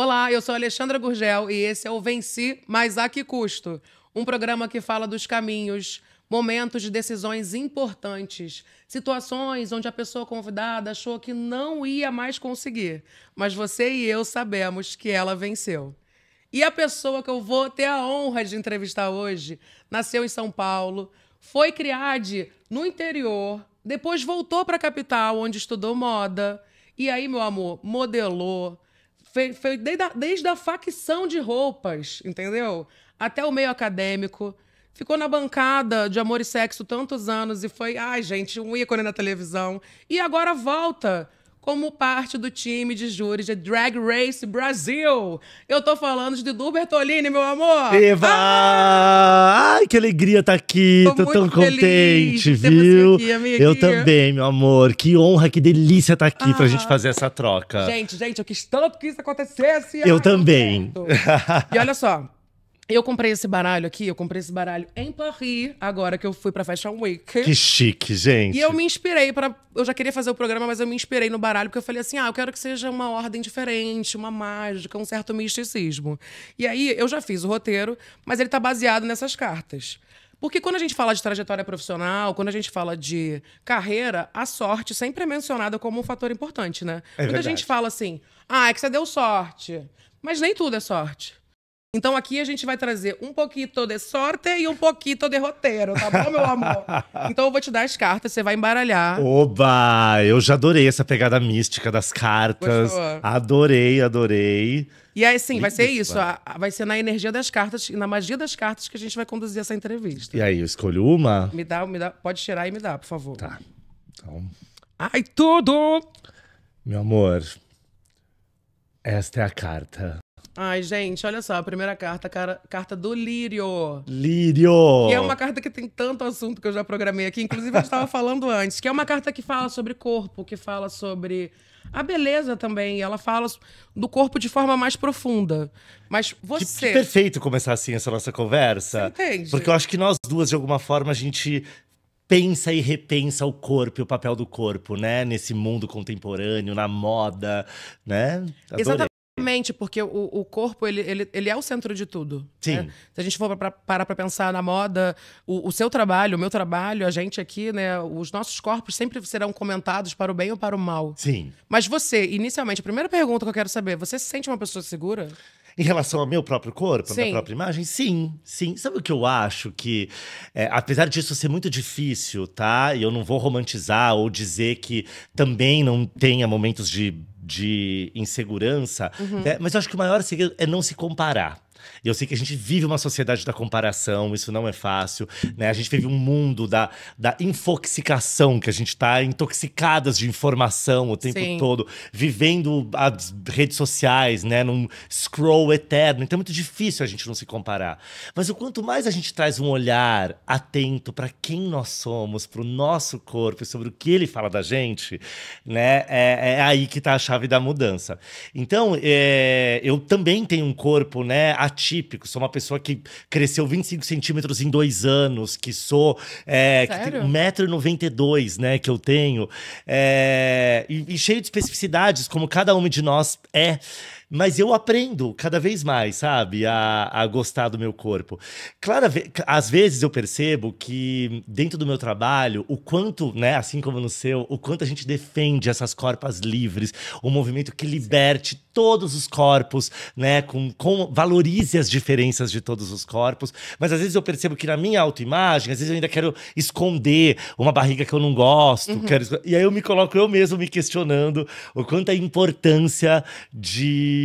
Olá, eu sou Alexandra Gurgel e esse é o Venci, mas a que custo? Um programa que fala dos caminhos, momentos de decisões importantes, situações onde a pessoa convidada achou que não ia mais conseguir, mas você e eu sabemos que ela venceu. E a pessoa que eu vou ter a honra de entrevistar hoje nasceu em São Paulo, foi criada no interior, depois voltou para a capital, onde estudou moda, e aí, meu amor, modelou foi, foi desde, a, desde a facção de roupas, entendeu? Até o meio acadêmico. Ficou na bancada de amor e sexo tantos anos e foi, ai, gente, um ícone na televisão. E agora volta como parte do time de júri de Drag Race Brasil. Eu tô falando de Dudu Bertolini, meu amor! Eva! Ah! Ai, que alegria tá aqui! Tô, tô tão contente, viu? Aqui, amiga. Eu também, meu amor. Que honra, que delícia tá aqui ah. pra gente ah. fazer essa troca. Gente, gente, eu quis tanto que isso acontecesse. Eu Ai, também. e olha só, eu comprei esse baralho aqui, eu comprei esse baralho em Paris, agora que eu fui pra Fashion Week. Que chique, gente. E eu me inspirei para Eu já queria fazer o programa, mas eu me inspirei no baralho, porque eu falei assim: ah, eu quero que seja uma ordem diferente, uma mágica, um certo misticismo. E aí eu já fiz o roteiro, mas ele tá baseado nessas cartas. Porque quando a gente fala de trajetória profissional, quando a gente fala de carreira, a sorte sempre é mencionada como um fator importante, né? É Muita verdade. gente fala assim: ah, é que você deu sorte. Mas nem tudo é sorte. Então aqui a gente vai trazer um pouquinho de sorte e um pouquinho de roteiro, tá bom, meu amor? então eu vou te dar as cartas, você vai embaralhar. Oba! Eu já adorei essa pegada mística das cartas. Gostou? Adorei, adorei. E aí, sim, vai ser isso. Vai. ser na energia das cartas e na magia das cartas que a gente vai conduzir essa entrevista. E aí, eu escolho uma? Me dá, me dá. Pode tirar e me dá, por favor. Tá. Então. Ai, tudo! Meu amor, esta é a carta. Ai, gente, olha só, a primeira carta, cara, carta do Lírio. Lírio! Que é uma carta que tem tanto assunto que eu já programei aqui, inclusive eu estava falando antes, que é uma carta que fala sobre corpo, que fala sobre a beleza também. Ela fala do corpo de forma mais profunda. Mas você. Que, que perfeito começar assim essa nossa conversa. Você entende? Porque eu acho que nós duas, de alguma forma, a gente pensa e repensa o corpo e o papel do corpo, né? Nesse mundo contemporâneo, na moda, né? Adorei. Exatamente. Mente, porque o, o corpo, ele, ele, ele é o centro de tudo. Sim. Né? Se a gente for pra, parar para pensar na moda, o, o, seu trabalho, o meu trabalho, a gente aqui, né? Os nossos corpos sempre serão comentados para o bem ou para o mal. Sim. Mas você, inicialmente, a primeira pergunta que eu quero saber, você se sente uma pessoa segura? Em relação ao meu próprio corpo, à minha própria imagem? Sim, sim. Sabe o que eu acho que, é, apesar disso ser muito difícil, tá? E eu não vou romantizar ou dizer que também não tenha momentos de de insegurança. Uhum. Né? Mas eu acho que o maior segredo é não se comparar. E eu sei que a gente vive uma sociedade da comparação, isso não é fácil, né? A gente vive um mundo da, da infoxicação, que a gente está intoxicadas de informação o tempo Sim. todo, vivendo as redes sociais, né? Num scroll eterno. Então é muito difícil a gente não se comparar. Mas o quanto mais a gente traz um olhar atento para quem nós somos, para o nosso corpo e sobre o que ele fala da gente, né? É, é aí que está a chave da mudança. Então, é, eu também tenho um corpo, né? atípico, sou uma pessoa que cresceu 25 centímetros em dois anos, que sou é, que tem 1,92m, né, que eu tenho, é, e, e cheio de especificidades, como cada um de nós é. Mas eu aprendo cada vez mais, sabe, a, a gostar do meu corpo. Claro, às vezes eu percebo que dentro do meu trabalho, o quanto, né, assim como no seu, o quanto a gente defende essas corpas livres, o um movimento que liberte todos os corpos, né, com, com valorize as diferenças de todos os corpos. Mas às vezes eu percebo que na minha autoimagem, às vezes eu ainda quero esconder uma barriga que eu não gosto, uhum. quero, e aí eu me coloco eu mesmo me questionando o quanto a é importância de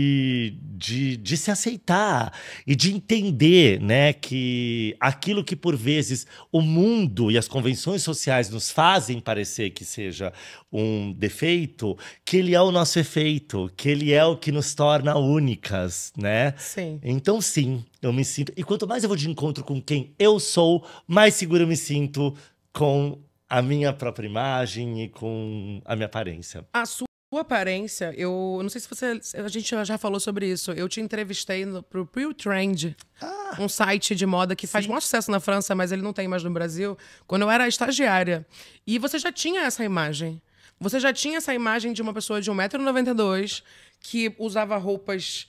de, de, se aceitar e de entender né, que aquilo que, por vezes, o mundo e as convenções sociais nos fazem parecer que seja um defeito, que ele é o nosso efeito, que ele é o que nos torna únicas, né? Sim. Então, sim, eu me sinto. E quanto mais eu vou de encontro com quem eu sou, mais seguro eu me sinto com a minha própria imagem e com a minha aparência. A sua sua aparência, eu não sei se você. A gente já falou sobre isso. Eu te entrevistei no, pro Real Trend, ah, um site de moda que sim. faz muito sucesso na França, mas ele não tem mais no Brasil, quando eu era estagiária. E você já tinha essa imagem. Você já tinha essa imagem de uma pessoa de 1,92m que usava roupas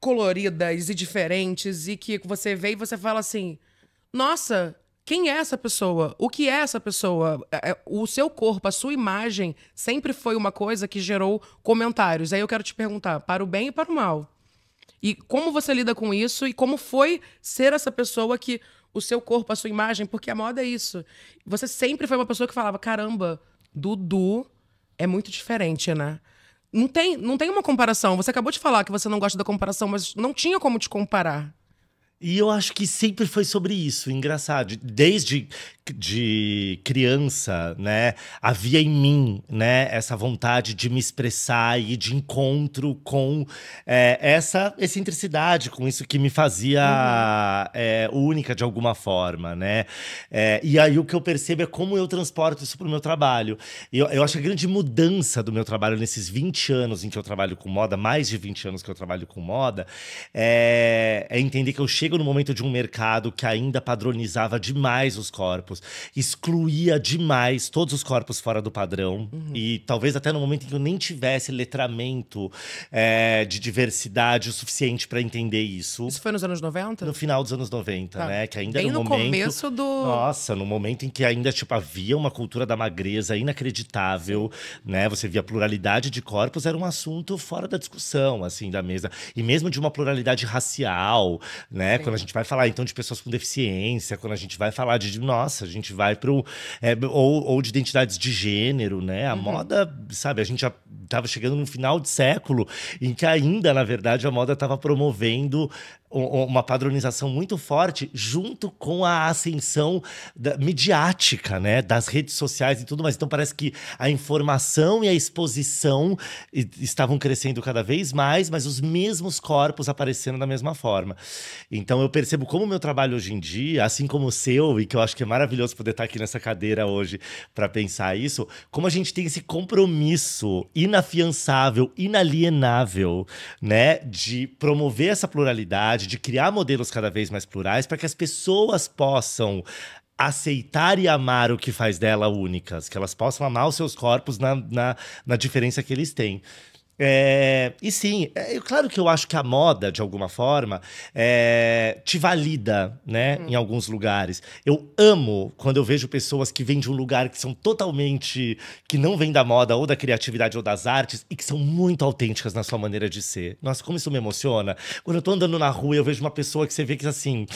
coloridas e diferentes e que você vê e você fala assim: nossa, quem é essa pessoa? O que é essa pessoa? É, é, o seu corpo, a sua imagem, sempre foi uma coisa que gerou comentários. Aí eu quero te perguntar, para o bem e para o mal. E como você lida com isso e como foi ser essa pessoa que o seu corpo, a sua imagem, porque a moda é isso. Você sempre foi uma pessoa que falava: caramba, Dudu é muito diferente, né? Não tem, não tem uma comparação. Você acabou de falar que você não gosta da comparação, mas não tinha como te comparar. E eu acho que sempre foi sobre isso, engraçado. Desde de criança, né, havia em mim, né, essa vontade de me expressar e de encontro com é, essa excentricidade, com isso que me fazia uhum. é, única de alguma forma, né. É, e aí o que eu percebo é como eu transporto isso para o meu trabalho. Eu, eu acho a grande mudança do meu trabalho nesses 20 anos em que eu trabalho com moda, mais de 20 anos que eu trabalho com moda, é, é entender que eu chego no momento de um mercado que ainda padronizava demais os corpos corpos, excluía demais todos os corpos fora do padrão. Uhum. E talvez até no momento em que eu nem tivesse letramento é, de diversidade o suficiente para entender isso. Isso foi nos anos 90? No final dos anos 90, tá. né? Que ainda Bem era um no momento. começo do. Nossa, no momento em que ainda tipo, havia uma cultura da magreza inacreditável, né? Você via pluralidade de corpos, era um assunto fora da discussão, assim, da mesa. E mesmo de uma pluralidade racial, né? Sim. Quando a gente vai falar, então, de pessoas com deficiência, quando a gente vai falar de. Nossa, gente vai pro. É, ou, ou de identidades de gênero, né? A uhum. moda, sabe, a gente já estava chegando no final de século em que ainda, na verdade, a moda estava promovendo uma padronização muito forte junto com a ascensão da, midiática, né, das redes sociais e tudo mais. Então parece que a informação e a exposição estavam crescendo cada vez mais, mas os mesmos corpos aparecendo da mesma forma. Então eu percebo como o meu trabalho hoje em dia, assim como o seu, e que eu acho que é maravilhoso poder estar aqui nessa cadeira hoje para pensar isso, como a gente tem esse compromisso inafiançável, inalienável, né, de promover essa pluralidade de criar modelos cada vez mais plurais para que as pessoas possam aceitar e amar o que faz dela únicas, que elas possam amar os seus corpos na, na, na diferença que eles têm. É, e sim, é, claro que eu acho que a moda, de alguma forma, é, te valida, né? Hum. Em alguns lugares. Eu amo quando eu vejo pessoas que vêm de um lugar que são totalmente. que não vêm da moda, ou da criatividade, ou das artes, e que são muito autênticas na sua maneira de ser. Nossa, como isso me emociona. Quando eu tô andando na rua eu vejo uma pessoa que você vê que assim,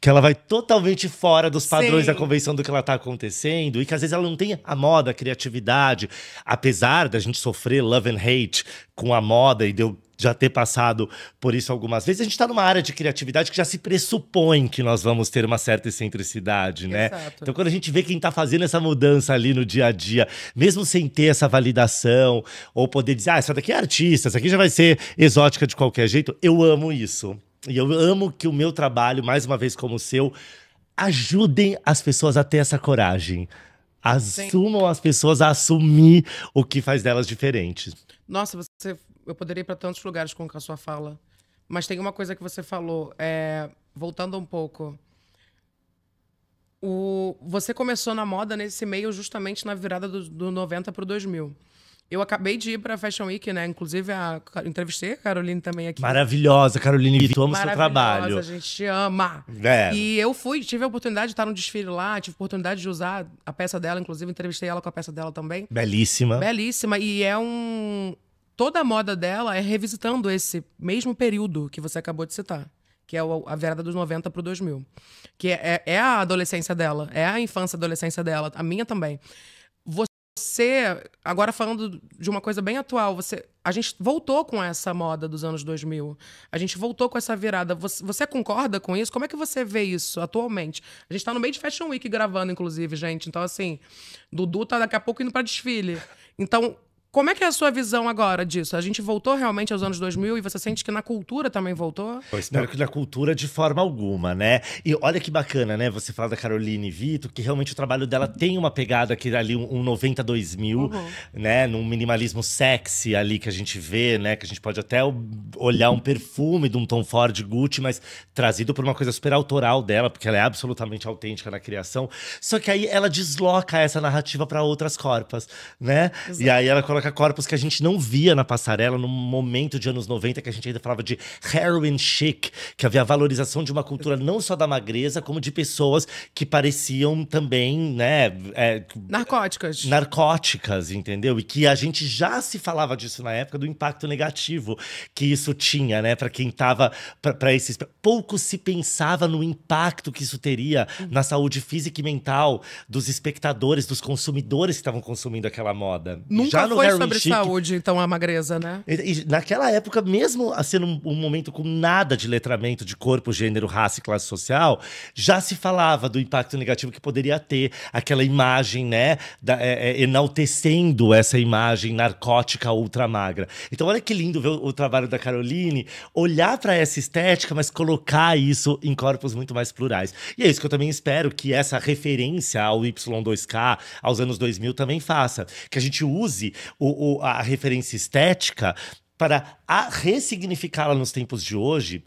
que ela vai totalmente fora dos padrões sim. da convenção do que ela tá acontecendo, e que às vezes ela não tem a moda, a criatividade, apesar da gente sofrer love and hate com a moda e deu já ter passado por isso algumas vezes, a gente está numa área de criatividade que já se pressupõe que nós vamos ter uma certa excentricidade, né? Exato. Então, quando a gente vê quem está fazendo essa mudança ali no dia a dia, mesmo sem ter essa validação, ou poder dizer, ah, essa daqui é artista, essa aqui já vai ser exótica de qualquer jeito, eu amo isso. E eu amo que o meu trabalho, mais uma vez como o seu, ajudem as pessoas a ter essa coragem. Assumam Sim. as pessoas a assumir o que faz delas diferentes. Nossa, você, eu poderia ir para tantos lugares com a sua fala. Mas tem uma coisa que você falou, é, voltando um pouco. O, você começou na moda nesse meio justamente na virada do, do 90 para o 2000. Eu acabei de ir para a Fashion Week, né? Inclusive, a, entrevistei a Caroline também aqui. Maravilhosa, Caroline Vito, amo seu trabalho. a gente te ama. É. E eu fui, tive a oportunidade de estar no desfile lá, tive a oportunidade de usar a peça dela, inclusive entrevistei ela com a peça dela também. Belíssima. Belíssima, e é um toda a moda dela é revisitando esse mesmo período que você acabou de citar, que é a virada dos 90 para o 2000, que é, é, é, a adolescência dela, é a infância, adolescência dela, a minha também. Você, agora falando de uma coisa bem atual, você, a gente voltou com essa moda dos anos 2000, a gente voltou com essa virada. Você, você concorda com isso? Como é que você vê isso atualmente? A gente está no meio de Fashion Week gravando, inclusive, gente. Então, assim, Dudu tá daqui a pouco indo para desfile. Então, como é que é a sua visão agora disso? A gente voltou realmente aos anos 2000 e você sente que na cultura também voltou? Eu espero que na cultura de forma alguma, né? E olha que bacana, né? Você fala da Caroline Vito, que realmente o trabalho dela tem uma pegada que ali um, um 90 2000, uhum. né? Num minimalismo sexy ali que a gente vê, né? Que a gente pode até olhar um perfume de um Tom Ford Gucci, mas trazido por uma coisa super autoral dela, porque ela é absolutamente autêntica na criação. Só que aí ela desloca essa narrativa para outras corpas, né? Exato. E aí ela coloca marca corpus que a gente não via na passarela no momento de anos 90, que a gente ainda falava de heroin chic, que havia a valorização de uma cultura não só da magreza, como de pessoas que pareciam também, né? É, narcóticas. Narcóticas, entendeu? E que a gente já se falava disso na época do impacto negativo que isso tinha, né? Para quem tava. para esses. Pouco se pensava no impacto que isso teria na saúde física e mental dos espectadores, dos consumidores que estavam consumindo aquela moda. Nunca já no foi sobre chique. saúde, então, a magreza, né? E, e, naquela época, mesmo sendo um, um, momento com nada de letramento de corpo, gênero, raça e classe social, já se falava do impacto negativo que poderia ter aquela imagem, né? Da, é, é, enaltecendo essa imagem narcótica ultramagra. Então, olha que lindo ver o, o trabalho da Caroline olhar para essa estética, mas colocar isso em corpos muito mais plurais. E é isso que eu também espero que essa referência ao Y2K, aos anos 2000, também faça. Que a gente use o, o, a referência estética para ressignificá-la nos tempos de hoje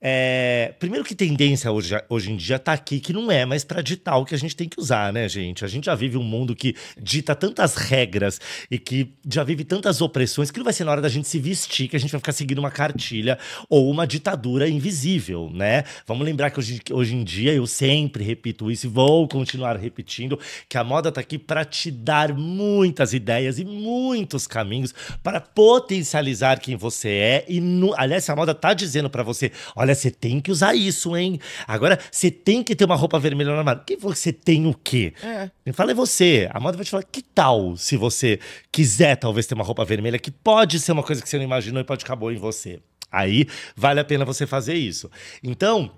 é, primeiro que tendência hoje, hoje em dia está aqui que não é mais para ditar o que a gente tem que usar, né, gente? A gente já vive um mundo que dita tantas regras e que já vive tantas opressões que não vai ser na hora da gente se vestir que a gente vai ficar seguindo uma cartilha ou uma ditadura invisível, né? Vamos lembrar que hoje, hoje em dia eu sempre repito isso e vou continuar repetindo que a moda está aqui para te dar muitas ideias e muitos caminhos para potencializar quem você é e, no, aliás, a moda está dizendo para você, olha Olha, você tem que usar isso, hein? Agora, você tem que ter uma roupa vermelha no armário. Quem falou que você tem o quê? É. fala é você. A moda vai te falar, que tal se você quiser talvez ter uma roupa vermelha que pode ser uma coisa que você não imaginou e pode acabar em você. Aí, vale a pena você fazer isso. Então...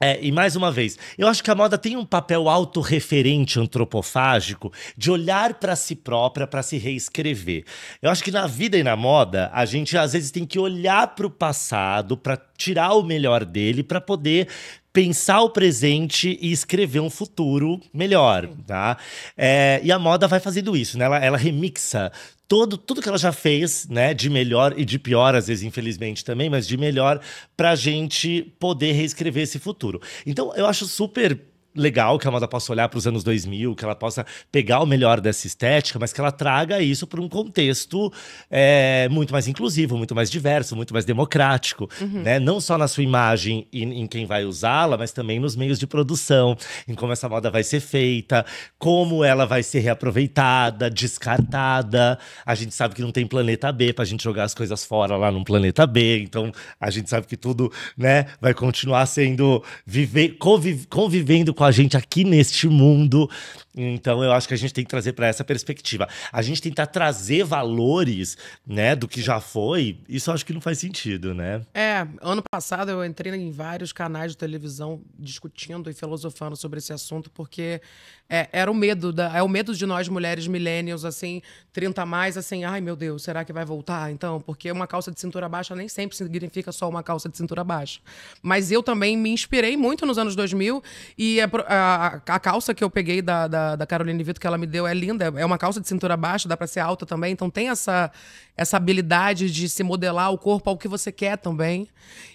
É, e mais uma vez, eu acho que a moda tem um papel autorreferente antropofágico de olhar para si própria para se reescrever. Eu acho que na vida e na moda, a gente às vezes tem que olhar para o passado para tirar o melhor dele para poder pensar o presente e escrever um futuro melhor, tá? É, e a moda vai fazendo isso, né? Ela, ela remixa todo, tudo que ela já fez, né, de melhor e de pior, às vezes, infelizmente também, mas de melhor, pra gente poder reescrever esse futuro. Então, eu acho super legal que a moda possa olhar para os anos 2000, que ela possa pegar o melhor dessa estética, mas que ela traga isso para um contexto é, muito mais inclusivo, muito mais diverso, muito mais democrático, uhum. né? Não só na sua imagem e em quem vai usá-la, mas também nos meios de produção, em como essa moda vai ser feita, como ela vai ser reaproveitada, descartada. A gente sabe que não tem planeta B para a gente jogar as coisas fora lá num planeta B, então a gente sabe que tudo, né, vai continuar sendo viver, conviv, convivendo com com a gente aqui neste mundo então eu acho que a gente tem que trazer para essa perspectiva. A gente tentar trazer valores, né, do que já foi, isso eu acho que não faz sentido, né? É, ano passado eu entrei em vários canais de televisão discutindo e filosofando sobre esse assunto porque é, era o medo da é o medo de nós mulheres millennials assim, 30 a mais assim, ai meu Deus, será que vai voltar? Então, porque uma calça de cintura baixa nem sempre significa só uma calça de cintura baixa. Mas eu também me inspirei muito nos anos 2000 e a, a, a calça que eu peguei da, da da, Caroline Vito que ela me deu é linda. É uma calça de cintura baixa, dá para ser alta também. Então tem essa, essa habilidade de se modelar o corpo ao que você quer também.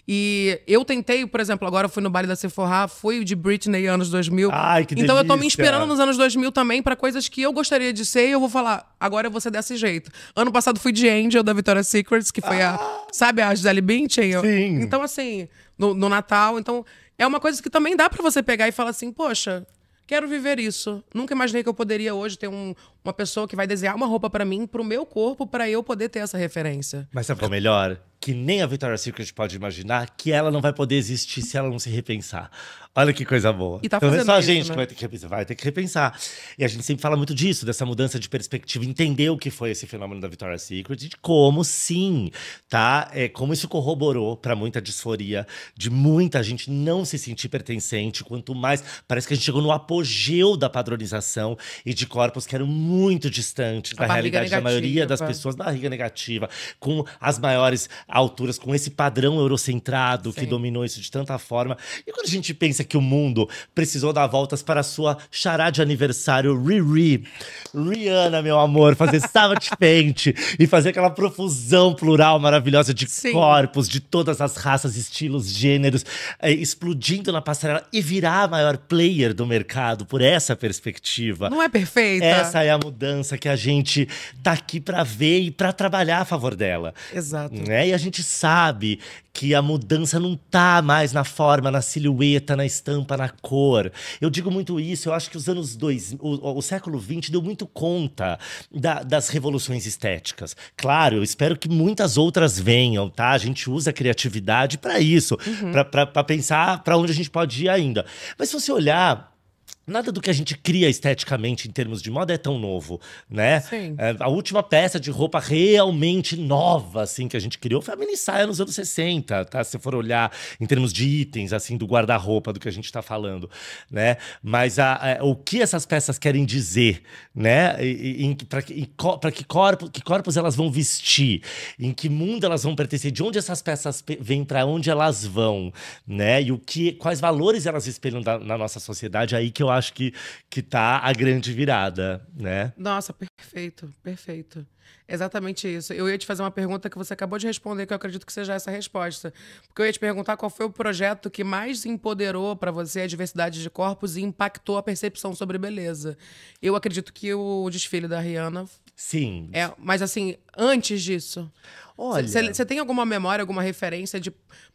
E eu tentei, por exemplo, agora eu fui no baile da Sephora, fui de Britney anos 2000. Ai, que delícia. Então eu tô me inspirando nos anos 2000 também para coisas que eu gostaria de ser e eu vou falar, agora eu vou ser desse jeito. Ano passado fui de Angel da Victoria's Secrets, que foi ah. a, sabe, a Gisele Bündchen. Sim. Então assim, no, no Natal, então é uma coisa que também dá para você pegar e falar assim, poxa, quero viver isso. Nunca imaginei que eu poderia hoje ter um, uma pessoa que vai desenhar uma roupa para mim, pro meu corpo, para eu poder ter essa referência. Mas sabe o é melhor? Que nem a Victoria's Secret pode imaginar que ela não vai poder existir se ela não se repensar. Olha que coisa boa. E tá então, fazendo é só a gente isso, né? que vai ter que repensar. Vai ter que repensar. E a gente sempre fala muito disso, dessa mudança de perspectiva, entender o que foi esse fenômeno da Victoria's Secret, de como sim, tá? É, como isso corroborou para muita disforia, de muita gente não se sentir pertencente, quanto mais. Parece que a gente chegou no apogeu da padronização e de corpos que eram muito distantes da realidade negativa, da maioria das pessoas pessoas, barriga negativa, com as maiores alturas, com esse padrão eurocentrado sim. que dominou isso de tanta forma. E quando a gente pensa que o mundo precisou dar voltas para a sua chará de aniversário Riri. Rihanna, meu amor, fazer Savage Paint e fazer aquela profusão plural maravilhosa de Sim. corpos, de todas as raças, estilos, gêneros, eh, explodindo na passarela e virar a maior player do mercado por essa perspectiva. Não é perfeita? Essa é a mudança que a gente tá aqui para ver e para trabalhar a favor dela. Exato. Né? E a gente sabe que a mudança não tá mais na forma, na silhueta, na estampa, na cor. Eu digo muito isso, eu acho que os anos dois, o, o século XX deu muito conta da, das revoluções estéticas. Claro, eu espero que muitas outras venham, tá? A gente usa a criatividade para isso, uhum. para pensar para onde a gente pode ir ainda. Mas se você olhar Nada do que a gente cria esteticamente em termos de moda é tão novo, né? Sim. É, a última peça de roupa realmente nova, assim, que a gente criou foi a mini saia nos anos 60, tá? Se for olhar em termos de itens, assim, do guarda-roupa, do que a gente está falando, né? Mas a, a, é, o que essas peças querem dizer, né? Para que, corpo, que corpos elas vão vestir, em que mundo elas vão pertencer, de onde essas peças vêm, para onde elas vão, né? E o que, quais valores elas espelham da, na nossa sociedade, é aí que eu acho acho que, que tá a grande virada, né? Nossa, perfeito, perfeito. Exatamente isso. Eu ia te fazer uma pergunta que você acabou de responder, que eu acredito que seja essa a resposta. Porque eu ia te perguntar qual foi o projeto que mais empoderou para você a diversidade de corpos e impactou a percepção sobre beleza. Eu acredito que o desfile da Rihanna Sim. É, mas assim, antes disso. Olha. Você tem alguma memória, alguma referência de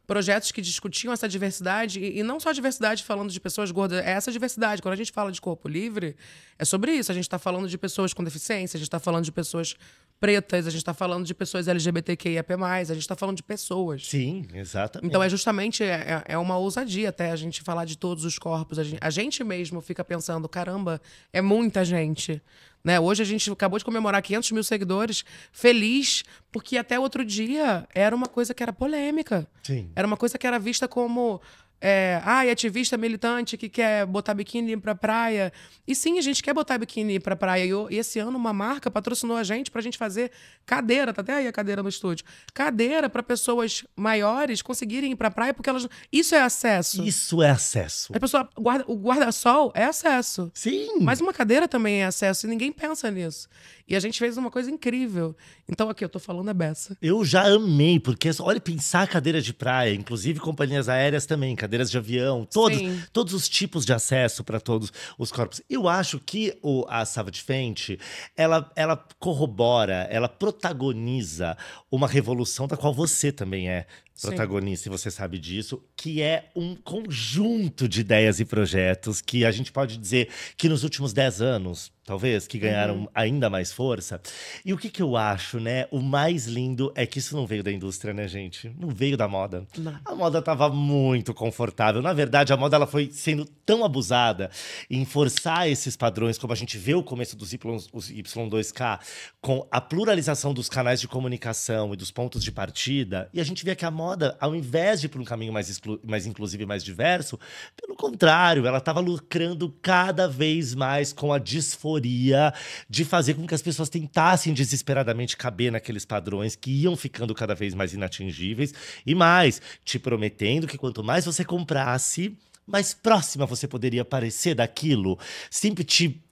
projetos que discutiam essa diversidade? E, e não só a diversidade falando de pessoas gordas, é essa diversidade. Quando a gente fala de corpo livre, é sobre isso. A gente está falando de pessoas com deficiência, a gente está falando de pessoas pretas, a gente está falando de pessoas LGBTQIAP+, a gente está falando de pessoas. Sim, exatamente. Então é justamente, é, é, é, uma ousadia até a gente falar de todos os corpos. A gente, a gente mesmo fica pensando, caramba, é muita gente. Né? Hoje a gente acabou de comemorar 500 mil seguidores, feliz, porque até outro dia era uma coisa que era polêmica. Sim. Era uma coisa que era vista como é, ah, ativista militante que quer botar biquíni pra praia. E sim, a gente quer botar biquíni pra praia. E, eu, e esse ano uma marca patrocinou a gente pra gente fazer cadeira, tá até aí a cadeira no estúdio. Cadeira para pessoas maiores conseguirem ir pra praia, porque elas. Isso é acesso. Isso é acesso. A pessoa guarda, o guarda-sol é acesso. Sim. Mas uma cadeira também é acesso e ninguém pensa nisso. E a gente fez uma coisa incrível. Então, aqui, eu tô falando é beça. Eu já amei, porque olha, pensar cadeira de praia, inclusive companhias aéreas também, cadeiras de avião, todos, todos os tipos de acesso para todos os corpos. Eu acho que o, a Sava de Frente, ela, ela corrobora, ela protagoniza uma revolução da qual você também é protagonista, e você sabe disso, que é um conjunto de ideias e projetos que a gente pode dizer que nos últimos 10 anos, talvez, que ganharam uhum. ainda mais força. E o que, que eu acho, né? O mais lindo é que isso não veio da indústria, né, gente? Não veio da moda. Não. A moda estava muito confortável. Na verdade, a moda ela foi sendo tão abusada em forçar esses padrões, como a gente vê o começo dos y, Y2K, com a pluralização dos canais de comunicação e dos pontos de partida, e a gente vê que a moda moda, ao invés de ir para um caminho mais, mais inclusivo e mais diverso, pelo contrário, ela estava lucrando cada vez mais com a disforia de fazer com que as pessoas tentassem desesperadamente caber naqueles padrões que iam ficando cada vez mais inatingíveis e mais, te prometendo que quanto mais você comprasse, mais próxima você poderia parecer daquilo, sempre te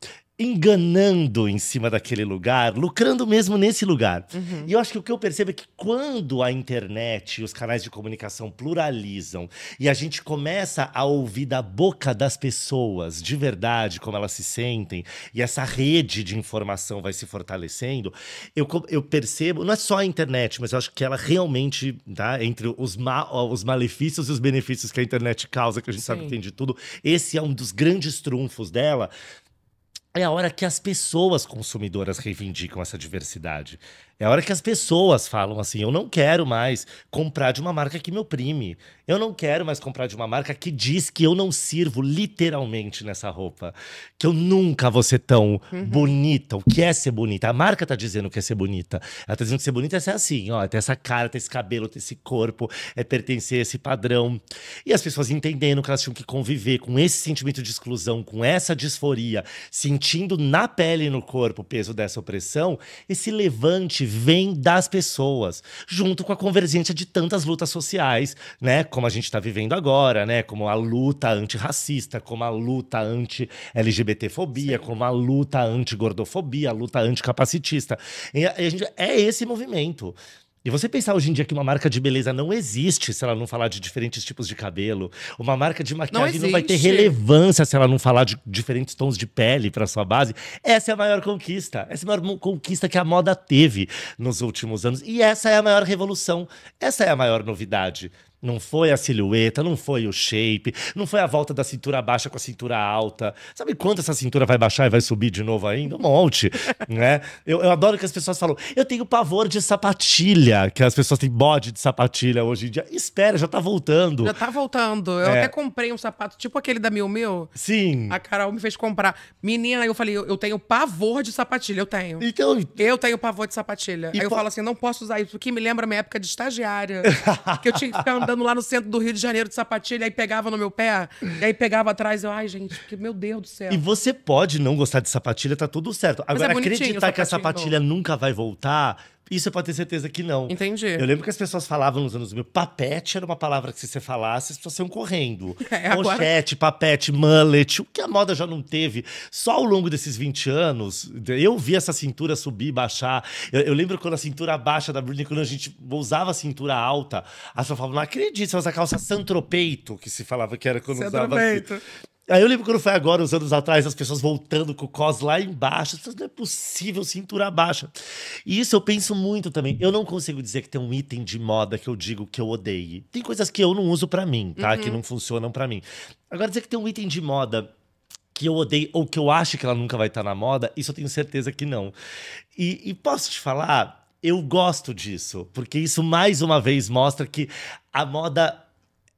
enganando em cima daquele lugar, lucrando mesmo nesse lugar. Uhum. E eu acho que o que eu percebo é que quando a internet e os canais de comunicação pluralizam e a gente começa a ouvir da boca das pessoas de verdade como elas se sentem e essa rede de informação vai se fortalecendo, eu, eu percebo, não é só a internet, mas eu acho que ela realmente, tá, entre os, ma os malefícios e os benefícios que a internet causa, que a gente Sim. sabe que tem de tudo, esse é um dos grandes trunfos dela, é a hora que as pessoas consumidoras reivindicam essa diversidade. É a hora que as pessoas falam assim: eu não quero mais comprar de uma marca que me oprime. Eu não quero mais comprar de uma marca que diz que eu não sirvo literalmente nessa roupa. Que eu nunca vou ser tão uhum. bonita. O que é ser bonita? A marca tá dizendo que é ser bonita. Ela tá dizendo que ser bonita é ser assim: ó, é ter essa cara, ter esse cabelo, ter esse corpo, é pertencer a esse padrão. E as pessoas entendendo que elas tinham que conviver com esse sentimento de exclusão, com essa disforia, sentindo na pele e no corpo o peso dessa opressão, esse levante vem das pessoas, junto com a convergência de tantas lutas sociais, né? Como a gente está vivendo agora, né? Como a luta antirracista, como a luta anti-LGBTfobia, como a luta anti-gordofobia, a luta anticapacitista. E a, a gente, é esse movimento. E você pensar hoje em dia que uma marca de beleza não existe se ela não falar de diferentes tipos de cabelo. Uma marca de maquiagem não, não vai ter relevância se ela não falar de diferentes tons de pele para sua base. Essa é a maior conquista. Essa é a maior conquista que a moda teve nos últimos anos. E essa é a maior revolução. Essa é a maior novidade. Não foi a silhueta, não foi o shape, não foi a volta da cintura baixa com a cintura alta. Sabe quanto essa cintura vai baixar e vai subir de novo ainda? Um monte, né? Eu, eu, adoro que as pessoas falam, eu tenho pavor de sapatilha, que as pessoas têm bode de sapatilha hoje em dia. Espera, já tá voltando. Já tá voltando. Eu é. até comprei um sapato, tipo aquele da Mil Mil. Sim. A Carol me fez comprar. Menina, eu falei, eu, eu tenho pavor de sapatilha, eu tenho. Então... Eu tenho pavor de sapatilha. E aí eu falo assim, não posso usar isso, porque me lembra minha época de estagiária, que eu tinha que ficar andando andando lá no centro do Rio de Janeiro de sapatilha, aí pegava no meu pé, e aí pegava atrás. Eu, ai, gente, que, meu Deus do céu. E você pode não gostar de sapatilha, tá tudo certo. É Agora, é acreditar que a sapatilha nunca vai voltar, isso pode ter certeza que não. Entendi. Eu lembro que as pessoas falavam nos anos 2000, papete era uma palavra que se você falasse, as pessoas iam correndo. É, agora... Pochete, papete, mullet, o que a moda já não teve. Só ao longo desses 20 anos, eu vi essa cintura subir, baixar. Eu, eu lembro quando a cintura baixa da Britney, quando a gente usava a cintura alta, as pessoas falavam, não acredito, você usa calça santropeito, que se falava que era quando usava... Santropeito. Assim. Aí eu lembro quando foi agora, uns anos atrás, as pessoas voltando com o cos lá embaixo. Isso não é possível, cintura baixa. E isso eu penso muito também. Eu não consigo dizer que tem um item de moda que eu digo que eu odeie. Tem coisas que eu não uso para mim, tá? Uhum. Que não funcionam para mim. Agora, dizer que tem um item de moda que eu odeio ou que eu acho que ela nunca vai estar tá na moda, isso eu tenho certeza que não. E, e posso te falar, eu gosto disso, porque isso mais uma vez mostra que a moda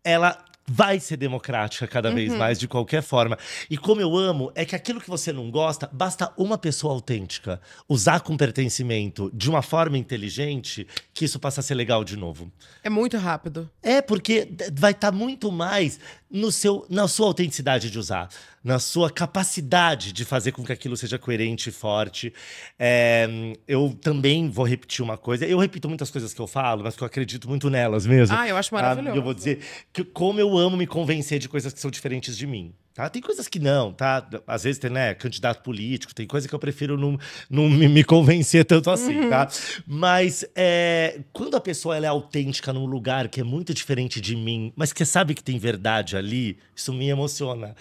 ela vai ser democrática cada vez uhum. mais, de qualquer forma. E como eu amo, é que aquilo que você não gosta, basta uma pessoa autêntica usar com pertencimento de uma forma inteligente, que isso passa a ser legal de novo. É muito rápido. É, porque vai estar tá muito mais no seu, na sua autenticidade de usar na sua capacidade de fazer com que aquilo seja coerente e forte. É, eu também vou repetir uma coisa. Eu repito muitas coisas que eu falo, mas que eu acredito muito nelas mesmo. Ah, eu acho ah, maravilhoso. Ah, eu vou dizer que como eu amo me convencer de coisas que são diferentes de mim. Tá? Tem coisas que não, tá? Às vezes tem, né, candidato político, tem coisa que eu prefiro não, não me, me convencer tanto assim, tá? uhum. tá? Mas é, quando a pessoa ela é autêntica num lugar que é muito diferente de mim, mas que sabe que tem verdade ali, isso me emociona.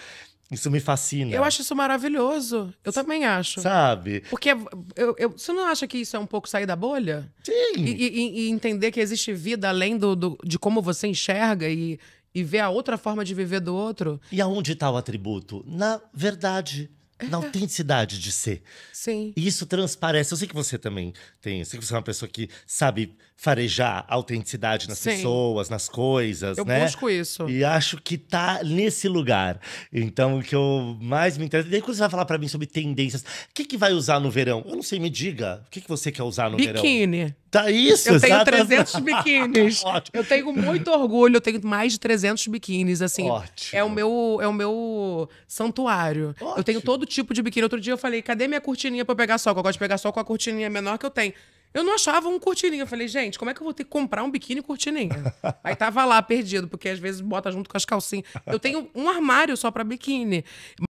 Isso me fascina. Eu acho isso maravilhoso. Eu também acho. Sabe? Porque é eu, eu, você não acha que isso é um pouco sair da bolha? Sim. E, e, e entender que existe vida além do, do, de como você enxerga e, e ver a outra forma de viver do outro. E aonde está o atributo? Na verdade. É. Na autenticidade de ser. Sim. E isso transparece. Eu sei que você também tem. Eu sei que você é uma pessoa que sabe farejar autenticidade nas Sim. pessoas, nas coisas, eu né? Eu busco isso. E acho que tá nesse lugar. Então, o que eu mais me interessa... Daí quando você vai falar para mim sobre tendências, o que, que vai usar no verão? Eu não sei, me diga. O que, que você quer usar no biquíni. verão? Biquíni. Tá isso, Eu tenho exatamente. 300 biquínis. Tá ótimo. Eu tenho muito orgulho, eu tenho mais de 300 biquínis, assim. Ótimo. É o meu, é o meu santuário. Ótimo. Eu tenho todo tipo de biquíni. Outro dia eu falei, cadê minha cortininha pra pegar sol? eu gosto de pegar sol com a cortininha menor que eu tenho. Eu não achava um cortininha. Eu falei, gente, como é que eu vou ter que comprar um biquíni cortininha? Aí tava lá, perdido, porque às vezes bota junto com as calcinhas. Eu tenho um armário só pra biquíni.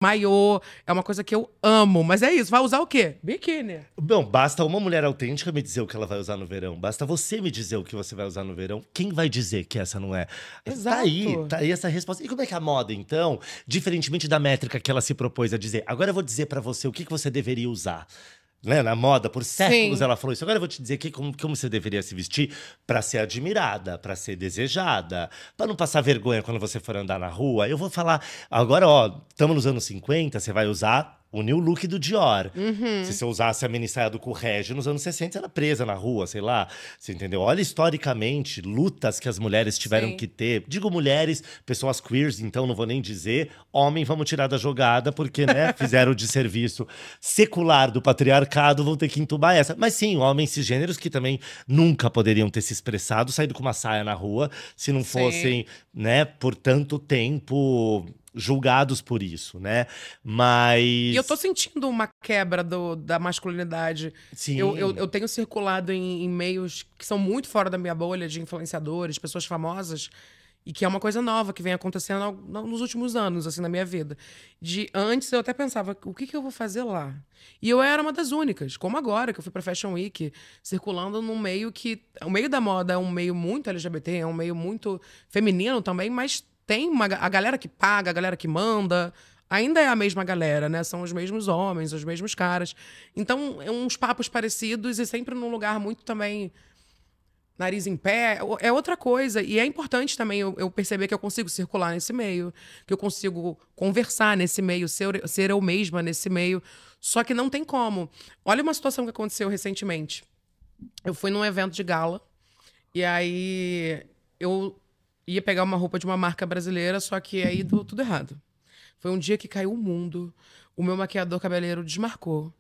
Maiô é uma coisa que eu amo. Mas é isso, vai usar o quê? Biquíni. Bom, basta uma mulher autêntica me dizer o que ela vai usar no verão. Basta você me dizer o que você vai usar no verão. Quem vai dizer que essa não é? Tá Exato. Tá aí, tá aí essa resposta. E como é que é a moda, então, diferentemente da métrica que ela se propôs a dizer, agora eu vou dizer para você o que, que você deveria usar né, na moda, por séculos Sim. ela falou isso. Agora eu vou te dizer que, como, como você deveria se vestir para ser admirada, para ser desejada, para não passar vergonha quando você for andar na rua. Eu vou falar, agora, ó, estamos nos anos 50, você vai usar o new look do Dior. Uhum. Se você usasse a saia do Correge nos anos 60, era presa na rua, sei lá. Você entendeu? Olha historicamente lutas que as mulheres tiveram Sim. que ter. Digo mulheres, pessoas queers, então não vou nem dizer. Homem, vamos tirar da jogada, porque né, fizeram de serviço secular do patriarcado, vão ter que entubar essa. Mas sim, homens cisgêneros que também nunca poderiam ter se expressado, saído com uma saia na rua, se não sim. fossem, né, por tanto tempo julgados por isso, né? Mas. E eu tô sentindo uma quebra do, da masculinidade. Sim. Eu, eu, eu tenho circulado em, em, meios que são muito fora da minha bolha de influenciadores, pessoas famosas, e que é uma coisa nova que vem acontecendo nos últimos anos, assim, na minha vida. De antes eu até pensava, o que, que eu vou fazer lá? E eu era uma das únicas, como agora, que eu fui pra Fashion Week, circulando num meio que. O meio da moda é um meio muito LGBT, é um meio muito feminino também, mas tem uma, a galera que paga, a galera que manda, ainda é a mesma galera, né? São os mesmos homens, os mesmos caras. Então, é uns papos parecidos e sempre num lugar muito também nariz em pé, é outra coisa. E é importante também eu, eu perceber que eu consigo circular nesse meio, que eu consigo conversar nesse meio, ser, ser eu mesma nesse meio. Só que não tem como. Olha uma situação que aconteceu recentemente. Eu fui num evento de gala e aí eu ia pegar uma roupa de uma marca brasileira, só que aí deu tudo errado. Foi um dia que caiu o mundo, o meu maquiador cabeleiro desmarcou,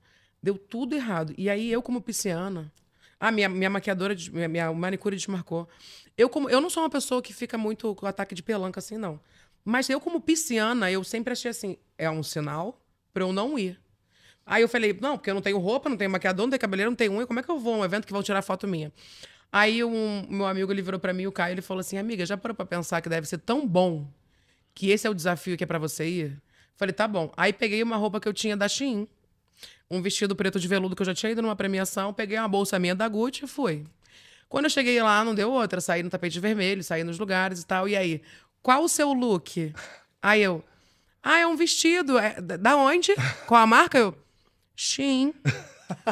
deu tudo errado. E aí eu, como pisciana, ah, minha, minha maquiadora, minha, minha manicure desmarcou. Eu, como, eu não sou uma pessoa que fica muito com ataque de pelanca assim, não. Mas eu, como pisciana, eu sempre achei assim: é um sinal para eu não ir. Aí eu falei: não, porque eu não tenho roupa, não tenho maquiador, não tenho cabeleiro, não tenho unha, como é que eu vou a um evento que vão tirar foto minha? Aí um meu amigo ele virou para mim, o Caio, ele falou assim: "Amiga, já parou para pensar que deve ser tão bom que esse é o desafio que é para você ir?" Falei: "Tá bom". Aí peguei uma roupa que eu tinha da Shein, um vestido preto de veludo que eu já tinha ido numa premiação, peguei uma bolsa minha da Gucci e fui. Quando eu cheguei lá, não deu outra, saí no tapete vermelho, saí nos lugares e tal. E aí, qual o seu look? Aí eu, ah, é um vestido. É, da onde? Qual a marca? Eu, Shein.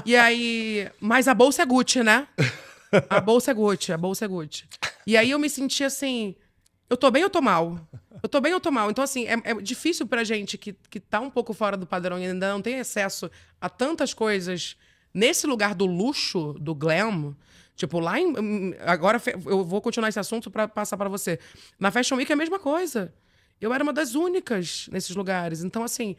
E aí, mas a bolsa é Gucci, né? A bolsa é Gucci, a bolsa é Gucci. E aí eu me senti assim, eu tô bem ou tô mal? Eu tô bem ou tô mal? Então, assim, é, é, difícil pra gente que, que tá um pouco fora do padrão e ainda não tem acesso a tantas coisas nesse lugar do luxo, do glam. Tipo, lá em. Hum, agora eu vou continuar esse assunto para passar para você. Na Fashion Week é a mesma coisa. Eu era uma das únicas nesses lugares. Então, assim,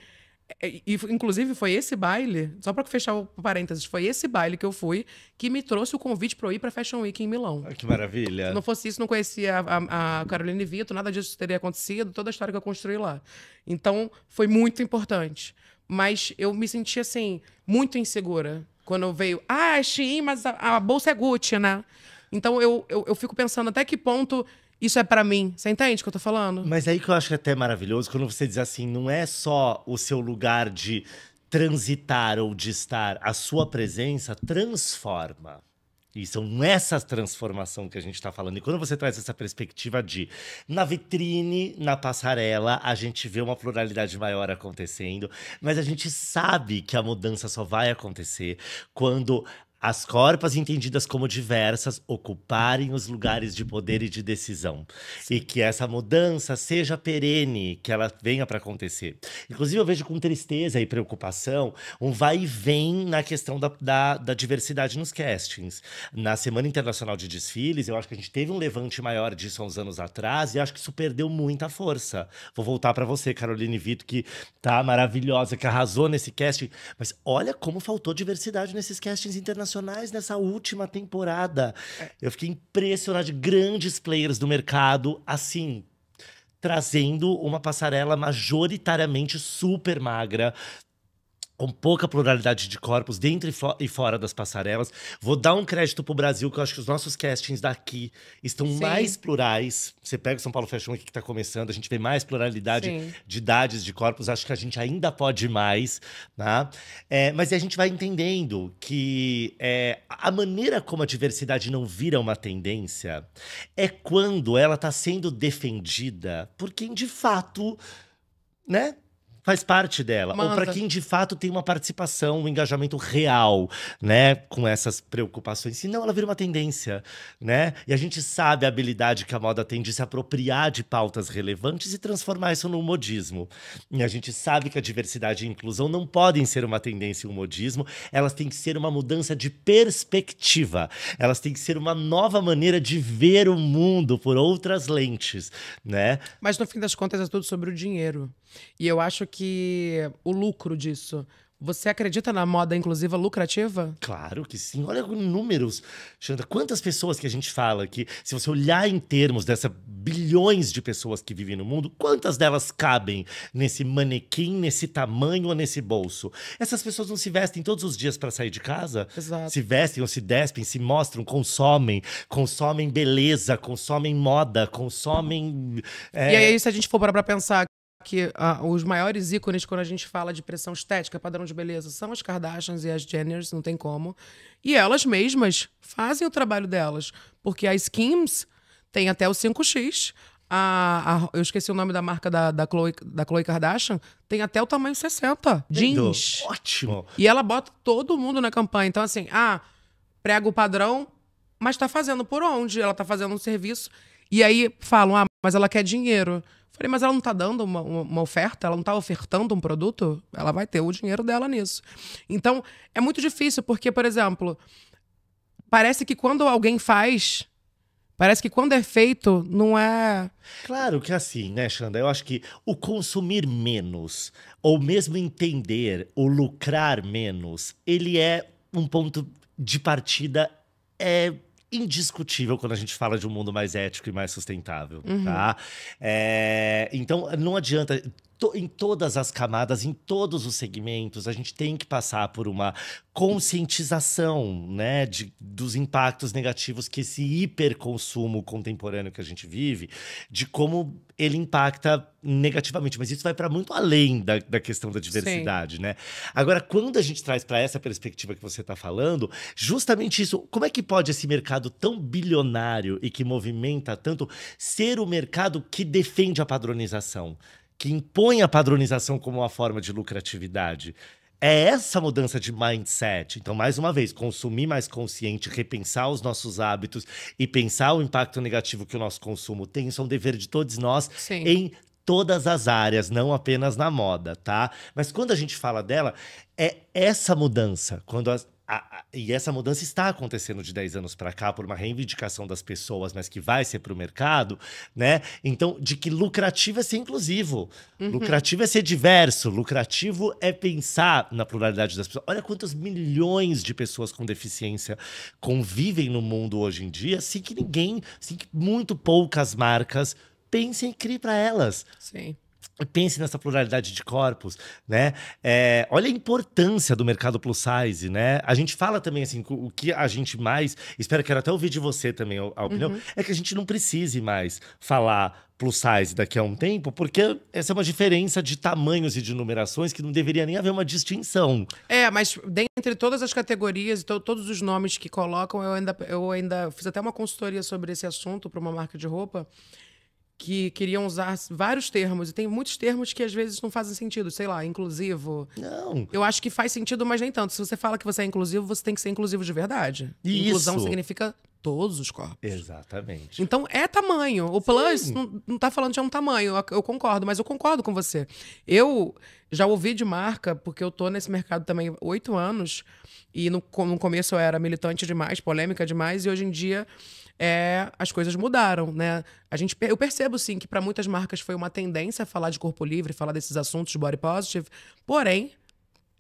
é, e, inclusive, foi esse baile, só para fechar o parênteses, foi esse baile que eu fui que me trouxe o convite para eu ir para Fashion Week em Milão. Que maravilha! Se não fosse isso, não conhecia a, a, Caroline Vito, nada disso teria acontecido, toda a história que eu construí lá. Então, foi muito importante. Mas eu me senti, assim, muito insegura quando veio. Ah, sim é Shein, mas a, a bolsa é Gucci, né? Então, eu, eu, eu fico pensando até que ponto isso é para mim. Você entende o que eu tô falando? Mas é aí que eu acho que é até maravilhoso quando você diz assim: não é só o seu lugar de transitar ou de estar, a sua presença transforma. E são essa transformação que a gente está falando. E quando você traz essa perspectiva de na vitrine, na passarela, a gente vê uma pluralidade maior acontecendo, mas a gente sabe que a mudança só vai acontecer quando as corpas entendidas como diversas ocuparem os lugares de poder e de decisão. Sim. E que essa mudança seja perene, que ela venha para acontecer. Inclusive, eu vejo com tristeza e preocupação um vai e vem na questão da, da, da, diversidade nos castings. Na Semana Internacional de Desfiles, eu acho que a gente teve um levante maior disso há uns anos atrás e acho que isso perdeu muita força. Vou voltar para você, Caroline Vito, que tá maravilhosa, que arrasou nesse casting. Mas olha como faltou diversidade nesses castings internacionais sensacionais nessa última temporada. É. Eu fiquei impressionado de grandes players do mercado, assim, trazendo uma passarela majoritariamente super magra, com pouca pluralidade de corpos dentro e, fo e, fora das passarelas. Vou dar um crédito pro Brasil, que eu acho que os nossos castings daqui estão Sim. mais plurais. Você pega o São Paulo Fashion aqui que tá começando, a gente vê mais pluralidade Sim. de idades, de corpos. Acho que a gente ainda pode mais, né? É, mas a gente vai entendendo que é, a maneira como a diversidade não vira uma tendência é quando ela tá sendo defendida por quem de fato, né? faz parte dela, Manda. ou para quem de fato tem uma participação, um engajamento real, né, com essas preocupações. Senão ela vira uma tendência, né? E a gente sabe a habilidade que a moda tem de se apropriar de pautas relevantes e transformar isso num modismo. E a gente sabe que a diversidade e a inclusão não podem ser uma tendência e um modismo, elas têm que ser uma mudança de perspectiva. Elas têm que ser uma nova maneira de ver o mundo por outras lentes, né? Mas no fim das contas é tudo sobre o dinheiro. E eu acho que que o lucro disso. Você acredita na moda inclusiva lucrativa? Claro que sim. Olha os números, Xandra. Quantas pessoas que a gente fala que, se você olhar em termos dessas bilhões de pessoas que vivem no mundo, quantas delas cabem nesse manequim, nesse tamanho ou nesse bolso? Essas pessoas não se vestem todos os dias para sair de casa? Exato. Se vestem ou se despem, se mostram, consomem. Consomem beleza, consomem moda, consomem. É... E aí, se a gente for para pensar que ah, os maiores ícones quando a gente fala de pressão estética, padrão de beleza, são as Kardashians e as Jenners, não tem como. E elas mesmas fazem o trabalho delas. Porque a Skims tem até o 5X. A, a, eu esqueci o nome da marca da, da, Chloe, da Chloe Kardashian, tem até o tamanho 60. Jeans. Ótimo. E ela bota todo mundo na campanha. Então, assim, ah, prega o padrão, mas tá fazendo por onde? Ela tá fazendo um serviço. E aí falam, ah, mas ela quer dinheiro. Falei, mas ela não está dando uma, uma, oferta, ela não está ofertando um produto, ela vai ter o dinheiro dela nisso. Então, é muito difícil, porque, por exemplo, parece que quando alguém faz. Parece que quando é feito, não é. Claro que é assim, né, Xanda? Eu acho que o consumir menos, ou mesmo entender, o lucrar menos, ele é um ponto de partida é indiscutível quando a gente fala de um mundo mais ético e mais sustentável, uhum. tá? É, então, não adianta to, em todas as camadas, em todos os segmentos, a gente tem que passar por uma conscientização né, de, dos impactos negativos que esse hiperconsumo contemporâneo que a gente vive, de como ele impacta negativamente. Mas isso vai para muito além da, da questão da diversidade, né? Agora, quando a gente traz para essa perspectiva que você está falando, justamente isso, como é que pode esse mercado tão bilionário e que movimenta tanto ser o mercado que defende a padronização? que impõe a padronização como uma forma de lucratividade. É essa mudança de mindset. Então, mais uma vez, consumir mais consciente, repensar os nossos hábitos e pensar o impacto negativo que o nosso consumo tem, isso é um dever de todos nós Sim. em todas as áreas, não apenas na moda, tá? Mas quando a gente fala dela, é essa mudança. Quando as a, e essa mudança está acontecendo de 10 anos para cá por uma reivindicação das pessoas, mas que vai ser para o mercado, né? Então, de que lucrativo é ser inclusivo, uhum. lucrativo é ser diverso, lucrativo é pensar na pluralidade das pessoas. Olha quantos milhões de pessoas com deficiência convivem no mundo hoje em dia, sem que ninguém, sem que muito poucas marcas pensem em criar para elas. Sim. Pense nessa pluralidade de corpos, né? É, olha a importância do mercado plus size, né? A gente fala também, assim, o que a gente mais... Espero que até ouvir de você também a opinião. Uhum. É que a gente não precise mais falar plus size daqui a um tempo, porque essa é uma diferença de tamanhos e de numerações que não deveria nem haver uma distinção. É, mas dentre todas as categorias e to todos os nomes que colocam, eu ainda, eu ainda fiz até uma consultoria sobre esse assunto para uma marca de roupa que queriam usar vários termos. E tem muitos termos que às vezes não fazem sentido. Sei lá, inclusivo. Não. Eu acho que faz sentido, mas nem tanto. Se você fala que você é inclusivo, você tem que ser inclusivo de verdade. Isso. Inclusão significa todos os corpos. Exatamente. Então é tamanho. O plus não, não tá falando de um tamanho. Eu concordo, mas eu concordo com você. Eu já ouvi de marca, porque eu tô nesse mercado também há oito anos e no, no começo eu era militante demais, polêmica demais, e hoje em dia é, as coisas mudaram, né? A gente, eu percebo, sim, que para muitas marcas foi uma tendência falar de corpo livre, falar desses assuntos de body positive, porém,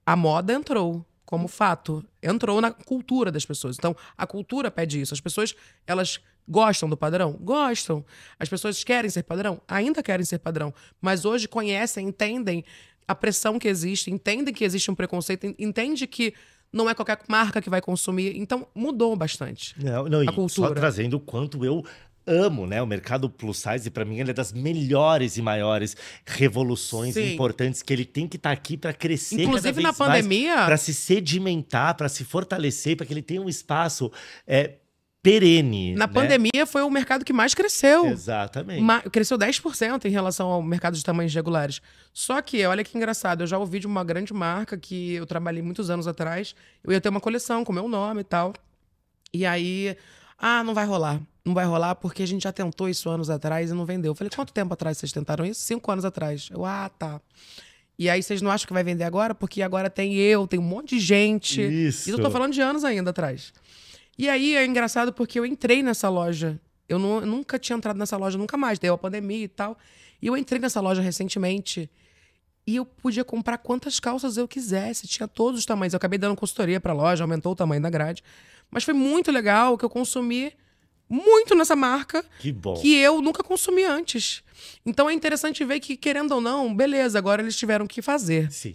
a moda entrou como fato, entrou na cultura das pessoas. Então, a cultura pede isso. As pessoas, elas gostam do padrão? Gostam. As pessoas querem ser padrão? Ainda querem ser padrão. Mas hoje conhecem, entendem a pressão que existe, entendem que existe um preconceito, entende que não é qualquer marca que vai consumir. Então, mudou bastante é, não, não, a cultura. Só trazendo o quanto eu amo, né? O mercado plus size, para mim, ele é das melhores e maiores revoluções Sim. importantes que ele tem que estar tá aqui para crescer. Inclusive na pandemia. Para se sedimentar, para se fortalecer, para que ele tenha um espaço é, perene. Na né? pandemia foi o mercado que mais cresceu. Exatamente. Ma cresceu 10% em relação ao mercado de tamanhos regulares. Só que, olha que engraçado, eu já ouvi de uma grande marca que eu trabalhei muitos anos atrás. Eu ia ter uma coleção com meu nome e tal. E aí, ah, não vai rolar. Não vai rolar porque a gente já tentou isso anos atrás e não vendeu. Eu falei, quanto tempo atrás vocês tentaram isso? Cinco anos atrás. Eu, ah, tá. E aí vocês não acham que vai vender agora? Porque agora tem eu, tem um monte de gente. Isso. Isso eu tô falando de anos ainda atrás. E aí é engraçado porque eu entrei nessa loja. Eu, não, eu nunca tinha entrado nessa loja, nunca mais. Deu a pandemia e tal. E eu entrei nessa loja recentemente. E eu podia comprar quantas calças eu quisesse. Tinha todos os tamanhos. Eu acabei dando consultoria pra loja, aumentou o tamanho da grade. Mas foi muito legal que eu consumi muito nessa marca. Que bom. Que eu nunca consumi antes. Então é interessante ver que, querendo ou não, beleza, agora eles tiveram que fazer. Sim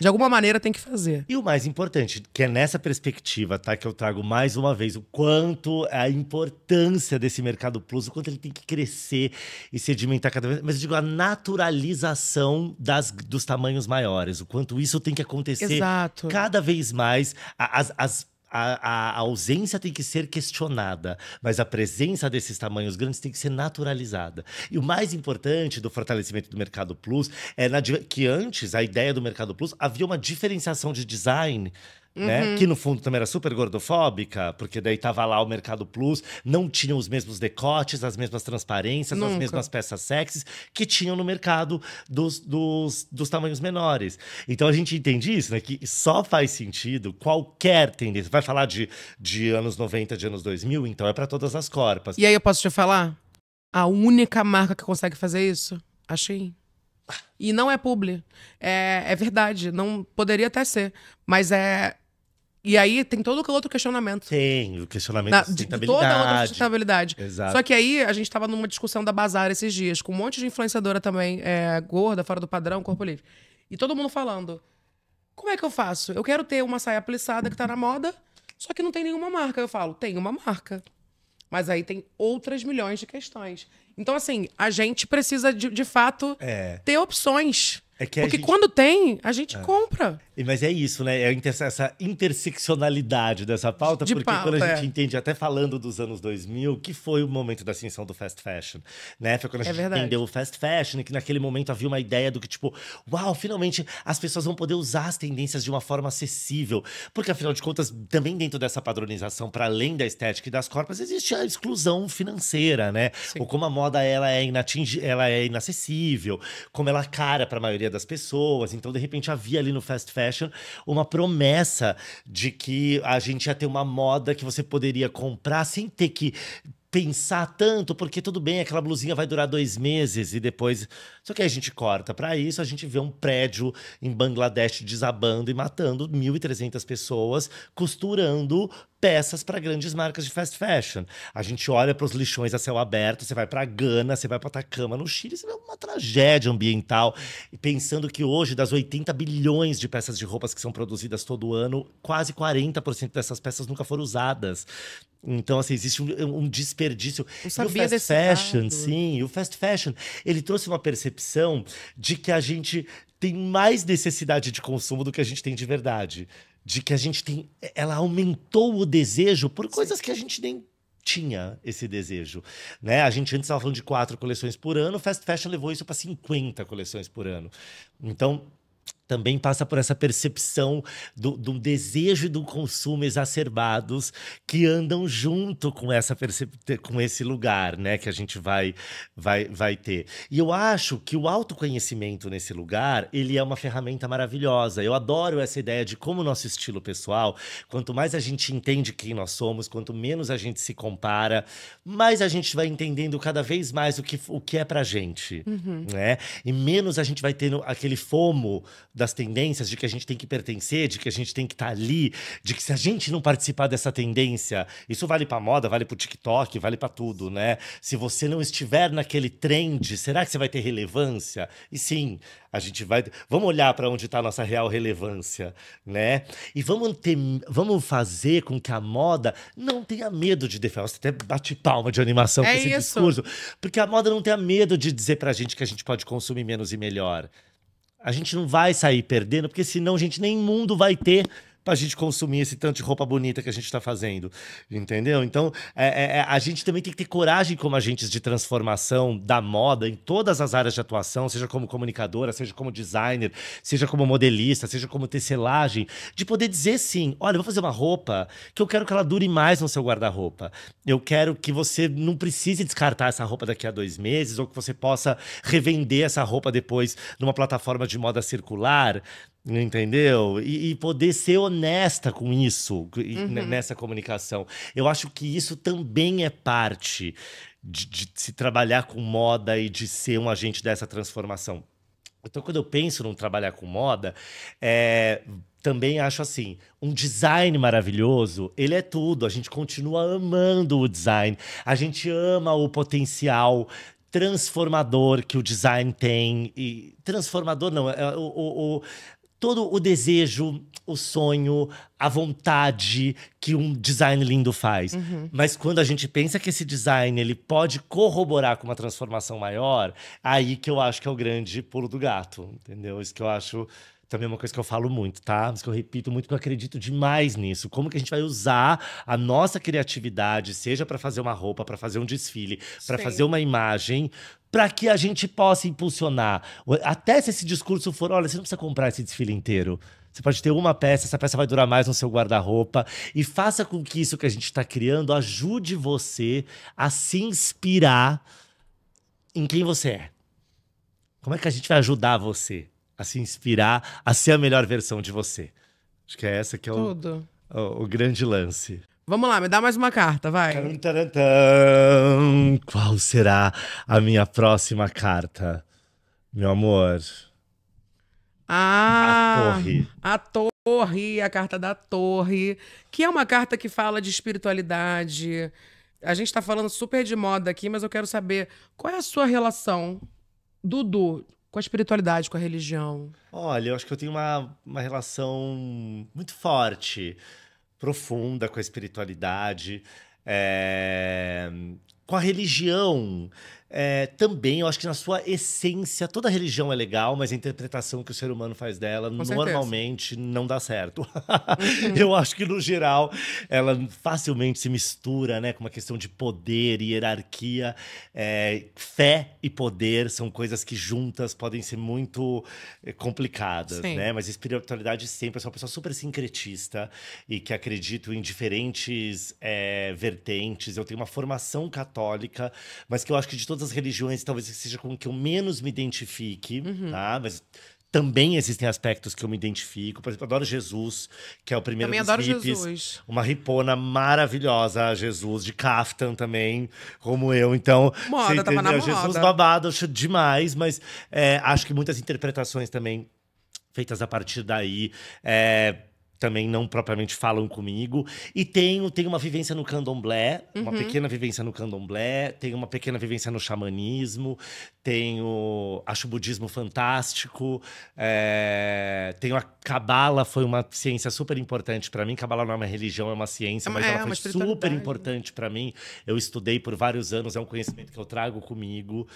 de alguma maneira tem que fazer. E o mais importante, que é nessa perspectiva, tá? Que eu trago mais uma vez o quanto é a importância desse mercado plus, o quanto ele tem que crescer e sedimentar cada vez. Mas eu digo a naturalização das, dos tamanhos maiores, o quanto isso tem que acontecer Exato. cada vez mais. As, as a, a, ausência tem que ser questionada, mas a presença desses tamanhos grandes tem que ser naturalizada. E o mais importante do fortalecimento do Mercado Plus é na, que antes, a ideia do Mercado Plus, havia uma diferenciação de design né? Uhum. Né? Que no fundo também era super gordofóbica, porque daí tava lá o Mercado Plus, não tinham os mesmos decotes, as mesmas transparências, Nunca. as mesmas peças sexys que tinham no mercado dos, dos, dos tamanhos menores. Então a gente entende isso, né? Que só faz sentido qualquer tendência. Vai falar de, de anos 90, de anos 2000, então é para todas as corpas. E aí eu posso te falar? A única marca que consegue fazer isso? achei Shein. E não é publi. É, é verdade. Não poderia até ser. Mas é e aí tem todo outro questionamento. Tem, o questionamento da sustentabilidade. De toda outra sustentabilidade. Exato. Só que aí a gente estava numa discussão da Bazar esses dias, com um monte de influenciadora também, é, gorda, fora do padrão, corpo livre. E todo mundo falando: como é que eu faço? Eu quero ter uma saia plissada que está na moda, só que não tem nenhuma marca. Eu falo: tem uma marca. Mas aí tem outras milhões de questões. Então, assim, a gente precisa de, de fato é. ter opções. É que Porque gente... quando tem, a gente é. compra. Mas é isso, né? É essa interseccionalidade dessa pauta, de porque pauta, quando a gente é. entende, até falando dos anos 2000, que foi o momento da ascensão do fast fashion, né? Foi quando a é gente é entendeu o fast fashion, que naquele momento havia uma ideia do que, tipo, uau, finalmente as pessoas vão poder usar as tendências de uma forma acessível. Porque, afinal de contas, também dentro dessa padronização, para além da estética e das corpas, existe a exclusão financeira, né? Sim. Ou como a moda ela é, inatingi... ela é inacessível, como ela é cara para a maioria maioria das pessoas. Então, de repente, havia ali no fast fashion uma promessa de que a gente ia ter uma moda que você poderia comprar sem ter que pensar tanto, porque tudo bem, aquela blusinha vai durar dois meses e depois só que aí a gente corta para isso, a gente vê um prédio em Bangladesh desabando e matando 1.300 pessoas, costurando peças para grandes marcas de fast fashion. A gente olha para os lixões a céu aberto, você vai para Gana, você vai para Atacama, no Chile, você vê é uma tragédia ambiental. E pensando que hoje, das 80 bilhões de peças de roupas que são produzidas todo ano, quase 40% dessas peças nunca foram usadas. Então, assim, existe um, um desperdício. Eu sabia e o fast fashion, lado. sim, o fast fashion, ele trouxe uma percepção percepção de que a gente tem mais necessidade de consumo do que a gente tem de verdade. De que a gente tem. Ela aumentou o desejo por coisas que a gente nem tinha esse desejo, né? A gente antes estava falando de quatro coleções por ano, Fast Fashion levou isso para 50 coleções por ano. Então, também passa por essa percepção do, do desejo e do consumo exacerbados que andam junto com essa com esse lugar, né, que a gente vai vai vai ter. E eu acho que o autoconhecimento nesse lugar, ele é uma ferramenta maravilhosa. Eu adoro essa ideia de como o nosso estilo pessoal, quanto mais a gente entende quem nós somos, quanto menos a gente se compara, mais a gente vai entendendo cada vez mais o que o que é pra gente, uhum. né? E menos a gente vai tendo aquele fomo das tendências, de que a gente tem que pertencer, de que a gente tem que estar tá ali, de que se a gente não participar dessa tendência, isso vale para moda, vale para TikTok, vale para tudo, né? Se você não estiver naquele trend, será que você vai ter relevância? E sim, a gente vai, vamos olhar para onde está a nossa real relevância, né? E vamos ter, vamos fazer com que a moda não tenha medo de defender. Você até bate palma de animação é com esse isso. discurso, porque a moda não tenha medo de dizer para a gente que a gente pode consumir menos e melhor. A gente não vai sair perdendo, porque senão a gente nem mundo vai ter para a gente consumir esse tanto de roupa bonita que a gente está fazendo, entendeu? Então, é, é, é, a gente também tem que ter coragem como agentes de transformação da moda em todas as áreas de atuação, seja como comunicadora, seja como designer, seja como modelista, seja como tecelagem, de poder dizer sim, olha, eu vou fazer uma roupa que eu quero que ela dure mais no seu guarda-roupa. Eu quero que você não precise descartar essa roupa daqui a dois meses ou que você possa revender essa roupa depois numa plataforma de moda circular. Entendeu? E, e, poder ser honesta com isso, uhum. nessa comunicação. Eu acho que isso também é parte de, de, se trabalhar com moda e de ser um agente dessa transformação. Então, quando eu penso num trabalhar com moda, é, também acho assim, um design maravilhoso, ele é tudo. A gente continua amando o design, a gente ama o potencial transformador que o design tem. E transformador não, é, é o, o, o todo o desejo, o sonho, a vontade que um design lindo faz. Uhum. Mas quando a gente pensa que esse design ele pode corroborar com uma transformação maior, aí que eu acho que é o grande pulo do gato, entendeu? Isso que eu acho também é uma coisa que eu falo muito, tá? Mas que eu repito muito, que eu acredito demais nisso. Como que a gente vai usar a nossa criatividade, seja para fazer uma roupa, para fazer um desfile, para fazer uma imagem, para que a gente possa impulsionar. Até se esse discurso for, olha, você não precisa comprar esse desfile inteiro. Você pode ter uma peça, essa peça vai durar mais no seu guarda-roupa. E faça com que isso que a gente está criando ajude você a se inspirar em quem você é. Como é que a gente vai ajudar você? a se inspirar, a ser a melhor versão de você. Acho que é essa que é o, o, o, grande lance. Vamos lá, me dá mais uma carta, vai. Qual será a minha próxima carta, meu amor? Ah, a torre. A torre, a carta da torre, que é uma carta que fala de espiritualidade. A gente está falando super de moda aqui, mas eu quero saber qual é a sua relação, Dudu, com a espiritualidade, com a religião? Olha, eu acho que eu tenho uma, uma relação muito forte, profunda com a espiritualidade, é... com a religião. É, também, eu acho que na sua essência, toda religião é legal, mas a interpretação que o ser humano faz dela Com normalmente certeza. não dá certo. Uhum. eu acho que, no geral, ela facilmente se mistura né, com uma questão de poder e hierarquia. É, fé e poder são coisas que juntas podem ser muito é, complicadas, Sim. né? Mas espiritualidade sempre, eu é sou uma pessoa super sincretista e que acredito em diferentes é, vertentes. Eu tenho uma formação católica, mas que eu acho que de todas as religiões, talvez seja com que eu menos me identifique, uhum. tá? Mas também existem aspectos que eu me identifico. Por exemplo, adoro Jesus, que é o primeiro também dos adoro hippies. Jesus. Uma ripona maravilhosa, Jesus, de Kaftan também, como eu. Então, moda, tava na Jesus moda. babado, acho demais, mas é, acho que muitas interpretações também feitas a partir daí. É, também não propriamente falam comigo. E tenho, tenho uma vivência no candomblé, uhum. uma pequena vivência no candomblé, tenho uma pequena vivência no xamanismo, tenho. Acho o budismo fantástico, é, tenho a cabala, foi uma ciência super importante para mim. Cabala não é uma religião, é uma ciência, mas é, ela foi super importante para mim. Eu estudei por vários anos, é um conhecimento que eu trago comigo.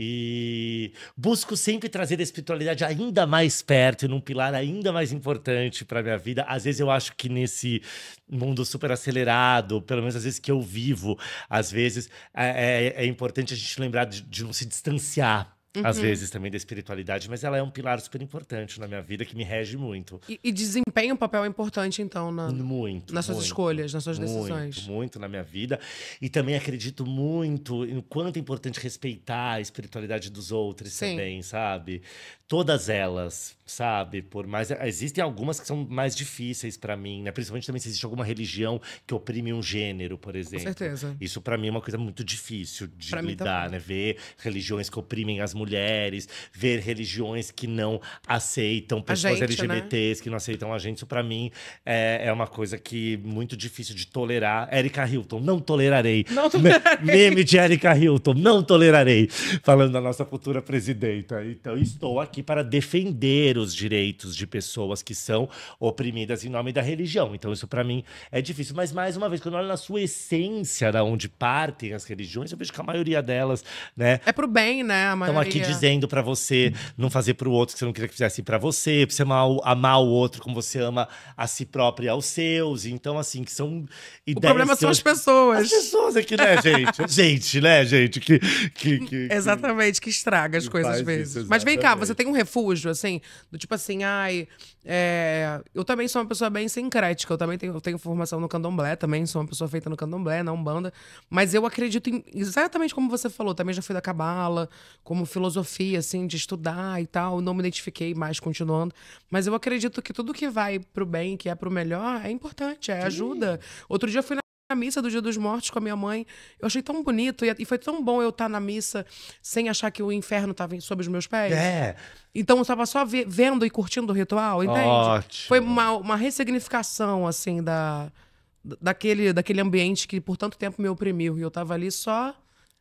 E busco sempre trazer a espiritualidade ainda mais perto num pilar ainda mais importante para minha vida. Às vezes eu acho que nesse mundo super acelerado, pelo menos às vezes que eu vivo, às vezes é, é, é importante a gente lembrar de, de não se distanciar Uhum. Às vezes também da espiritualidade, mas ela é um pilar super importante na minha vida que me rege muito. E, e desempenha um papel importante, então, na, muito, nas suas muito, escolhas, nas suas decisões. Muito, muito na minha vida. E também acredito muito no quanto é importante respeitar a espiritualidade dos outros Sim. também, sabe? todas elas, sabe? Por mais existem algumas que são mais difíceis para mim, né? Principalmente também se existe alguma religião que oprime um gênero, por exemplo. Com certeza. Isso para mim é uma coisa muito difícil de pra lidar, né? Ver religiões que oprimem as mulheres, ver religiões que não aceitam pessoas gente, LGBTs, né? que não aceitam a gente, isso para mim é, é, uma coisa que é muito difícil de tolerar. Erika Hilton, não tolerarei. Não tolerarei. meme de Erika Hilton, não tolerarei. Falando da nossa futura presidenta. Então estou aqui aqui para defender os direitos de pessoas que são oprimidas em nome da religião. Então, isso para mim é difícil. Mas, mais uma vez, quando eu olho na sua essência, da onde partem as religiões, eu vejo que a maioria delas, né? É pro bem, né? Estão aqui dizendo para você não fazer pro outro que você não queria que fizesse para você, pra você amar, amar o outro como você ama a si próprio e aos seus. Então, assim, que são ideias. O problema são as pessoas. As pessoas aqui, né, gente? gente, né, gente? Que, que, que Exatamente, que estraga as coisas às vezes. Isso, Mas vem cá, você tem um refúgio, assim, do tipo assim, ai. É... Eu também sou uma pessoa bem sincrética, eu também tenho, eu tenho formação no candomblé, também sou uma pessoa feita no candomblé, na Umbanda. Mas eu acredito em, exatamente como você falou, também já fui da cabala, como filosofia, assim, de estudar e tal. Não me identifiquei mais continuando. Mas eu acredito que tudo que vai pro bem, que é pro melhor, é importante, é ajuda. Outro dia eu fui na a missa do Dia dos Mortos com a minha mãe. Eu achei tão bonito e, foi tão bom eu estar tá na missa sem achar que o inferno estava sob os meus pés. É. Então eu estava só vendo e curtindo o ritual, entende? Ótimo. Foi uma, uma ressignificação, assim, da, daquele, daquele ambiente que por tanto tempo me oprimiu. E eu estava ali só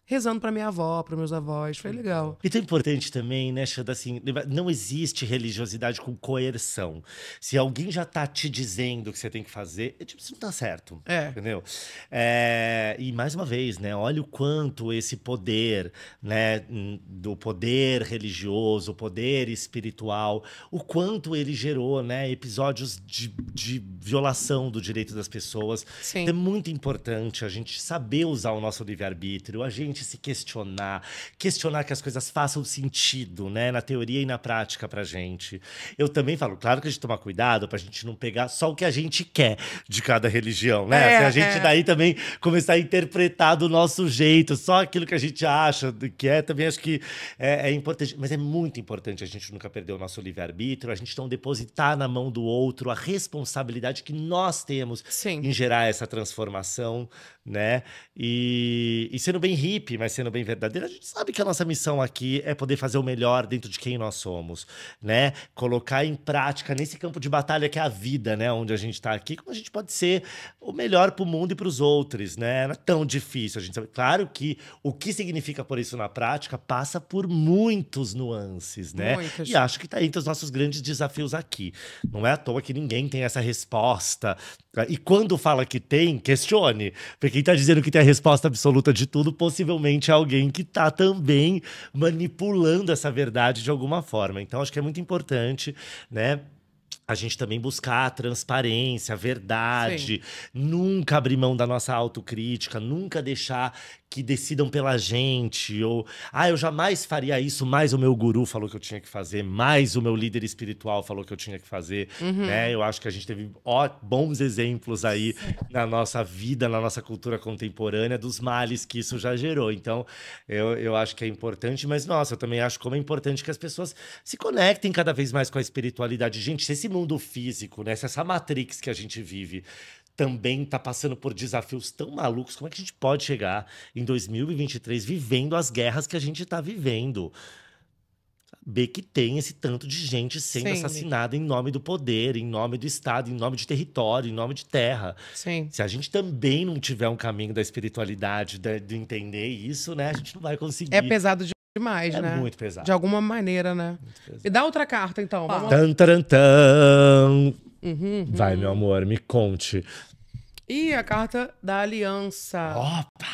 rezando para minha avó, para meus avós. Foi legal. E tão importante também, né, Chanda, assim, não existe religiosidade com coerção. Se alguém já tá te dizendo o que você tem que fazer, é tipo, isso não tá certo. É. Entendeu? É, e mais uma vez, né, olha o quanto esse poder, né, hum, do poder religioso, o poder espiritual, o quanto ele gerou, né, episódios de, de violação do direito das pessoas. Sim. Então é muito importante a gente saber usar o nosso livre-arbítrio, a gente gente se questionar, questionar que as coisas façam sentido, né, na teoria e na prática pra gente. Eu também falo, claro que a gente tomar cuidado pra gente não pegar só o que a gente quer de cada religião, né? É, Se a gente é. daí também começar a interpretar do nosso jeito, só aquilo que a gente acha que é, também acho que é, é importante. Mas é muito importante a gente nunca perder o nosso livre-arbítrio, a gente não depositar na mão do outro a responsabilidade que nós temos Sim. em gerar essa transformação, né? E, e sendo bem hippie, equipe, mas sendo bem verdadeira a gente sabe que a nossa missão aqui é poder fazer o melhor dentro de quem nós somos, né? Colocar em prática nesse campo de batalha que é a vida, né? Onde a gente está aqui, como a gente pode ser o melhor para o mundo e para os outros, né? Não é tão difícil. A gente sabe. Claro que o que significa por isso na prática passa por muitos nuances, né? Muitas. E acho que está entre os nossos grandes desafios aqui. Não é à toa que ninguém tem essa resposta e quando fala que tem, questione. Porque quem está dizendo que tem a resposta absoluta de tudo, possivelmente é alguém que está também manipulando essa verdade de alguma forma. Então, acho que é muito importante, né? a gente também buscar a transparência, a verdade, Sim. nunca abrir mão da nossa autocrítica, nunca deixar que decidam pela gente, ou ah, eu jamais faria isso, mais o meu guru falou que eu tinha que fazer, mais o meu líder espiritual falou que eu tinha que fazer, uhum. né? Eu acho que a gente teve ó, bons exemplos aí Sim. na nossa vida, na nossa cultura contemporânea, dos males que isso já gerou. Então, eu, eu acho que é importante, mas nossa, eu também acho como é importante que as pessoas se conectem cada vez mais com a espiritualidade. Gente, se esse mundo físico, né? Se essa matrix que a gente vive também está passando por desafios tão malucos, como é que a gente pode chegar em 2023 vivendo as guerras que a gente está vivendo? Saber que tem esse tanto de gente sendo Sim. assassinada em nome do poder, em nome do Estado, em nome de território, em nome de terra. Sim. Se a gente também não tiver um caminho da espiritualidade, de, de entender isso, né, a gente não vai conseguir. É pesado de Demais, é né? muito pesado. De alguma maneira, né? E dá outra carta, então. Vamos... Tan, taran, tan. Uhum, uhum. Vai, meu amor, me conte. E a carta da aliança. Opa!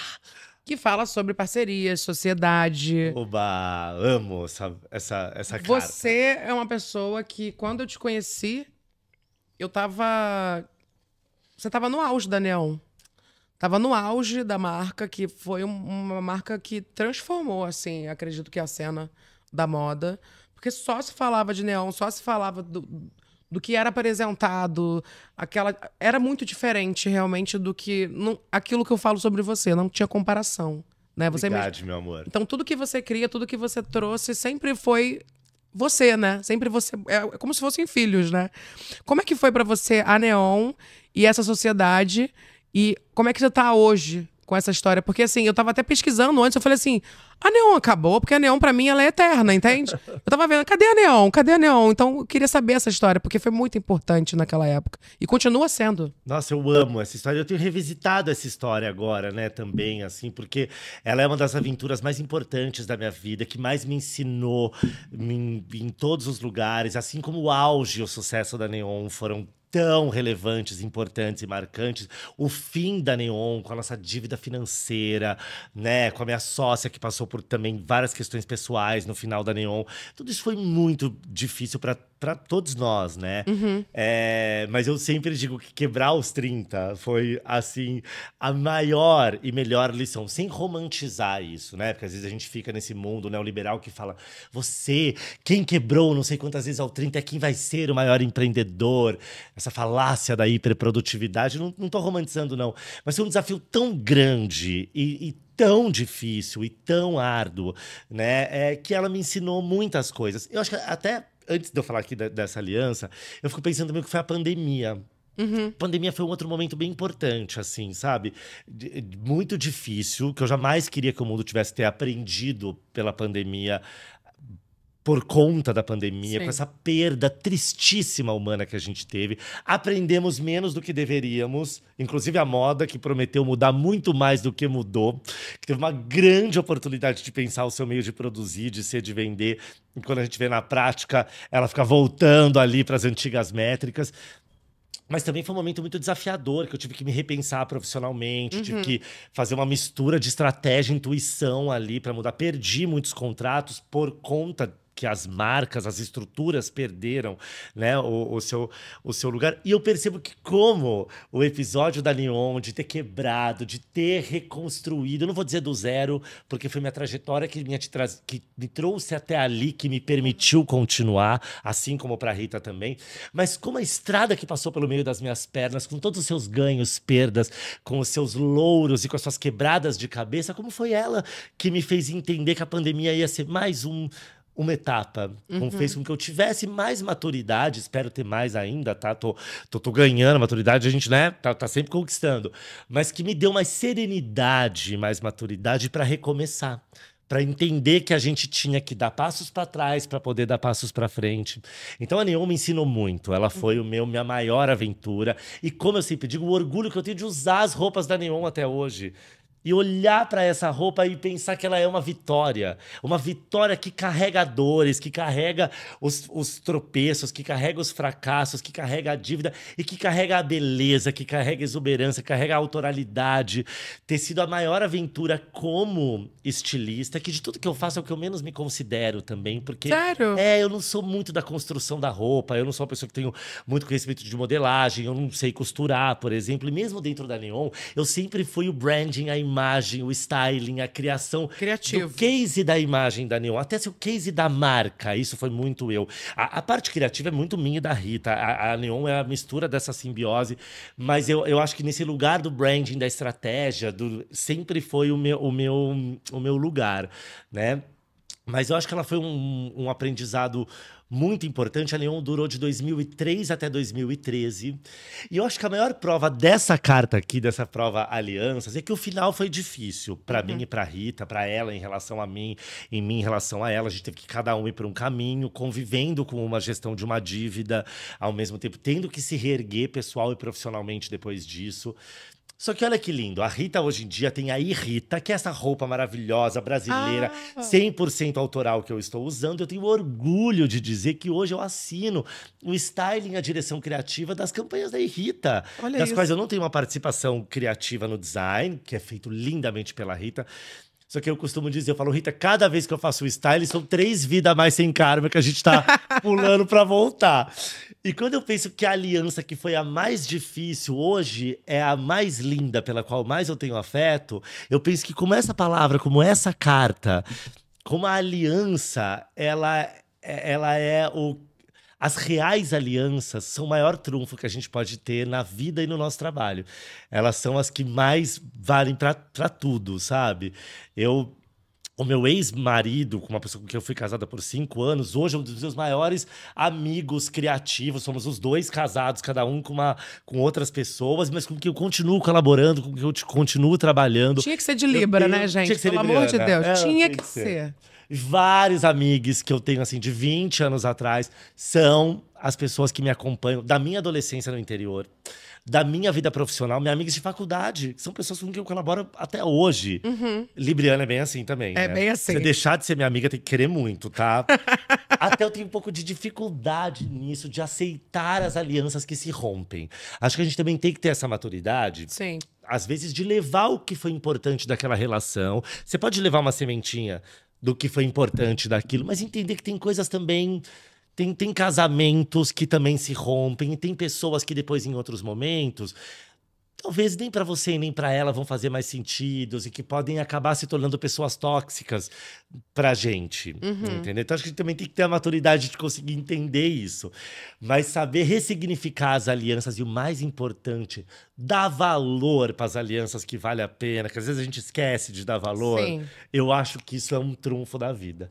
Que fala sobre parcerias, sociedade. Oba, amo essa, essa, essa carta. Você é uma pessoa que, quando eu te conheci, eu tava. Você tava no auge da Neon. Tava no auge da marca, que foi uma marca que transformou, assim, acredito que a cena da moda. Porque só se falava de neon, só se falava do, do que era apresentado, aquela era muito diferente realmente do que não, aquilo que eu falo sobre você, não tinha comparação, né? Você Verdade, meu amor. Então tudo que você cria, tudo que você trouxe sempre foi você, né? Sempre você é, é como se fossem filhos, né? Como é que foi para você a Neon e essa sociedade e como é que você tá hoje com essa história? Porque assim, eu tava até pesquisando antes, eu falei assim, a Neon acabou, porque a Neon para mim ela é eterna, entende? Eu tava vendo, cadê a Neon? Cadê a Neon? Então eu queria saber essa história, porque foi muito importante naquela época e continua sendo. Nossa, eu amo essa história. Eu tenho revisitado essa história agora, né, também assim, porque ela é uma das aventuras mais importantes da minha vida, que mais me ensinou em, em todos os lugares, assim como o auge, o sucesso da Neon foram tão relevantes, importantes e marcantes. O fim da Neon, com a nossa dívida financeira, né? Com a minha sócia que passou por também várias questões pessoais no final da Neon. Tudo isso foi muito difícil para todos nós, né? Uhum. É, mas eu sempre digo que quebrar os 30 foi, assim, a maior e melhor lição. Sem romantizar isso, né? Porque às vezes a gente fica nesse mundo neoliberal que fala: você, quem quebrou não sei quantas vezes ao 30 é quem vai ser o maior empreendedor essa falácia da hiperprodutividade. Não, não tô romantizando, não. Mas foi um desafio tão grande e, e tão difícil e tão árduo, né? É, que ela me ensinou muitas coisas. Eu acho que até antes de eu falar aqui dessa aliança, eu fico pensando também que foi a pandemia. Uhum. Pandemia foi um outro momento bem importante, assim, sabe? De, de, muito difícil, que eu jamais queria que o mundo tivesse ter aprendido pela pandemia por conta da pandemia, Sim. com essa perda tristíssima humana que a gente teve. Aprendemos menos do que deveríamos, inclusive a moda, que prometeu mudar muito mais do que mudou, que teve uma grande oportunidade de pensar o seu meio de produzir, de ser, de vender. E quando a gente vê na prática, ela fica voltando ali para as antigas métricas. Mas também foi um momento muito desafiador, que eu tive que me repensar profissionalmente, uhum. tive que fazer uma mistura de estratégia e intuição ali para mudar. Perdi muitos contratos por conta que as marcas, as estruturas perderam né, o, o, seu, o seu lugar. E eu percebo que, como o episódio da Lyon, de ter quebrado, de ter reconstruído, não vou dizer do zero, porque foi minha trajetória que, minha, que me trouxe até ali, que me permitiu continuar, assim como para Rita também. Mas como a estrada que passou pelo meio das minhas pernas, com todos os seus ganhos, perdas, com os seus louros e com as suas quebradas de cabeça, como foi ela que me fez entender que a pandemia ia ser mais um uma etapa. Uhum. Fez com que eu tivesse mais maturidade, espero ter mais ainda, tá? Tô, tô, tô ganhando maturidade, a gente, né, tá, tá, sempre conquistando. Mas que me deu mais serenidade, mais maturidade para recomeçar. Para entender que a gente tinha que dar passos para trás para poder dar passos para frente. Então a Neon me ensinou muito. Ela foi o meu, minha maior aventura. E como eu sempre digo, o orgulho que eu tenho de usar as roupas da Neon até hoje e olhar para essa roupa e pensar que ela é uma vitória. Uma vitória que carrega dores, que carrega os, os tropeços, que carrega os fracassos, que carrega a dívida e que carrega a beleza, que carrega a exuberância, que carrega a autoralidade. Ter sido a maior aventura como estilista, que de tudo que eu faço é o que eu menos me considero também, porque. Sério? É, eu não sou muito da construção da roupa, eu não sou uma pessoa que tenho muito conhecimento de modelagem, eu não sei costurar, por exemplo. E mesmo dentro da Neon, eu sempre fui o branding, a imagem imagem, o styling, a criação. Criativo. Do case da imagem da Neon, até se o case da marca, isso foi muito eu. A, a parte criativa é muito minha e da Rita. A, a, Neon é a mistura dessa simbiose, mas eu, eu acho que nesse lugar do branding, da estratégia, do, sempre foi o meu, o meu, o meu lugar, né? Mas eu acho que ela foi um, um aprendizado muito importante. A Leon durou de 2003 até 2013. E eu acho que a maior prova dessa carta aqui, dessa prova Alianças, é que o final foi difícil para uhum. mim e para Rita, para ela em relação a mim, em mim em relação a ela. A gente teve que cada um ir por um caminho, convivendo com uma gestão de uma dívida, ao mesmo tempo tendo que se reerguer pessoal e profissionalmente depois disso. Só que olha que lindo, a Rita hoje em dia tem a Irrita, que é essa roupa maravilhosa brasileira, ah. 100% autoral que eu estou usando. Eu tenho orgulho de dizer que hoje eu assino o styling, a direção criativa das campanhas da Irrita, das isso. quais eu não tenho uma participação criativa no design, que é feito lindamente pela Rita, só que eu costumo dizer, eu falo, Rita, cada vez que eu faço o style, são três vidas a mais sem karma que a gente tá pulando para voltar. E quando eu penso que a aliança que foi a mais difícil hoje é a mais linda, pela qual mais eu tenho afeto, eu penso que como essa palavra, como essa carta, como a aliança, ela, é, ela é o as reais alianças são o maior trunfo que a gente pode ter na vida e no nosso trabalho. Elas são as que mais valem para tudo, sabe? Eu o meu ex-marido, com uma pessoa com quem eu fui casada por cinco anos, hoje é um dos meus maiores amigos criativos. Somos os dois casados, cada um com, uma, com outras pessoas, mas com quem eu continuo colaborando, com quem eu continuo trabalhando. Tinha que ser de Libra, tenho... né, gente? Tinha que ser Pelo libriana. amor de né? Deus, é, tinha, tinha que, que ser. ser. Vários amigos que eu tenho, assim, de 20 anos atrás, são as pessoas que me acompanham da minha adolescência no interior, da minha vida profissional, minhas amigas de faculdade. São pessoas com quem eu colaboro até hoje. Uhum. Libriana é bem assim também. É né? bem assim. Você deixar de ser minha amiga tem que querer muito, tá? até eu tenho um pouco de dificuldade nisso, de aceitar as alianças que se rompem. Acho que a gente também tem que ter essa maturidade. Sim às vezes, de levar o que foi importante daquela relação. Você pode levar uma sementinha do que foi importante daquilo, mas entender que tem coisas também. Tem, tem casamentos que também se rompem, tem pessoas que depois, em outros momentos, talvez nem para você e nem para ela vão fazer mais sentidos assim, e que podem acabar se tornando pessoas tóxicas pra gente, uhum. entendeu? Então acho que a gente também tem que ter a maturidade de conseguir entender isso, mas saber ressignificar as alianças e o mais importante, dar valor para as alianças que vale a pena, que às vezes a gente esquece de dar valor. Sim. Eu acho que isso é um trunfo da vida.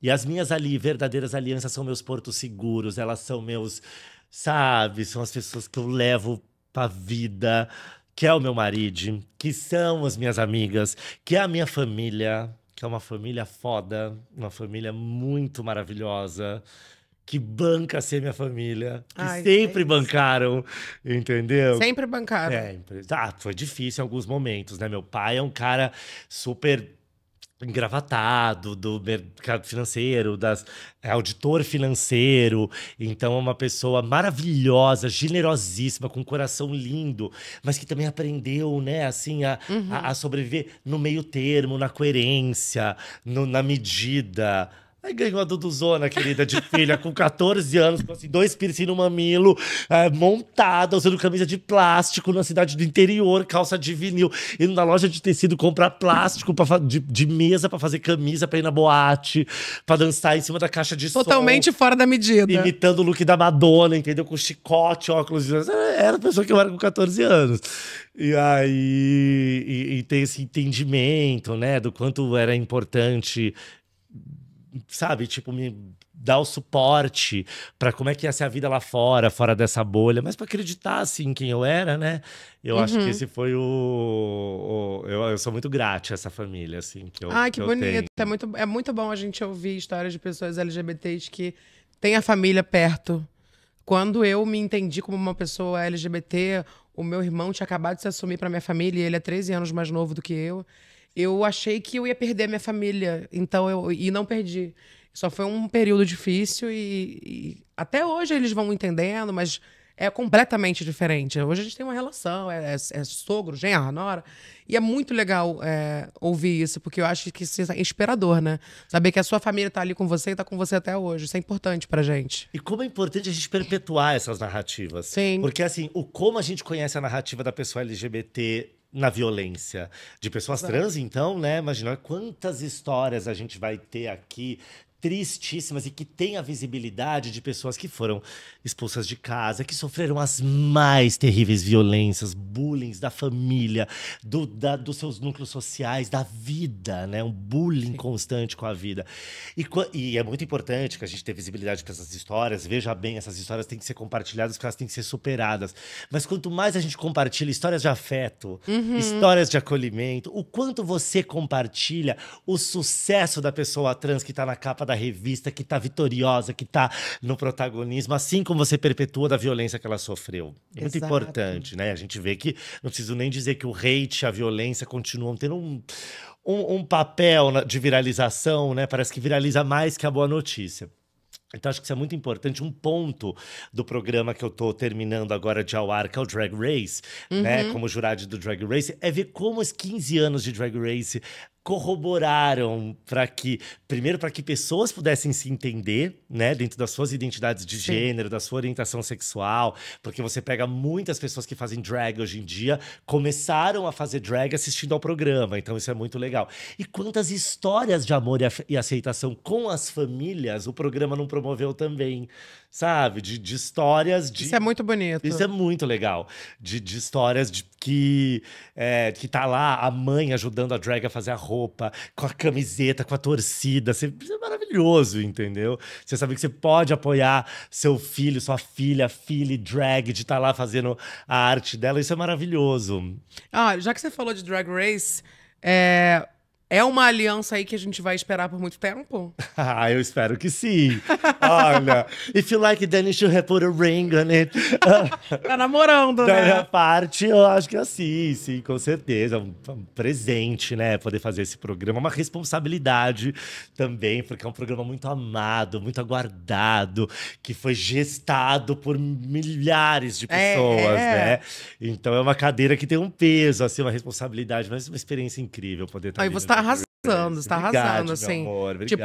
E as minhas ali verdadeiras alianças são meus portos seguros, elas são meus, sabe, são as pessoas que eu levo pra vida, que é o meu marido, que são as minhas amigas, que é a minha família, que é uma família foda, uma família muito maravilhosa, que banca ser minha família, que Ai, sempre é bancaram, entendeu? Sempre bancaram. Sempre. É, ah, foi difícil em alguns momentos, né? Meu pai é um cara super engravatado do mercado financeiro, das é auditor financeiro, então é uma pessoa maravilhosa, generosíssima, com um coração lindo, mas que também aprendeu, né, assim a, uhum. a, a, sobreviver no meio termo, na coerência, no, na medida, Aí ganhou a Duduzona, querida, de filha, com 14 anos, com assim, dois piercing no mamilo, é, montada, usando camisa de plástico na cidade do interior, calça de vinil, indo na loja de tecido comprar plástico pra, de, de mesa para fazer camisa, para ir na boate, para dançar em cima da caixa de Totalmente som. Totalmente fora da medida. Imitando o look da Madonna, entendeu? Com chicote, óculos. Era a pessoa que eu era com 14 anos. E aí. E, e tem esse entendimento, né, do quanto era importante sabe, tipo, me dar o suporte para como é que ia ser a vida lá fora, fora dessa bolha, mas para acreditar, assim, em quem eu era, né? Eu uhum. acho que uhum. esse foi o... o eu, eu, sou muito grata a essa família, assim, que eu Ai, que, que bonito. É, muito, é muito bom a gente ouvir histórias de pessoas LGBTs que têm a família perto. Quando eu me entendi como uma pessoa LGBT, o meu irmão tinha acabado de se assumir para minha família, ele é 13 anos mais novo do que eu eu achei que eu ia perder a minha família. Então eu. E não perdi. Só foi um período difícil e, e até hoje eles vão entendendo, mas é completamente diferente. Hoje a gente tem uma relação, é, é, é sogro, genro, nora. E é muito legal é, ouvir isso, porque eu acho que isso é inspirador, né? Saber que a sua família está ali com você e está com você até hoje. Isso é importante pra gente. E como é importante a gente perpetuar essas narrativas. Sim. Porque, assim, o como a gente conhece a narrativa da pessoa LGBT na violência de pessoas trans, então, né? Imaginar quantas histórias a gente vai ter aqui tristíssimas e que tem a visibilidade de pessoas que foram expulsas de casa, que sofreram as mais terríveis violências, bullying da família, do, da, dos seus núcleos sociais, da vida, né? Um bullying constante com a vida. E, e é muito importante que a gente tenha visibilidade para essas histórias. Veja bem, essas histórias têm que ser compartilhadas, porque elas têm que ser superadas. Mas quanto mais a gente compartilha histórias de afeto, uhum. histórias de acolhimento, o quanto você compartilha o sucesso da pessoa trans que está na capa da da revista que está vitoriosa, que está no protagonismo, assim como você perpetua da violência que ela sofreu. muito Exato. importante, né? A gente vê que não preciso nem dizer que o hate, a violência continuam tendo um, um, um papel de viralização, né? Parece que viraliza mais que a boa notícia. Então, acho que isso é muito importante. Um ponto do programa que eu estou terminando agora de ao ar, que é o Drag Race, né? uhum. né? Como jurado do Drag Race, é ver como os 15 anos de Drag Race corroboraram para que primeiro para que pessoas pudessem se entender, né, dentro das suas identidades de Sim. gênero, da sua orientação sexual, porque você pega muitas pessoas que fazem drag hoje em dia começaram a fazer drag assistindo ao programa, então isso é muito legal. E quantas histórias de amor e aceitação com as famílias o programa não promoveu também, sabe? De, de histórias de Isso é muito bonito. Isso é muito legal. De, de histórias de que é, que tá lá a mãe ajudando a drag a fazer a roupa, com a camiseta, com a torcida. Você, é maravilhoso, entendeu? Você sabe que você pode apoiar seu filho, sua filha, filha drag, de estar tá lá fazendo a arte dela. Isso é maravilhoso. Ah, já que você falou de Drag Race, é, é uma aliança aí que a gente vai esperar por muito tempo? ah, eu espero que sim. Olha, if you like then you should put a ring on it. tá namorando, da né? Da minha parte, eu acho que é assim, sim, com certeza. Um, um presente, né? Poder fazer esse programa. Uma responsabilidade também, porque é um programa muito amado, muito aguardado, que foi gestado por milhares de é, pessoas, é, é. né? Então é uma cadeira que tem um peso, assim, uma responsabilidade, mas uma experiência incrível poder estar. Tá aí você tá arrasando. Você tá arrasando, assim. Amor, tipo,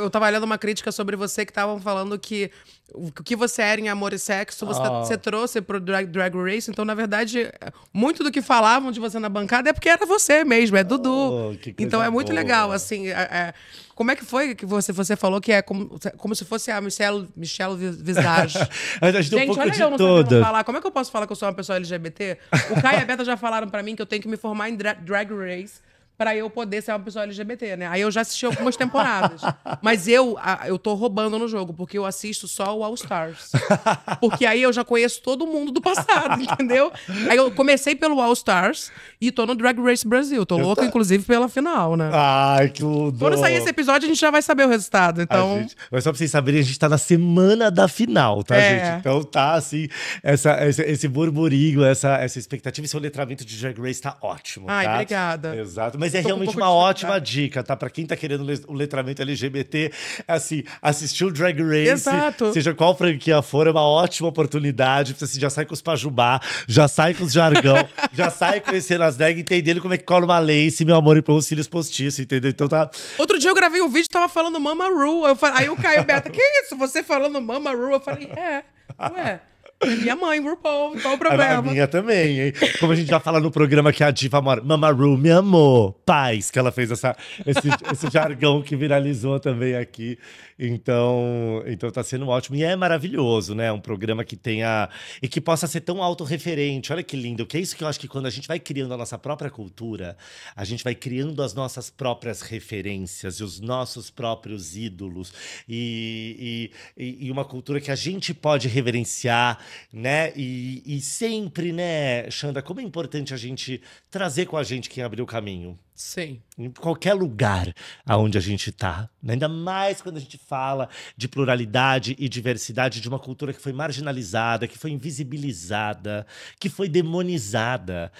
eu tava lendo uma crítica sobre você que estavam falando que o que você era em amor e sexo, você, tá, oh. você trouxe pro drag, drag Race. Então, na verdade, muito do que falavam de você na bancada é porque era você mesmo, é Dudu. Oh, então é muito boa. legal, assim. É, é, como é que foi que você, você falou que é como, como se fosse a Michelle, Michelle Visage? Gente, um olha de eu não toda. falar. Como é que eu posso falar que eu sou uma pessoa LGBT? O Caio e a Beta já falaram para mim que eu tenho que me formar em dra drag race para eu poder ser uma pessoa LGBT, né? Aí eu já assisti algumas temporadas. Mas eu, eu tô roubando no jogo, porque eu assisto só o All Stars. Porque aí eu já conheço todo mundo do passado, entendeu? Aí eu comecei pelo All Stars e tô no Drag Race Brasil. Tô louco, louca, inclusive, pela final, né? Ai, que ludo. Quando sair esse episódio, a gente já vai saber o resultado, então... Gente... Mas só pra vocês saberem, a gente tá na semana da final, tá, é. gente? Então tá, assim, essa, esse, esse burburinho, essa, essa expectativa, esse letramento de Drag Race tá ótimo, Ai, tá? obrigada. Exato. Mas mas é realmente um uma ótima dica, tá? Pra quem tá querendo o letramento LGBT, assim, assistiu Drag Race, Exato. seja qual franquia for, é uma ótima oportunidade. Você assim, já sai com os pajubá, já sai com os jargão, já sai conhecendo as drag, entendendo como é que cola uma lace, meu amor, e põe os cílios postiços, entendeu? Então tá. Outro dia eu gravei um vídeo, tava falando Mama Ru. Aí o Caio Beto, que isso? Você falando Mama Ru? Eu falei, é, ué. Minha mãe, RuPaul, qual o problema? A minha também, hein? Como a gente já fala no programa que a diva mora, Mama Ru me amou, paz, que ela fez essa, esse, esse jargão que viralizou também aqui. Então, então tá sendo ótimo. E é maravilhoso, né? Um programa que tenha. e que possa ser tão autorreferente. Olha que lindo. Que é isso que eu acho que quando a gente vai criando a nossa própria cultura, a gente vai criando as nossas próprias referências e os nossos próprios ídolos. E, e, e uma cultura que a gente pode reverenciar, né? E, e sempre, né, Xanda, como é importante a gente trazer com a gente quem abriu o caminho. Sim. Em qualquer lugar aonde a gente está. Né? Ainda mais quando a gente fala de pluralidade e diversidade de uma cultura que foi marginalizada, que foi invisibilizada, que foi demonizada,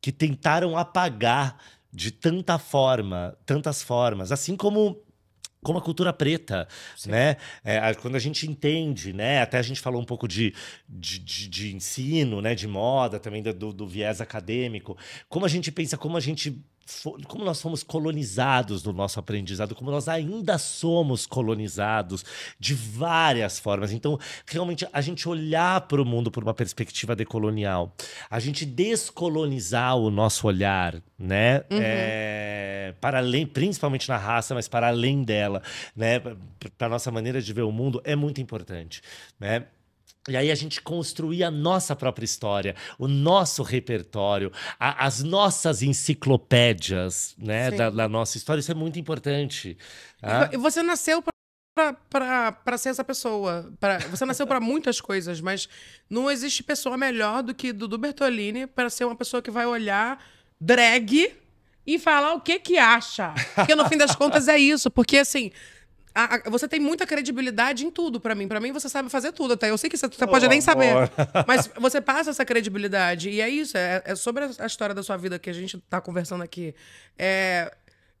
que tentaram apagar de tanta forma, tantas formas, assim como como a cultura preta, Sim. né? É, quando a gente entende, né? Até a gente falou um pouco de, de, de, de ensino, né? De moda, também do, do viés acadêmico. Como a gente pensa, como a gente como nós fomos colonizados no nosso aprendizado, como nós ainda somos colonizados de várias formas. Então, realmente, a gente olhar para o mundo por uma perspectiva decolonial, a gente descolonizar o nosso olhar, né? Uhum. É, para além, principalmente na raça, mas para além dela, né? Para a nossa maneira de ver o mundo, é muito importante, né? E aí a gente construía a nossa própria história, o nosso repertório, a, as nossas enciclopédias né, da, da, nossa história. Isso é muito importante. Ah. E você nasceu para ser essa pessoa. Pra, você nasceu para muitas coisas, mas não existe pessoa melhor do que Dudu Bertolini para ser uma pessoa que vai olhar drag e falar o que que acha. Porque no fim das contas é isso. Porque assim a, a, você tem muita credibilidade em tudo para mim. Para mim, você sabe fazer tudo. Até tá? eu sei que você, você oh, pode nem amor. saber. Mas você passa essa credibilidade. E é isso. É, é, sobre a história da sua vida que a gente tá conversando aqui. É,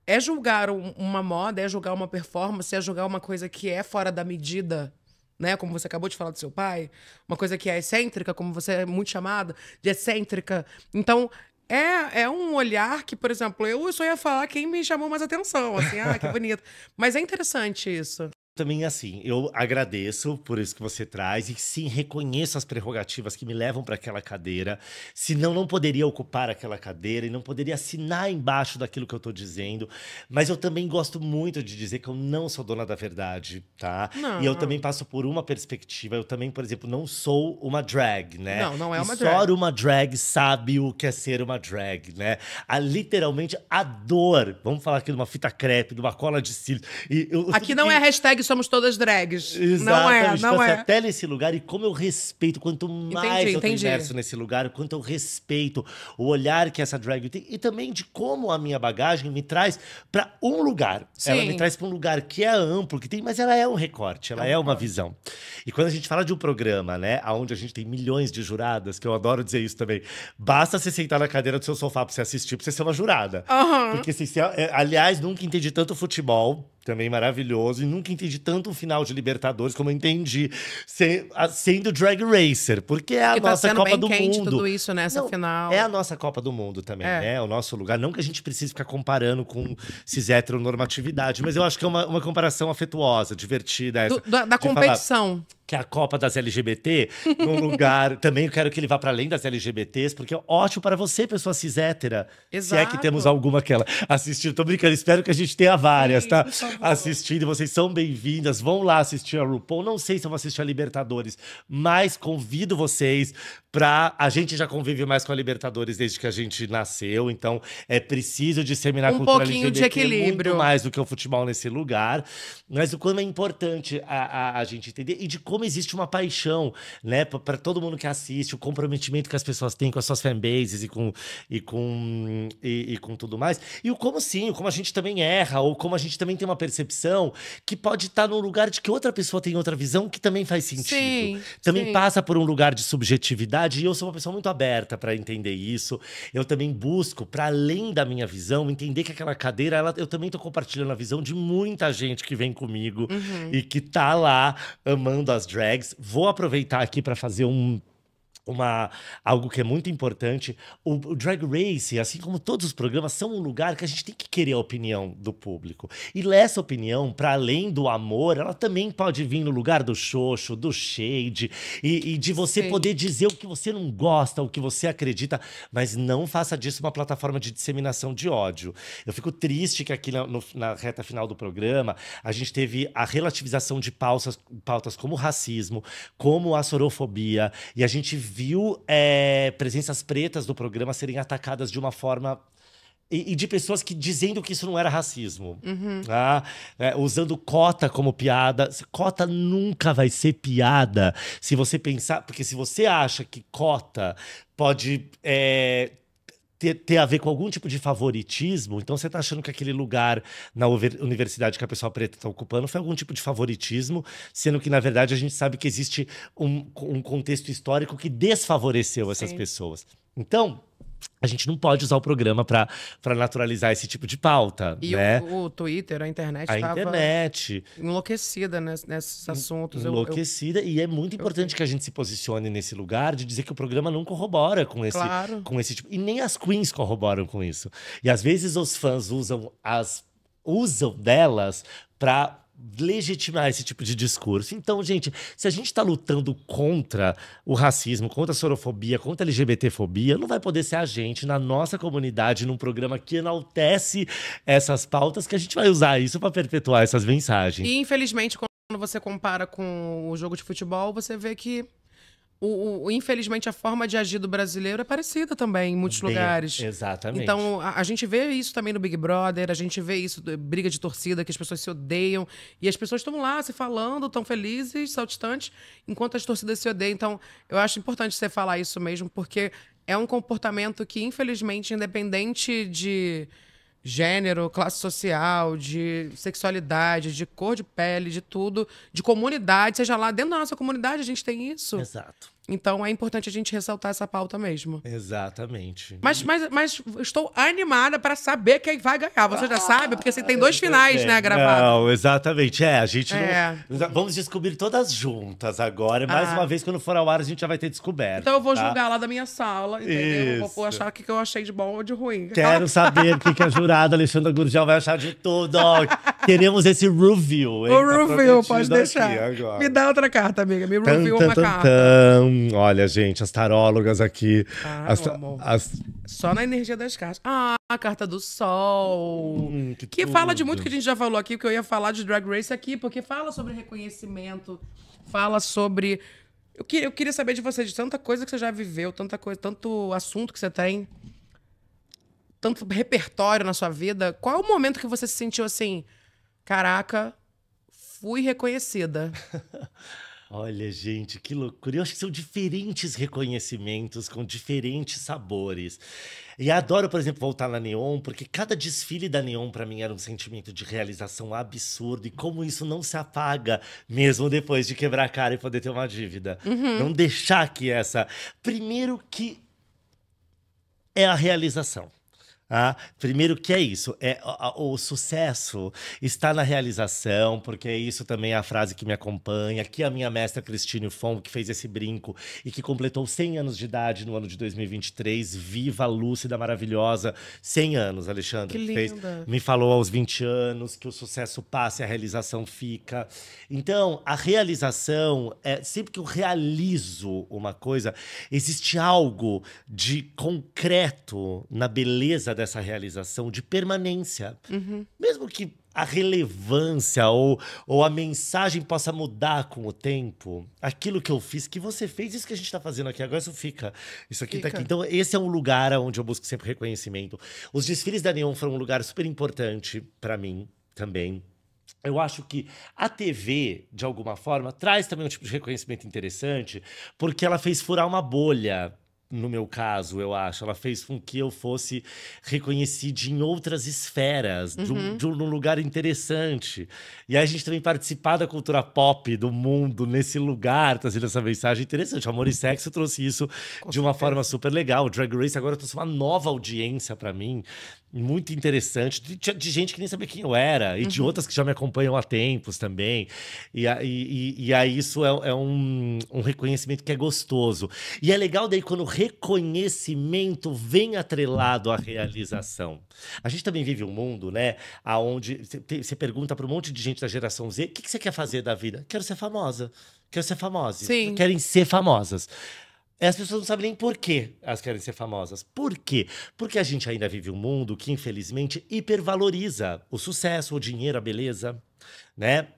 é julgar um, uma moda, é julgar uma performance, é julgar uma coisa que é fora da medida né? Como você acabou de falar do seu pai, uma coisa que é excêntrica, como você é muito chamada de excêntrica. Então, é, é um olhar que, por exemplo, eu só ia falar quem me chamou mais atenção, assim, ah, que bonito. Mas é interessante isso também assim, eu agradeço por isso que você traz e sim reconheço as prerrogativas que me levam para aquela cadeira. Senão não poderia ocupar aquela cadeira e não poderia assinar embaixo daquilo que eu estou dizendo. Mas eu também gosto muito de dizer que eu não sou dona da verdade, tá? Não, e eu não. também passo por uma perspectiva. Eu também, por exemplo, não sou uma drag, né? Não, não é uma e drag. Só uma drag sabe o que é ser uma drag, né? A, literalmente a dor. Vamos falar aqui de uma fita crepe, de uma cola de cílios. E eu, aqui não que... é hashtag somos todas drags. É, Exatamente. Não tipo é, não é. até nesse lugar, e como eu respeito, quanto mais entendi, eu entendi. nesse lugar, quanto eu respeito o olhar que essa drag tem, e também de como a minha bagagem me traz para um lugar. Sim. Ela me traz para um lugar que é amplo, que tem, mas ela é um recorte, ela é, é uma visão. E quando a gente fala de um programa, né, onde a gente tem milhões de juradas, que eu adoro dizer isso também, basta você sentar na cadeira do seu sofá para você assistir, para você ser uma jurada. Uhum. Porque, assim, se, é, aliás, nunca entendi tanto futebol também maravilhoso. E nunca entendi tanto um final de Libertadores como eu entendi sendo Drag Racer, porque é a porque tá nossa tá Copa do Mundo. Tudo isso nessa não, final. É a nossa Copa do Mundo também, é. né? É o nosso lugar. Não que a gente precise ficar comparando com cis heteronormatividade, mas eu acho que é uma, uma comparação afetuosa, divertida. Essa, do, da, da competição. Falar que é a Copa das LGBT, num lugar. Também eu quero que ele vá para além das LGBTs, porque é ótimo para você, pessoa cis hétera. Exato. Se é que temos alguma aquela assistindo. Tô brincando, espero que a gente tenha várias, Sim, tá? Assistindo, vocês são bem-vindas. Vão lá assistir a RuPaul. Não sei se vou assistir a Libertadores, mas convido vocês para a gente já convive mais com a Libertadores desde que a gente nasceu, então é preciso disseminar um cultura pouquinho LGBT de é equilíbrio. muito mais do que o futebol nesse lugar, mas o quanto é importante a, a, a gente entender e de como existe uma paixão, né, para todo mundo que assiste, o comprometimento que as pessoas têm com as suas fanbases e com e com e, e com tudo mais e o como sim, o como a gente também erra ou como a gente também tem uma percepção que pode estar tá num lugar de que outra pessoa tem outra visão que também faz sentido, sim, também sim. passa por um lugar de subjetividade verdade, eu sou uma pessoa muito aberta para entender isso. Eu também busco, para além da minha visão, entender que aquela cadeira, ela, eu também tô compartilhando a visão de muita gente que vem comigo uhum. e que tá lá amando as drags. Vou aproveitar aqui para fazer um uma, algo que é muito importante. O, o, Drag Race, assim como todos os programas, são um lugar que a gente tem que querer a opinião do público. E essa opinião, para além do amor, ela também pode vir no lugar do xoxo, do shade, e, e de você Sim. poder dizer o que você não gosta, o que você acredita, mas não faça disso uma plataforma de disseminação de ódio. Eu fico triste que aqui na, no, na reta final do programa a gente teve a relativização de pautas, pautas como racismo, como a sorofobia, e a gente viu é, presenças pretas do programa serem atacadas de uma forma e, e, de pessoas que dizendo que isso não era racismo. Uhum. Tá? É, usando cota como piada. Cota nunca vai ser piada se você pensar. Porque se você acha que cota pode é, ter, ter, a ver com algum tipo de favoritismo, então você está achando que aquele lugar na universidade que a pessoa preta está ocupando foi algum tipo de favoritismo, sendo que, na verdade, a gente sabe que existe um, um contexto histórico que desfavoreceu essas Sim. pessoas. Então, a gente não pode usar o programa para naturalizar esse tipo de pauta. E né? o, o Twitter, a internet A internet. Enlouquecida nesses assuntos. Enlouquecida, eu, eu... e é muito importante que a gente se posicione nesse lugar de dizer que o programa não corrobora com esse, claro. com esse tipo. E nem as queens corroboram com isso. E às vezes os fãs usam as usam delas para legitimar esse tipo de discurso. Então, gente, se a gente está lutando contra o racismo, contra a sorofobia, contra a LGBTfobia, não vai poder ser a gente na nossa comunidade, num programa que enaltece essas pautas, que a gente vai usar isso para perpetuar essas mensagens. E, infelizmente, quando você compara com o jogo de futebol, você vê que o, o, infelizmente, a forma de agir do brasileiro é parecida também em muitos Bem, lugares. Exatamente. Então, a, a, gente vê isso também no Big Brother, a gente vê isso, briga de torcida, que as pessoas se odeiam. E as pessoas estão lá se falando, tão felizes, saltitantes, enquanto as torcidas se odeiam. Então, eu acho importante você falar isso mesmo, porque é um comportamento que, infelizmente, independente de gênero, classe social, de sexualidade, de cor de pele, de tudo, de comunidade, seja lá dentro da nossa comunidade a gente tem isso. Exato. Então é importante a gente ressaltar essa pauta mesmo. Exatamente. Mas, mas, mas estou animada para saber quem vai ganhar. Você ah, já sabe? Porque você tem dois ah, finais, né, é. gravado. Não, exatamente. É, a gente é. Não... Vamos descobrir todas juntas agora. Mais ah. uma vez, quando for ao ar, a gente já vai ter descoberto. Então eu vou tá? julgar lá da minha sala, entendeu? Isso. Vou achar o que eu achei de bom ou de ruim. Quero saber o que a jurada Alexandra Gurgel vai achar de tudo. Queremos esse review. Hein? O tá review, tá pode deixar. Me dá outra carta, amiga. Me review uma tan, carta. Tan. Hum, olha, gente, as tarólogas aqui. Ah, as, as... Só na energia das cartas. Ah, a carta do sol. Hum, que, que fala de muito que a gente já falou aqui, que eu ia falar de Drag Race aqui, porque fala sobre reconhecimento, fala sobre. Eu, que, eu queria saber de você, de tanta coisa que você já viveu, tanta coisa, tanto assunto que você tem, tanto repertório na sua vida. Qual é o momento que você se sentiu assim? Caraca, fui reconhecida. Olha, gente, que loucura. Eu acho que são diferentes reconhecimentos com diferentes sabores. E adoro, por exemplo, voltar na Neon, porque cada desfile da Neon para mim era um sentimento de realização absurdo e como isso não se apaga mesmo depois de quebrar a cara e poder ter uma dívida. Uhum. Não deixar que essa. Primeiro que é a realização. Ah, primeiro que é isso, é o, o, sucesso está na realização, porque isso também é a frase que me acompanha, aqui a minha mestra Cristine Fon, que fez esse brinco e que completou 100 anos de idade no ano de 2023, viva, lúcida, maravilhosa, 100 anos, Alexandre, que fez, me falou aos 20 anos que o sucesso passa e a realização fica. Então, a realização é sempre que eu realizo uma coisa, existe algo de concreto na beleza dessa realização, de permanência. Uhum. Mesmo que a relevância ou, ou a mensagem possa mudar com o tempo, aquilo que eu fiz, que você fez, isso que a gente está fazendo aqui agora, isso fica. Isso aqui tá fica. tá aqui. Então, esse é um lugar onde eu busco sempre reconhecimento. Os desfiles da Neon foram um lugar super importante para mim também. Eu acho que a TV, de alguma forma, traz também um tipo de reconhecimento interessante, porque ela fez furar uma bolha no meu caso, eu acho. Ela fez com que eu fosse reconhecida em outras esferas, uhum. de, um, de um lugar interessante. E aí a gente também participar da cultura pop do mundo nesse lugar, trazendo essa mensagem interessante. O Amor e Sexo trouxe isso com de uma forma super legal. O Drag Race agora trouxe uma nova audiência para mim, muito interessante, de, de, gente que nem sabia quem eu era, e uhum. de outras que já me acompanham há tempos também. E, e, e aí isso é, é um, um, reconhecimento que é gostoso. E é legal daí quando o reconhecimento vem atrelado à realização. A gente também vive um mundo, né, aonde você pergunta para um monte de gente da geração Z, o que, que você quer fazer da vida? Quero ser famosa. Quero ser famosa. Sim. Querem ser famosas. É, as pessoas não sabem nem por que elas querem ser famosas. Por quê? Porque a gente ainda vive um mundo que, infelizmente, hipervaloriza o sucesso, o dinheiro, a beleza, né?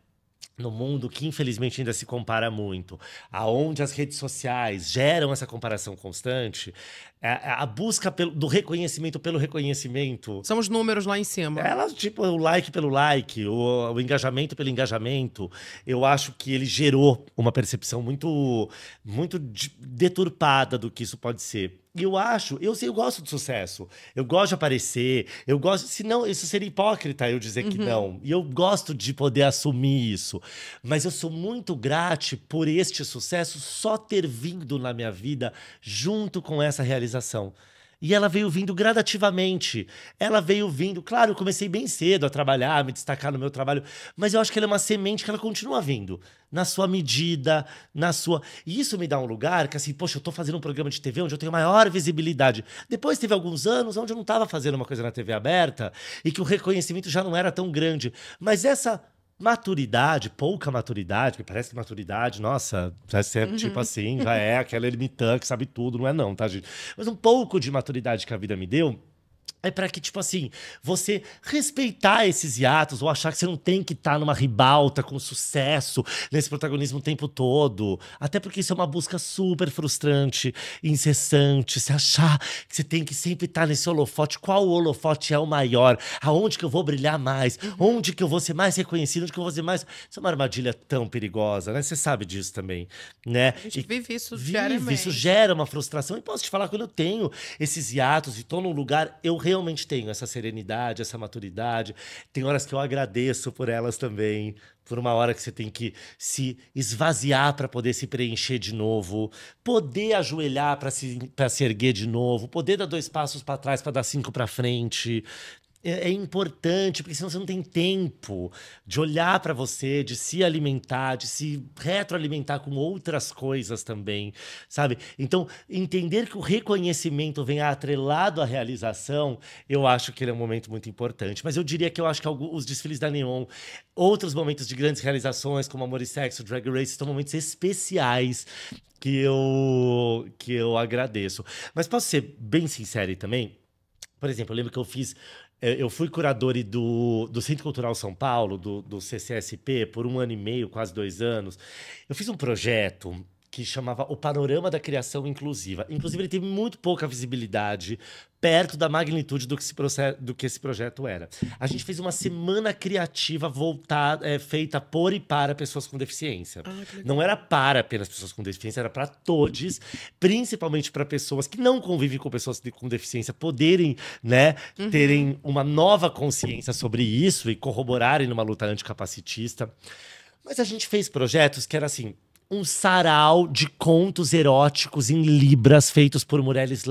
No mundo que, infelizmente, ainda se compara muito. Aonde as redes sociais geram essa comparação constante, a, é, é a busca pelo, do reconhecimento pelo reconhecimento. São os números lá em cima. Ela, tipo, o like pelo like, o, o engajamento pelo engajamento. Eu acho que ele gerou uma percepção muito, muito deturpada do que isso pode ser. E eu acho, eu sei, eu gosto de sucesso. Eu gosto de aparecer, eu gosto. Senão, isso seria hipócrita eu dizer uhum. que não. E eu gosto de poder assumir isso. Mas eu sou muito grato por este sucesso só ter vindo na minha vida junto com essa realidade e ela veio vindo gradativamente. Ela veio vindo. Claro, eu comecei bem cedo a trabalhar, a me destacar no meu trabalho, mas eu acho que ela é uma semente que ela continua vindo. Na sua medida, na sua. E isso me dá um lugar que, assim, poxa, eu tô fazendo um programa de TV onde eu tenho maior visibilidade. Depois teve alguns anos onde eu não estava fazendo uma coisa na TV aberta e que o reconhecimento já não era tão grande. Mas essa Maturidade, pouca maturidade, porque parece que maturidade, nossa, parece ser é, uhum. tipo assim, já é aquela ermitã que sabe tudo, não é não, tá, gente? Mas um pouco de maturidade que a vida me deu, é para que, tipo assim, você respeitar esses hiatos ou achar que você não tem que estar tá numa ribalta com sucesso, nesse protagonismo o tempo todo. Até porque isso é uma busca super frustrante, incessante. Você achar que você tem que sempre estar tá nesse holofote. Qual holofote é o maior? Aonde que eu vou brilhar mais? Uhum. Onde que eu vou ser mais reconhecido? Onde que eu vou ser mais. Isso é uma armadilha tão perigosa, né? Você sabe disso também, né? A gente e vive isso vive, Isso gera uma frustração. E posso te falar, quando eu tenho esses hiatos e tô num lugar, eu realmente tenho essa serenidade, essa maturidade. Tem horas que eu agradeço por elas também, por uma hora que você tem que se esvaziar para poder se preencher de novo, poder ajoelhar para se, se erguer de novo, poder dar dois passos para trás para dar cinco para frente. É, é importante, porque senão você não tem tempo de olhar para você, de se alimentar, de se retroalimentar com outras coisas também, sabe? Então, entender que o reconhecimento vem atrelado à realização, eu acho que ele é um momento muito importante. Mas eu diria que eu acho que alguns, os desfiles da Neon, outros momentos de grandes realizações, como Amor e Sexo, Drag Race, são momentos especiais que eu, que eu agradeço. Mas posso ser bem sincero também? Por exemplo, eu lembro que eu fiz é, eu fui curador do, do Centro Cultural São Paulo, do, do CCSP, por um ano e meio, quase dois anos. Eu fiz um projeto que chamava O Panorama da Criação Inclusiva. Inclusive, ele teve muito pouca visibilidade, perto da magnitude do que, esse do que esse projeto era. A gente fez uma semana criativa voltada, é, feita por e para pessoas com deficiência. Ah, não era para apenas pessoas com deficiência, era para todos, principalmente para pessoas que não convivem com pessoas com deficiência poderem, né, uhum. terem uma nova consciência sobre isso e corroborarem numa luta anticapacitista. Mas a gente fez projetos que era assim, um sarau de contos eróticos em libras feitos por mulheres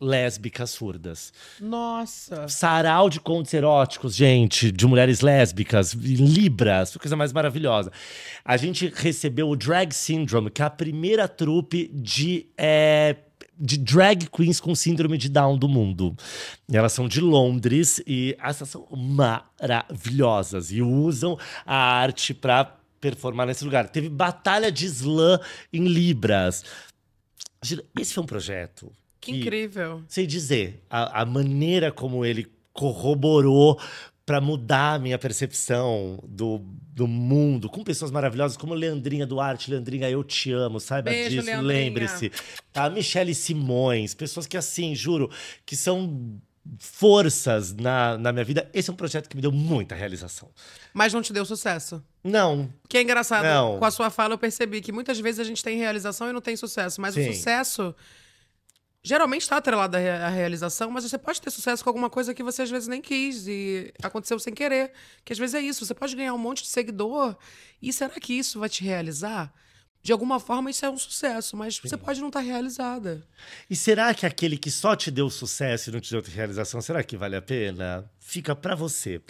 lésbicas surdas. Nossa! Sarau de contos eróticos, gente, de mulheres lésbicas em libras, coisa mais maravilhosa. A gente recebeu o Drag Syndrome, que é a primeira trupe de é de drag queens com síndrome de Down do mundo. E elas são de Londres e essas são maravilhosas e usam a arte para performar nesse lugar. Teve batalha de slam em Libras. Esse foi um projeto. Que, que incrível. Sei dizer, a, a maneira como ele corroborou para mudar a minha percepção do, do mundo, com pessoas maravilhosas como Leandrinha Duarte. Leandrinha, eu te amo, saiba Beijo, disso, lembre-se. Tá? Michele Simões, pessoas que, assim, juro, que são forças na, na minha vida. Esse é um projeto que me deu muita realização. Mas não te deu sucesso? Não. Que é engraçado. Não. Com a sua fala, eu percebi que muitas vezes a gente tem realização e não tem sucesso. Mas Sim. o sucesso geralmente está atrelado à realização, mas você pode ter sucesso com alguma coisa que você às vezes nem quis e aconteceu sem querer. Que às vezes é isso. Você pode ganhar um monte de seguidor e será que isso vai te realizar? de alguma forma isso é um sucesso, mas Sim. você pode não estar tá realizada. E será que aquele que só te deu sucesso e não te deu realização, será que vale a pena? Fica para você.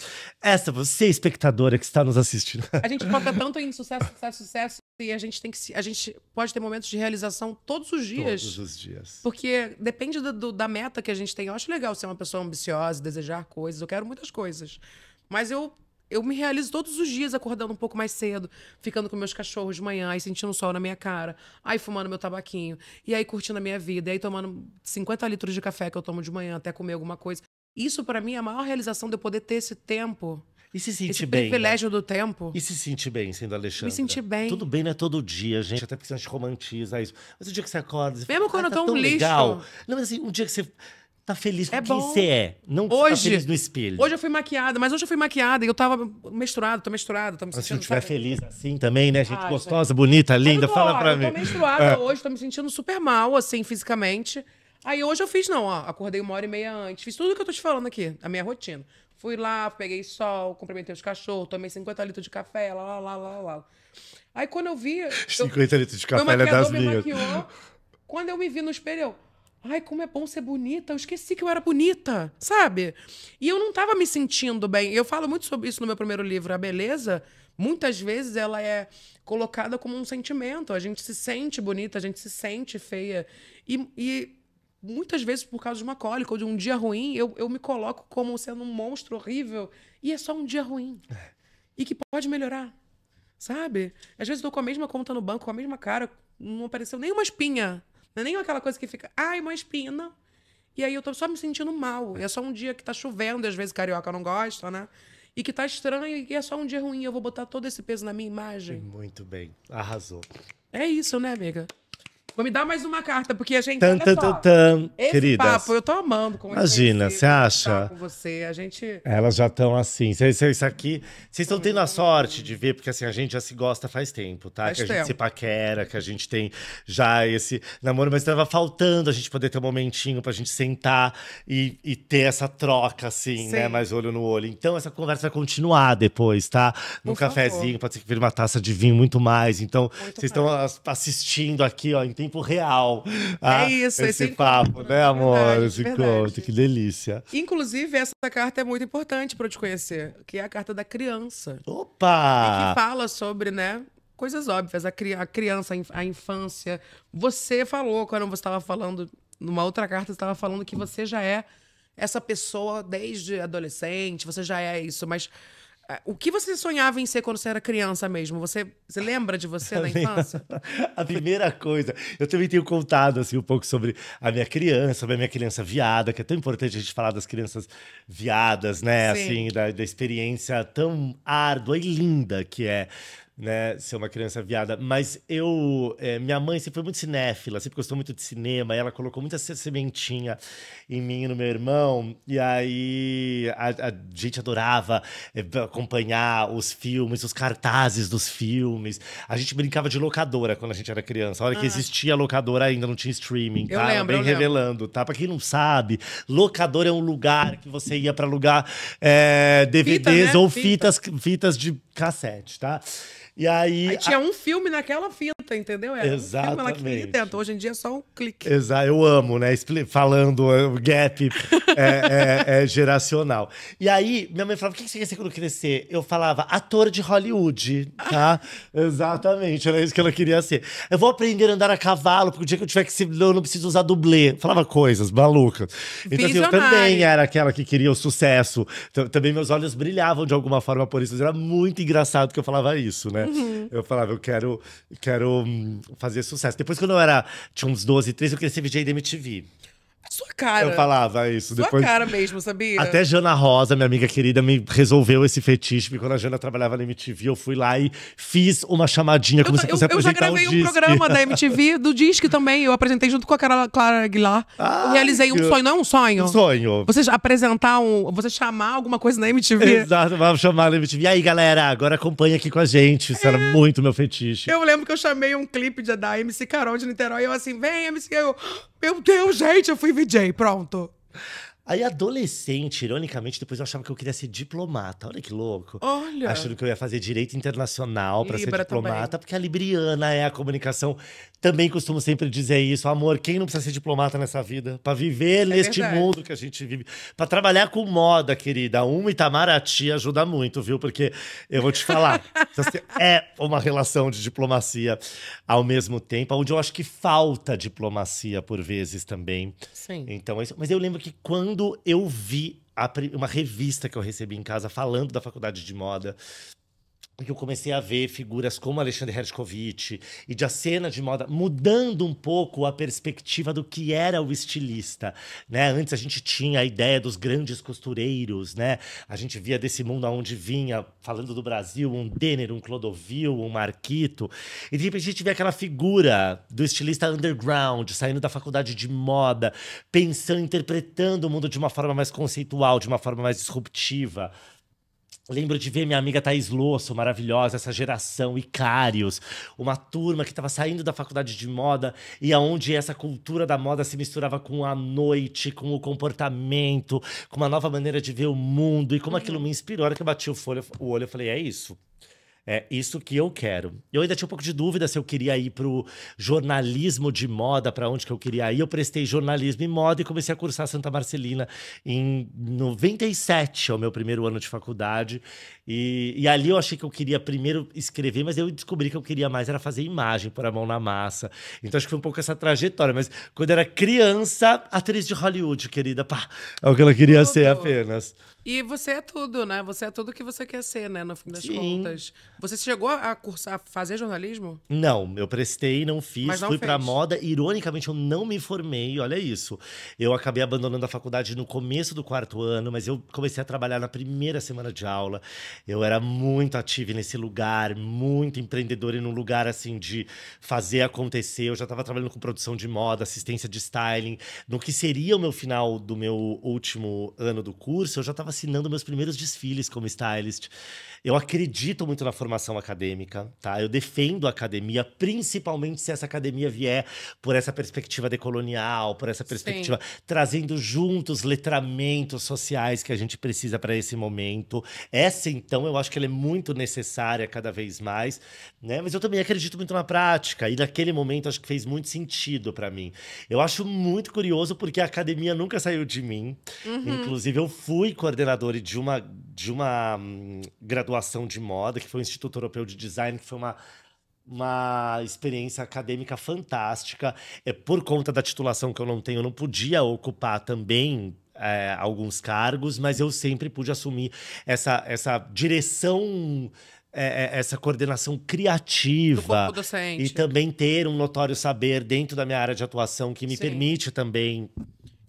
Essa você, espectadora que está nos assistindo. A gente foca tanto em sucesso, sucesso, sucesso e a gente tem que se, a gente pode ter momentos de realização todos os dias. Todos os dias. Porque depende do, do, da meta que a gente tem. Eu acho legal ser uma pessoa ambiciosa, desejar coisas, eu quero muitas coisas. Mas eu eu me realizo todos os dias acordando um pouco mais cedo, ficando com meus cachorros de manhã, aí sentindo o sol na minha cara, aí fumando meu tabaquinho, e aí curtindo a minha vida, e aí tomando 50 litros de café que eu tomo de manhã até comer alguma coisa. Isso para mim é a maior realização de eu poder ter esse tempo. E se sentir Esse bem. Né? privilégio né? do tempo. E se sentir bem, sendo Alexandre. Me sentir bem. Tudo bem não é todo dia, gente. Até porque a gente romantiza isso. Mas o dia que você acorda. Mesmo fala, quando ah, eu tô tá um lixo. Legal. Não, mas assim, um dia que você tá feliz com é quem você é. Não tá hoje, tá feliz no espelho. Hoje eu fui maquiada, mas hoje eu fui maquiada e eu tava menstruado, tô menstruado, tô me sentindo. Mas se eu estiver feliz assim também, né? Gente ah, gostosa, gente. bonita, linda, tô, fala pra eu mim. Eu tô menstruada é. hoje, tô me sentindo super mal, assim, fisicamente. Aí hoje eu fiz, não, ó, acordei uma hora e meia antes, fiz tudo que eu tô te falando aqui, a minha rotina. Fui lá, peguei sol, cumprimentei os cachorros, tomei 50 litros de café, lá, lá, lá, lá, lá. Aí quando eu vi. 50 eu, litros de café, é das minhas. quando eu me vi no espelho, eu, Ai, como é bom ser bonita. Eu esqueci que eu era bonita, sabe? E eu não tava me sentindo bem. Eu falo muito sobre isso no meu primeiro livro, A Beleza. Muitas vezes ela é colocada como um sentimento. A gente se sente bonita, a gente se sente feia. E, e muitas vezes, por causa de uma cólica ou de um dia ruim, eu, eu me coloco como sendo um monstro horrível. E é só um dia ruim. É. E que pode melhorar, sabe? Às vezes eu tô com a mesma conta no banco, com a mesma cara, não apareceu nenhuma espinha não é nem aquela coisa que fica, ai, uma espina. E aí eu tô só me sentindo mal. É só um dia que tá chovendo, às vezes carioca não gosta, né? E que tá estranho e é só um dia ruim. Eu vou botar todo esse peso na minha imagem. Muito bem, arrasou. É isso, né, amiga? Vou me dar mais uma carta, porque a gente. Tan, tan, tan, tan, esse queridas. papo eu tô amando com Imagina, você acha? Com você, a gente. Elas já estão assim. Isso aqui. Vocês estão tendo a uhum. sorte de ver, porque assim, a gente já se gosta faz tempo, tá? Faz que a gente se paquera, que a gente tem já esse namoro, mas tava faltando a gente poder ter um momentinho pra gente sentar e, e ter essa troca, assim, né? Sim. né? Mais olho no olho. Então, essa conversa vai continuar depois, tá? Num cafezinho, favor. pode ser que vire uma taça de vinho muito mais. Então, vocês estão assistindo aqui, ó, tempo real. é ah, isso, esse, esse papo, né, amor? Verdade, verdade. que delícia. Inclusive, essa carta é muito importante para eu te conhecer, que é a carta da criança. Opa! E que fala sobre, né, coisas óbvias, a, cri a criança, a infância. Você falou, quando você estava falando, numa outra carta, você estava falando que você já é essa pessoa desde adolescente, você já é isso, mas é, o que você sonhava em ser quando você era criança mesmo? Você, você lembra de você na infância? a primeira coisa, eu também tenho contado assim, um pouco sobre a minha criança, sobre a minha criança viada, que é tão importante a gente falar das crianças viadas, né? Sim. Assim, da, da experiência tão árdua e linda que é né, ser uma criança viada. Mas eu, é, minha mãe sempre foi muito cinéfila, sempre gostou muito de cinema, e ela colocou muita sementinha em mim e no meu irmão, e aí a, a gente adorava é, acompanhar os filmes, os cartazes dos filmes. A gente brincava de locadora quando a gente era criança, a hora ah. que existia locadora ainda, não tinha streaming, eu tá? Lembro, Bem revelando, tá? Pra quem não sabe, locadora é um lugar que você ia para alugar é, DVDs Fita, né? ou Fita. fitas, fitas de cassete, tá? E aí. aí tinha a... um filme naquela fila entendeu? É era Exatamente. Ela queria dentro. Hoje em dia é só um clique. Exato, eu amo, né? Falando, é, o gap é, é, é, é, geracional. E aí, minha mãe falava: o que você quer ser quando crescer? Eu falava, ator de Hollywood, tá? Exatamente, era isso que ela queria ser. Eu vou aprender a andar a cavalo, porque o dia que eu tiver que ser, eu não preciso usar dublê. Falava coisas malucas. Então, assim, eu também era aquela que queria o sucesso. Também meus olhos brilhavam de alguma forma por isso. Era muito engraçado que eu falava isso, né? Uhum. Eu falava, eu quero, quero Hum, fazer sucesso. Depois, quando eu era, tinha uns 12, 13, eu queria ser VJ da MTV. Sua cara. Eu falava isso. Sua depois... cara mesmo, sabia? Até Jana Rosa, minha amiga querida, me resolveu esse fetiche. quando a Jana trabalhava na MTV, eu fui lá e fiz uma chamadinha, comecei eu, a apresentar Eu já gravei um, um programa da MTV, do Disque também. Eu apresentei junto com a Clara, Clara Aguilar. Ai, ah, realizei um sonho, não é um sonho? Um sonho. Você apresentar um... Você chamar alguma coisa na MTV. Exato, vamos chamar na MTV. E aí, galera, agora acompanha aqui com a gente. Isso é... era muito meu fetiche. Eu lembro que eu chamei um clipe de, da MC Carol de Niterói. E eu assim, vem, MC... Eu... Meu Deus, gente, eu fui VJ, pronto. Aí, adolescente, ironicamente, depois eu achava que eu queria ser diplomata. Olha que louco. Olha. Achando que eu ia fazer direito internacional para ser diplomata, também. porque a libriana é a comunicação. Também costumo sempre dizer isso. Amor, quem não precisa ser diplomata nessa vida? Para viver é neste verdade. mundo que a gente vive. Para trabalhar com moda, querida. Um Itamaraty ajuda muito, viu? Porque eu vou te falar. é uma relação de diplomacia ao mesmo tempo, onde eu acho que falta diplomacia por vezes também. Sim. Então, mas eu lembro que quando quando eu vi uma revista que eu recebi em casa falando da faculdade de moda que eu comecei a ver figuras como Alexandre Hershkovitch e de a cena de moda mudando um pouco a perspectiva do que era o estilista, né? Antes a gente tinha a ideia dos grandes costureiros, né? A gente via desse mundo aonde vinha, falando do Brasil, um Denner, um Clodovil, um Marquito, e de repente a gente vê aquela figura do estilista underground, saindo da faculdade de moda, pensando, interpretando o mundo de uma forma mais conceitual, de uma forma mais disruptiva, Lembro de ver minha amiga Thaís Losso, maravilhosa, essa geração, Icários, uma turma que estava saindo da faculdade de moda e aonde essa cultura da moda se misturava com a noite, com o comportamento, com uma nova maneira de ver o mundo e como aquilo uhum. me inspirou. A hora que eu bati o, folha, o olho, eu falei: é isso, é isso que eu quero. Eu ainda tinha um pouco de dúvida se eu queria ir para o jornalismo de moda, para onde que eu queria ir. Eu prestei jornalismo e moda e comecei a cursar Santa Marcelina em 97, é o meu primeiro ano de faculdade. E, e ali eu achei que eu queria primeiro escrever, mas eu descobri que eu queria mais era fazer imagem, pôr a mão na massa. Então acho que foi um pouco essa trajetória. Mas quando era criança, atriz de Hollywood, querida, pá, é o que ela queria Tudo. ser apenas. E você é tudo, né? Você é tudo o que você quer ser, né? No fim das Sim. contas. Você chegou a cursar, a fazer jornalismo? Não, eu prestei, não fiz, Mas não fui fez. pra moda. Ironicamente, eu não me formei, olha isso. Eu acabei abandonando a faculdade no começo do quarto ano, mas eu comecei a trabalhar na primeira semana de aula. Eu era muito ativo nesse lugar, muito empreendedor e num lugar assim de fazer acontecer. Eu já estava trabalhando com produção de moda, assistência de styling. No que seria o meu final do meu último ano do curso, eu já estava assinando meus primeiros desfiles como stylist. Eu acredito muito na formação acadêmica, tá? Eu defendo a academia, principalmente se essa academia vier por essa perspectiva decolonial, por essa perspectiva Sim. trazendo juntos letramentos sociais que a gente precisa para esse momento. Essa então eu acho que ela é muito necessária cada vez mais, né? Mas eu também acredito muito na prática e naquele momento acho que fez muito sentido para mim. Eu acho muito curioso porque a academia nunca saiu de mim. Uhum. Inclusive eu fui coordenador de uma de uma graduação hum, graduação de moda, que foi o Instituto Europeu de Design, que foi uma uma experiência acadêmica fantástica. É, por conta da titulação que eu não tenho, eu não podia ocupar também é, alguns cargos, mas eu sempre pude assumir essa, essa direção. É, é essa coordenação criativa e também ter um notório saber dentro da minha área de atuação que me Sim. permite também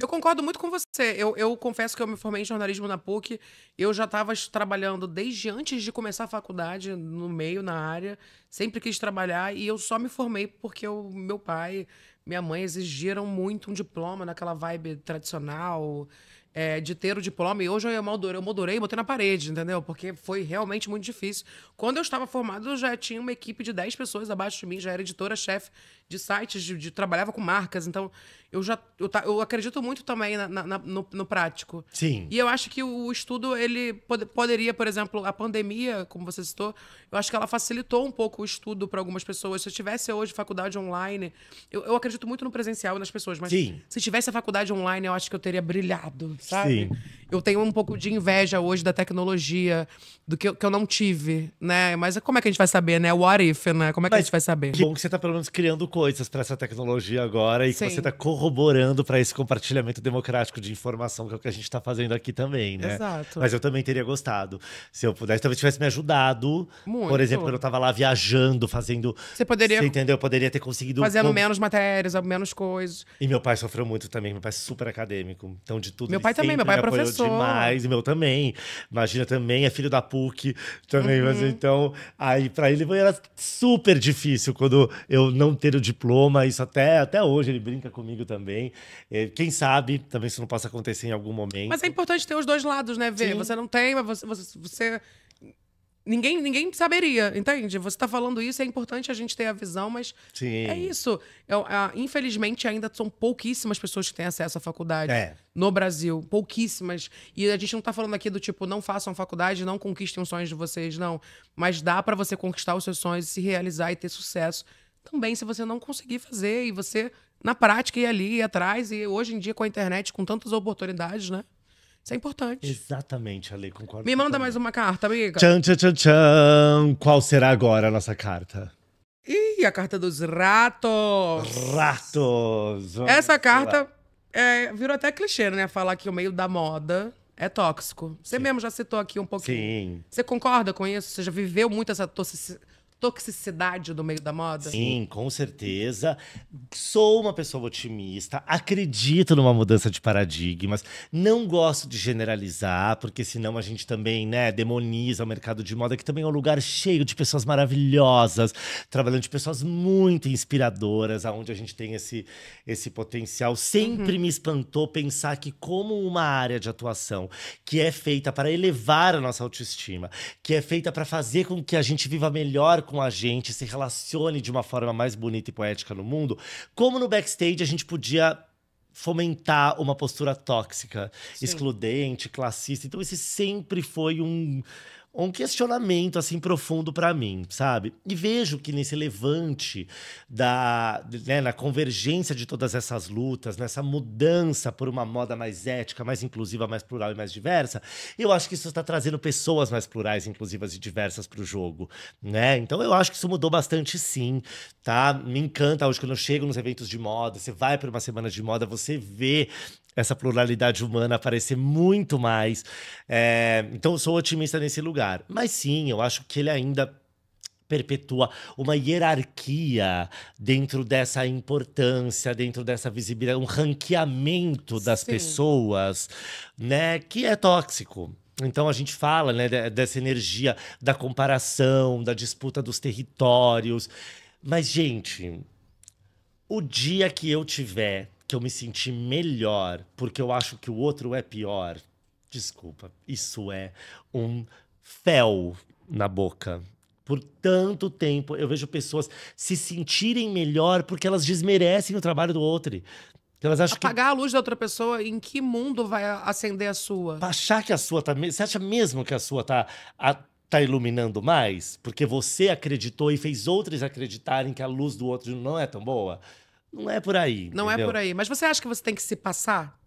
eu concordo muito com você. Eu, eu confesso que eu me formei em jornalismo na PUC. Eu já estava trabalhando desde antes de começar a faculdade, no meio, na área. Sempre quis trabalhar e eu só me formei porque o meu pai, minha mãe exigiram muito um diploma naquela vibe tradicional. É, de ter o diploma, e hoje eu moldurei, eu moldurei e botei na parede, entendeu? Porque foi realmente muito difícil. Quando eu estava formado, eu já tinha uma equipe de 10 pessoas abaixo de mim, já era editora-chefe de sites, de, de, trabalhava com marcas, então eu já eu, eu acredito muito também na, na, no, no, prático. Sim. E eu acho que o estudo ele pod, poderia, por exemplo, a pandemia, como você citou, eu acho que ela facilitou um pouco o estudo para algumas pessoas. Se eu tivesse hoje faculdade online, eu, eu acredito muito no presencial e nas pessoas, mas Sim. se tivesse a faculdade online, eu acho que eu teria brilhado, sabe? Sim. Eu tenho um pouco de inveja hoje da tecnologia do que eu, que eu não tive, né? Mas como é que a gente vai saber, né? What if, né? Como é que mas, a gente vai saber? Que bom que você está pelo menos criando coisas coisas para essa tecnologia agora e Sim. que você está corroborando para esse compartilhamento democrático de informação, que é o que a gente está fazendo aqui também, né? Exato. Mas eu também teria gostado. Se eu pudesse, talvez tivesse me ajudado. Muito. Por exemplo, quando eu estava lá viajando, fazendo. Você poderia. Você entendeu? Eu poderia ter conseguido. Fazendo com... menos matérias, menos coisas. E meu pai sofreu muito também. Meu pai é super acadêmico. Então, de tudo. Meu pai também, meu pai é professor. demais. E meu também. Imagina também, é filho da PUC também. Uhum. Mas então, aí para ele foi, era super difícil quando eu não ter o diploma, isso até, até hoje ele brinca comigo também. É, quem sabe também isso não possa acontecer em algum momento. Mas é importante ter os dois lados, né, Vê? Sim. Você não tem, mas você, você, você. Ninguém, ninguém saberia, entende? Você está falando isso, é importante a gente ter a visão, mas Sim. é isso. Eu, é, é, infelizmente, ainda são pouquíssimas pessoas que têm acesso à faculdade é. no Brasil. Pouquíssimas. E a gente não está falando aqui do tipo, não façam faculdade, não conquistem os sonhos de vocês, não. Mas dá para você conquistar os seus sonhos, se realizar e ter sucesso também, se você não conseguir fazer e você, na prática, ir ali, ir atrás, e hoje em dia com a internet, com tantas oportunidades, né? Isso é importante. Exatamente, Ale, concordo. Me manda mais uma carta, amiga. Tchan, tchan, tchan, tchan. Qual será agora a nossa carta? Ih, a carta dos ratos. Ratos. Vamos Essa carta é, virou até clichê, né? Falar que o meio da moda é tóxico. Você Sim. mesmo já citou aqui um pouquinho. Sim. Você concorda com isso? Você já viveu muito essa toxicidade? toxicidade do meio da moda? Sim, com certeza. Sou uma pessoa otimista, acredito numa mudança de paradigmas, não gosto de generalizar, porque senão a gente também, né, demoniza o mercado de moda, que também é um lugar cheio de pessoas maravilhosas, trabalhando de pessoas muito inspiradoras, aonde a gente tem esse esse potencial. Sempre uhum. me espantou pensar que como uma área de atuação que é feita para elevar a nossa autoestima, que é feita para fazer com que a gente viva melhor com a gente, se relacione de uma forma mais bonita e poética no mundo, como no backstage a gente podia fomentar uma postura tóxica, Sim. excludente, classista. Então esse sempre foi um um questionamento assim profundo para mim, sabe? E vejo que nesse levante da né, na convergência de todas essas lutas, nessa mudança por uma moda mais ética, mais inclusiva, mais plural e mais diversa, eu acho que isso está trazendo pessoas mais plurais, inclusivas e diversas para o jogo, né? Então eu acho que isso mudou bastante, sim, tá? Me encanta hoje quando eu chego nos eventos de moda, você vai para uma semana de moda, você vê essa pluralidade humana aparecer muito mais. É, então, eu sou otimista nesse lugar. Mas sim, eu acho que ele ainda perpetua uma hierarquia dentro dessa importância, dentro dessa visibilidade, um ranqueamento das sim. pessoas, né, que é tóxico. Então a gente fala né, dessa energia da comparação, da disputa dos territórios. Mas, gente, o dia que eu tiver que eu me senti melhor porque eu acho que o outro é pior. Desculpa, isso é um fel na boca. Por tanto tempo eu vejo pessoas se sentirem melhor porque elas desmerecem o trabalho do outro. Então, elas acham Apagar que... a luz da outra pessoa, em que mundo vai acender a sua? Pra achar que a sua tá. Você acha mesmo que a sua tá, a... tá iluminando mais? Porque você acreditou e fez outros acreditarem que a luz do outro não é tão boa? Não é por aí. Não é entendeu? é por aí. Mas você acha que você tem que se passar?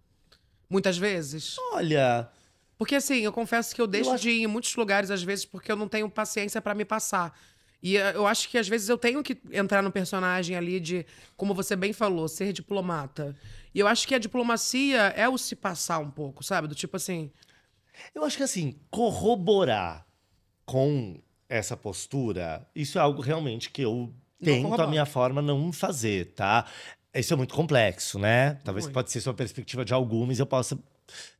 Muitas vezes? Olha. Porque assim, eu confesso que eu deixo eu acho... de ir em muitos lugares às vezes porque eu não tenho paciência para me passar. E eh, eu acho que às vezes eu tenho que entrar no personagem ali de, como você bem falou, ser diplomata. E eu acho que a diplomacia é o se passar um pouco, sabe? Do tipo assim. Eu acho que assim, corroborar com essa postura, isso é algo realmente que eu Tento a minha forma não fazer, tá? Isso é muito complexo, né? Talvez possa pode ser sua perspectiva de algumas, eu possa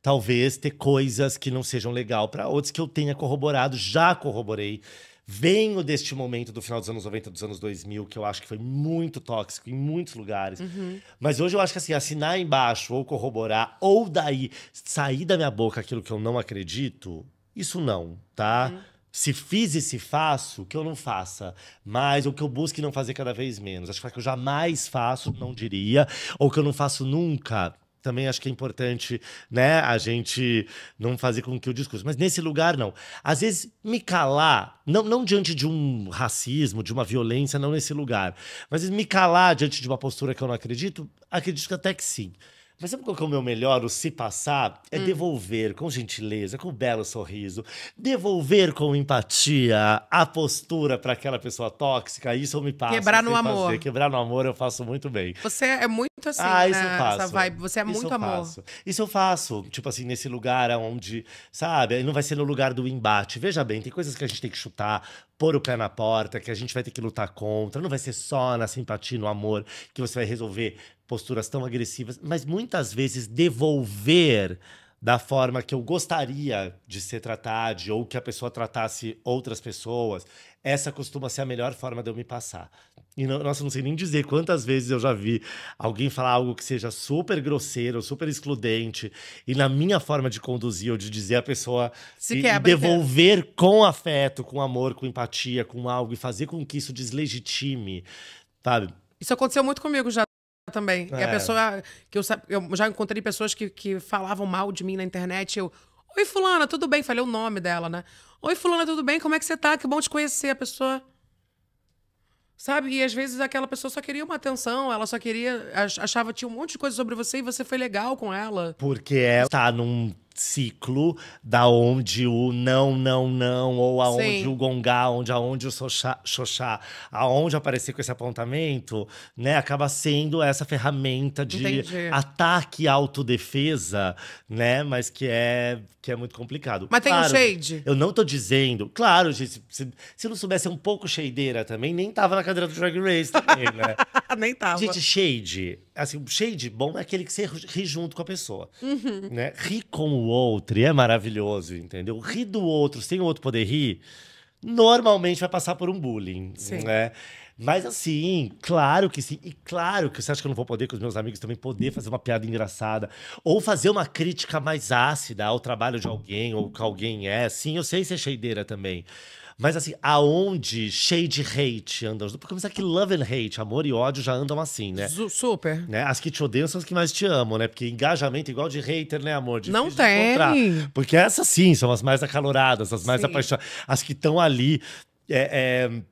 talvez ter coisas que não sejam legal para outros que eu tenha corroborado, já corroborei. Venho deste momento do final dos anos 90, dos anos 2000, que eu acho que foi muito tóxico em muitos lugares. Uhum. Mas hoje eu acho que assim, assinar embaixo ou corroborar, ou daí sair da minha boca aquilo que eu não acredito, isso não, tá? Uhum se fiz e se faço, que eu não faça mais, ou que eu busque não fazer cada vez menos. Acho que eu jamais faço, não diria, ou que eu não faço nunca. Também acho que é importante, né, a gente não fazer com que o discurso. Mas nesse lugar, não. Às vezes, me calar, não, não diante de um racismo, de uma violência, não nesse lugar. Mas me calar diante de uma postura que eu não acredito, acredito até que sim. Mas sabe qual é o meu melhor? O se passar é hum. devolver com gentileza, com um belo sorriso, devolver com empatia a postura para aquela pessoa tóxica. Isso eu me passo. Quebrar no amor. Fazer. Quebrar no amor eu faço muito bem. Você é muito assim, ah, isso né? eu faço. Essa vibe. Você é isso muito amor. Faço. Isso eu faço. Tipo assim, nesse lugar onde, sabe? Não vai ser no lugar do embate. Veja bem, tem coisas que a gente tem que chutar, pôr o pé na porta, que a gente vai ter que lutar contra. Não vai ser só na simpatia, no amor, que você vai resolver posturas tão agressivas, mas muitas vezes devolver da forma que eu gostaria de ser tratado ou que a pessoa tratasse outras pessoas, essa costuma ser a melhor forma de eu me passar. E não, nossa, não sei nem dizer quantas vezes eu já vi alguém falar algo que seja super grosseiro, super excludente, e na minha forma de conduzir ou de dizer a pessoa se e, quebra, devolver quebra. com afeto, com amor, com empatia, com algo e fazer com que isso deslegitime, sabe? Isso aconteceu muito comigo já também. É. a pessoa que eu, eu já encontrei pessoas que, que falavam mal de mim na internet. Eu, oi, Fulana, tudo bem? Falei o nome dela, né? Oi, Fulana, tudo bem? Como é que você tá? Que bom te conhecer, a pessoa. Sabe? E às vezes aquela pessoa só queria uma atenção, ela só queria. achava tinha um monte de coisa sobre você e você foi legal com ela. Porque ela tá num ciclo da onde o não, não, não, ou aonde Sim. o gongá, onde aonde o xoxá, aonde aparecer com esse apontamento, né, acaba sendo essa ferramenta de Entendi. ataque autodefesa, né, mas que é que é muito complicado. Mas claro, tem um shade. Eu não tô dizendo, claro, gente, se, se não soubesse um pouco shadeira também, nem tava na cadeira do Drag Race também, né? nem tava. Gente, shade assim, o shade bom é aquele que você ri junto com a pessoa. Uhum. Né? Ri com o outro é maravilhoso, entendeu? Ri do outro sem o outro poder rir, normalmente vai passar por um bullying. Sim. Né? Mas assim, claro que sim. E claro que você acha que eu não vou poder, com os meus amigos também poder fazer uma piada engraçada. Ou fazer uma crítica mais ácida ao trabalho de alguém, ou que alguém é. Sim, eu sei ser cheideira também. Mas assim, aonde shade hate andam? Porque começar que love and hate, amor e ódio já andam assim, né? Su super. Né? As que te odeiam são as que mais te amam, né? Porque engajamento igual de hater, né, amor? Difícil Não tem. Encontrar. Porque essas sim são as mais acaloradas, as mais apaixonadas, as que estão ali. É, é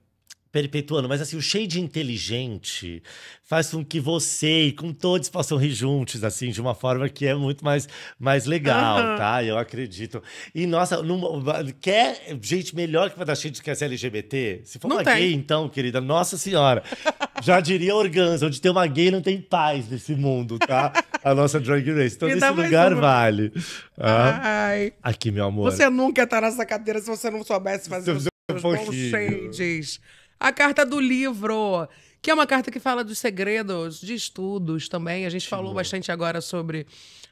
perpetuando, mas assim, o de inteligente faz com que você e com todos possam rir juntos, assim, de uma forma que é muito mais, mais legal, uhum. tá? Eu acredito. E, nossa, numa, quer gente melhor que vai dar shade que ser é LGBT? Se for não uma tem. gay, então, querida, nossa senhora. Já diria Organza, onde tem uma gay não tem paz nesse mundo, tá? A nossa Drag Race. Então, nesse lugar uma. vale. Ah. Ai. Aqui, meu amor. Você nunca estar tá nessa cadeira se você não soubesse fazer os bons shades. A carta do livro, que é uma carta que fala dos segredos, de estudos também. A gente falou bastante agora sobre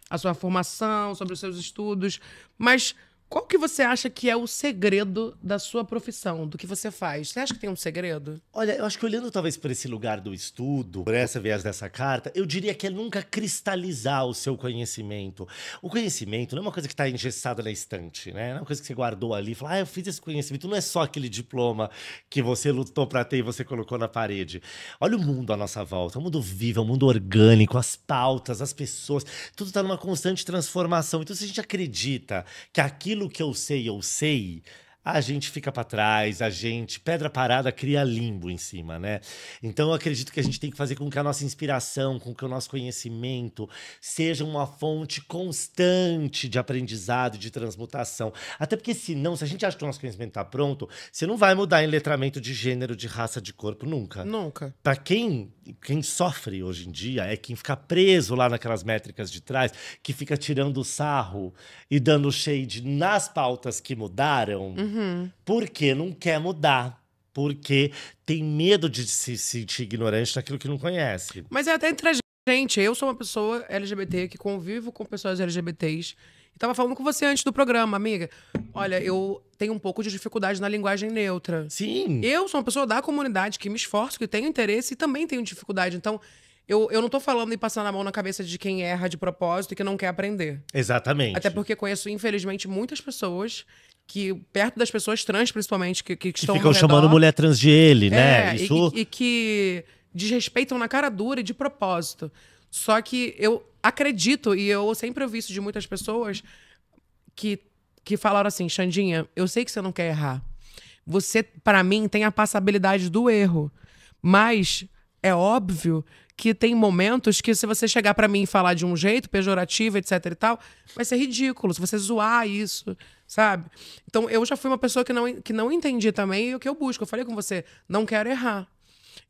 a sua formação, sobre os seus estudos, mas qual que você acha que é o segredo da sua profissão, do que você faz? Você acha que tem um segredo? Olha, eu acho que olhando talvez por esse lugar do estudo, por essa viés dessa carta, eu diria que é nunca cristalizar o seu conhecimento. O conhecimento não é uma coisa que está engessada na estante, né? Não é uma coisa que você guardou ali e falou: ah, eu fiz esse conhecimento. Não é só aquele diploma que você lutou para ter e você colocou na parede. Olha o mundo à nossa volta, o mundo vivo, o mundo orgânico, as pautas, as pessoas. Tudo está numa constante transformação. Então, se a gente acredita que aquilo aquilo que eu sei, eu sei, a gente fica para trás, a gente, pedra parada cria limbo em cima, né? Então eu acredito que a gente tem que fazer com que a nossa inspiração, com que o nosso conhecimento seja uma fonte constante de aprendizado, de transmutação. Até porque senão, se a gente acha que o nosso conhecimento tá pronto, você não vai mudar em letramento de gênero, de raça, de corpo nunca. Nunca. Para quem quem sofre hoje em dia é quem fica preso lá naquelas métricas de trás, que fica tirando sarro e dando shade nas pautas que mudaram. Uhum Uhum. Porque não quer mudar. Porque tem medo de se sentir ignorante daquilo que não conhece. Mas é até entre a gente. Eu sou uma pessoa LGBT que convivo com pessoas LGBTs. E tava falando com você antes do programa, amiga. Olha, eu tenho um pouco de dificuldade na linguagem neutra. Sim. Eu sou uma pessoa da comunidade que me esforço, que tenho interesse e também tenho dificuldade. Então, eu, eu não tô falando e passando a mão na cabeça de quem erra de propósito e que não quer aprender. Exatamente. Até porque conheço, infelizmente, muitas pessoas que perto das pessoas trans, principalmente, que, que estão. Que ficam chamando mulher trans de ele, né? é, né? Isso... E, e, que desrespeitam na cara dura e de propósito. Só que eu acredito, e eu sempre ouvi isso de muitas pessoas, que, que falaram assim: Xandinha, eu sei que você não quer errar. Você, para mim, tem a passabilidade do erro. Mas é óbvio que tem momentos que se você chegar para mim e falar de um jeito pejorativo, etc e tal, vai ser ridículo. Se você zoar isso, sabe? Então eu já fui uma pessoa que não, que não entendi também o que eu busco. Eu falei com você, não quero errar.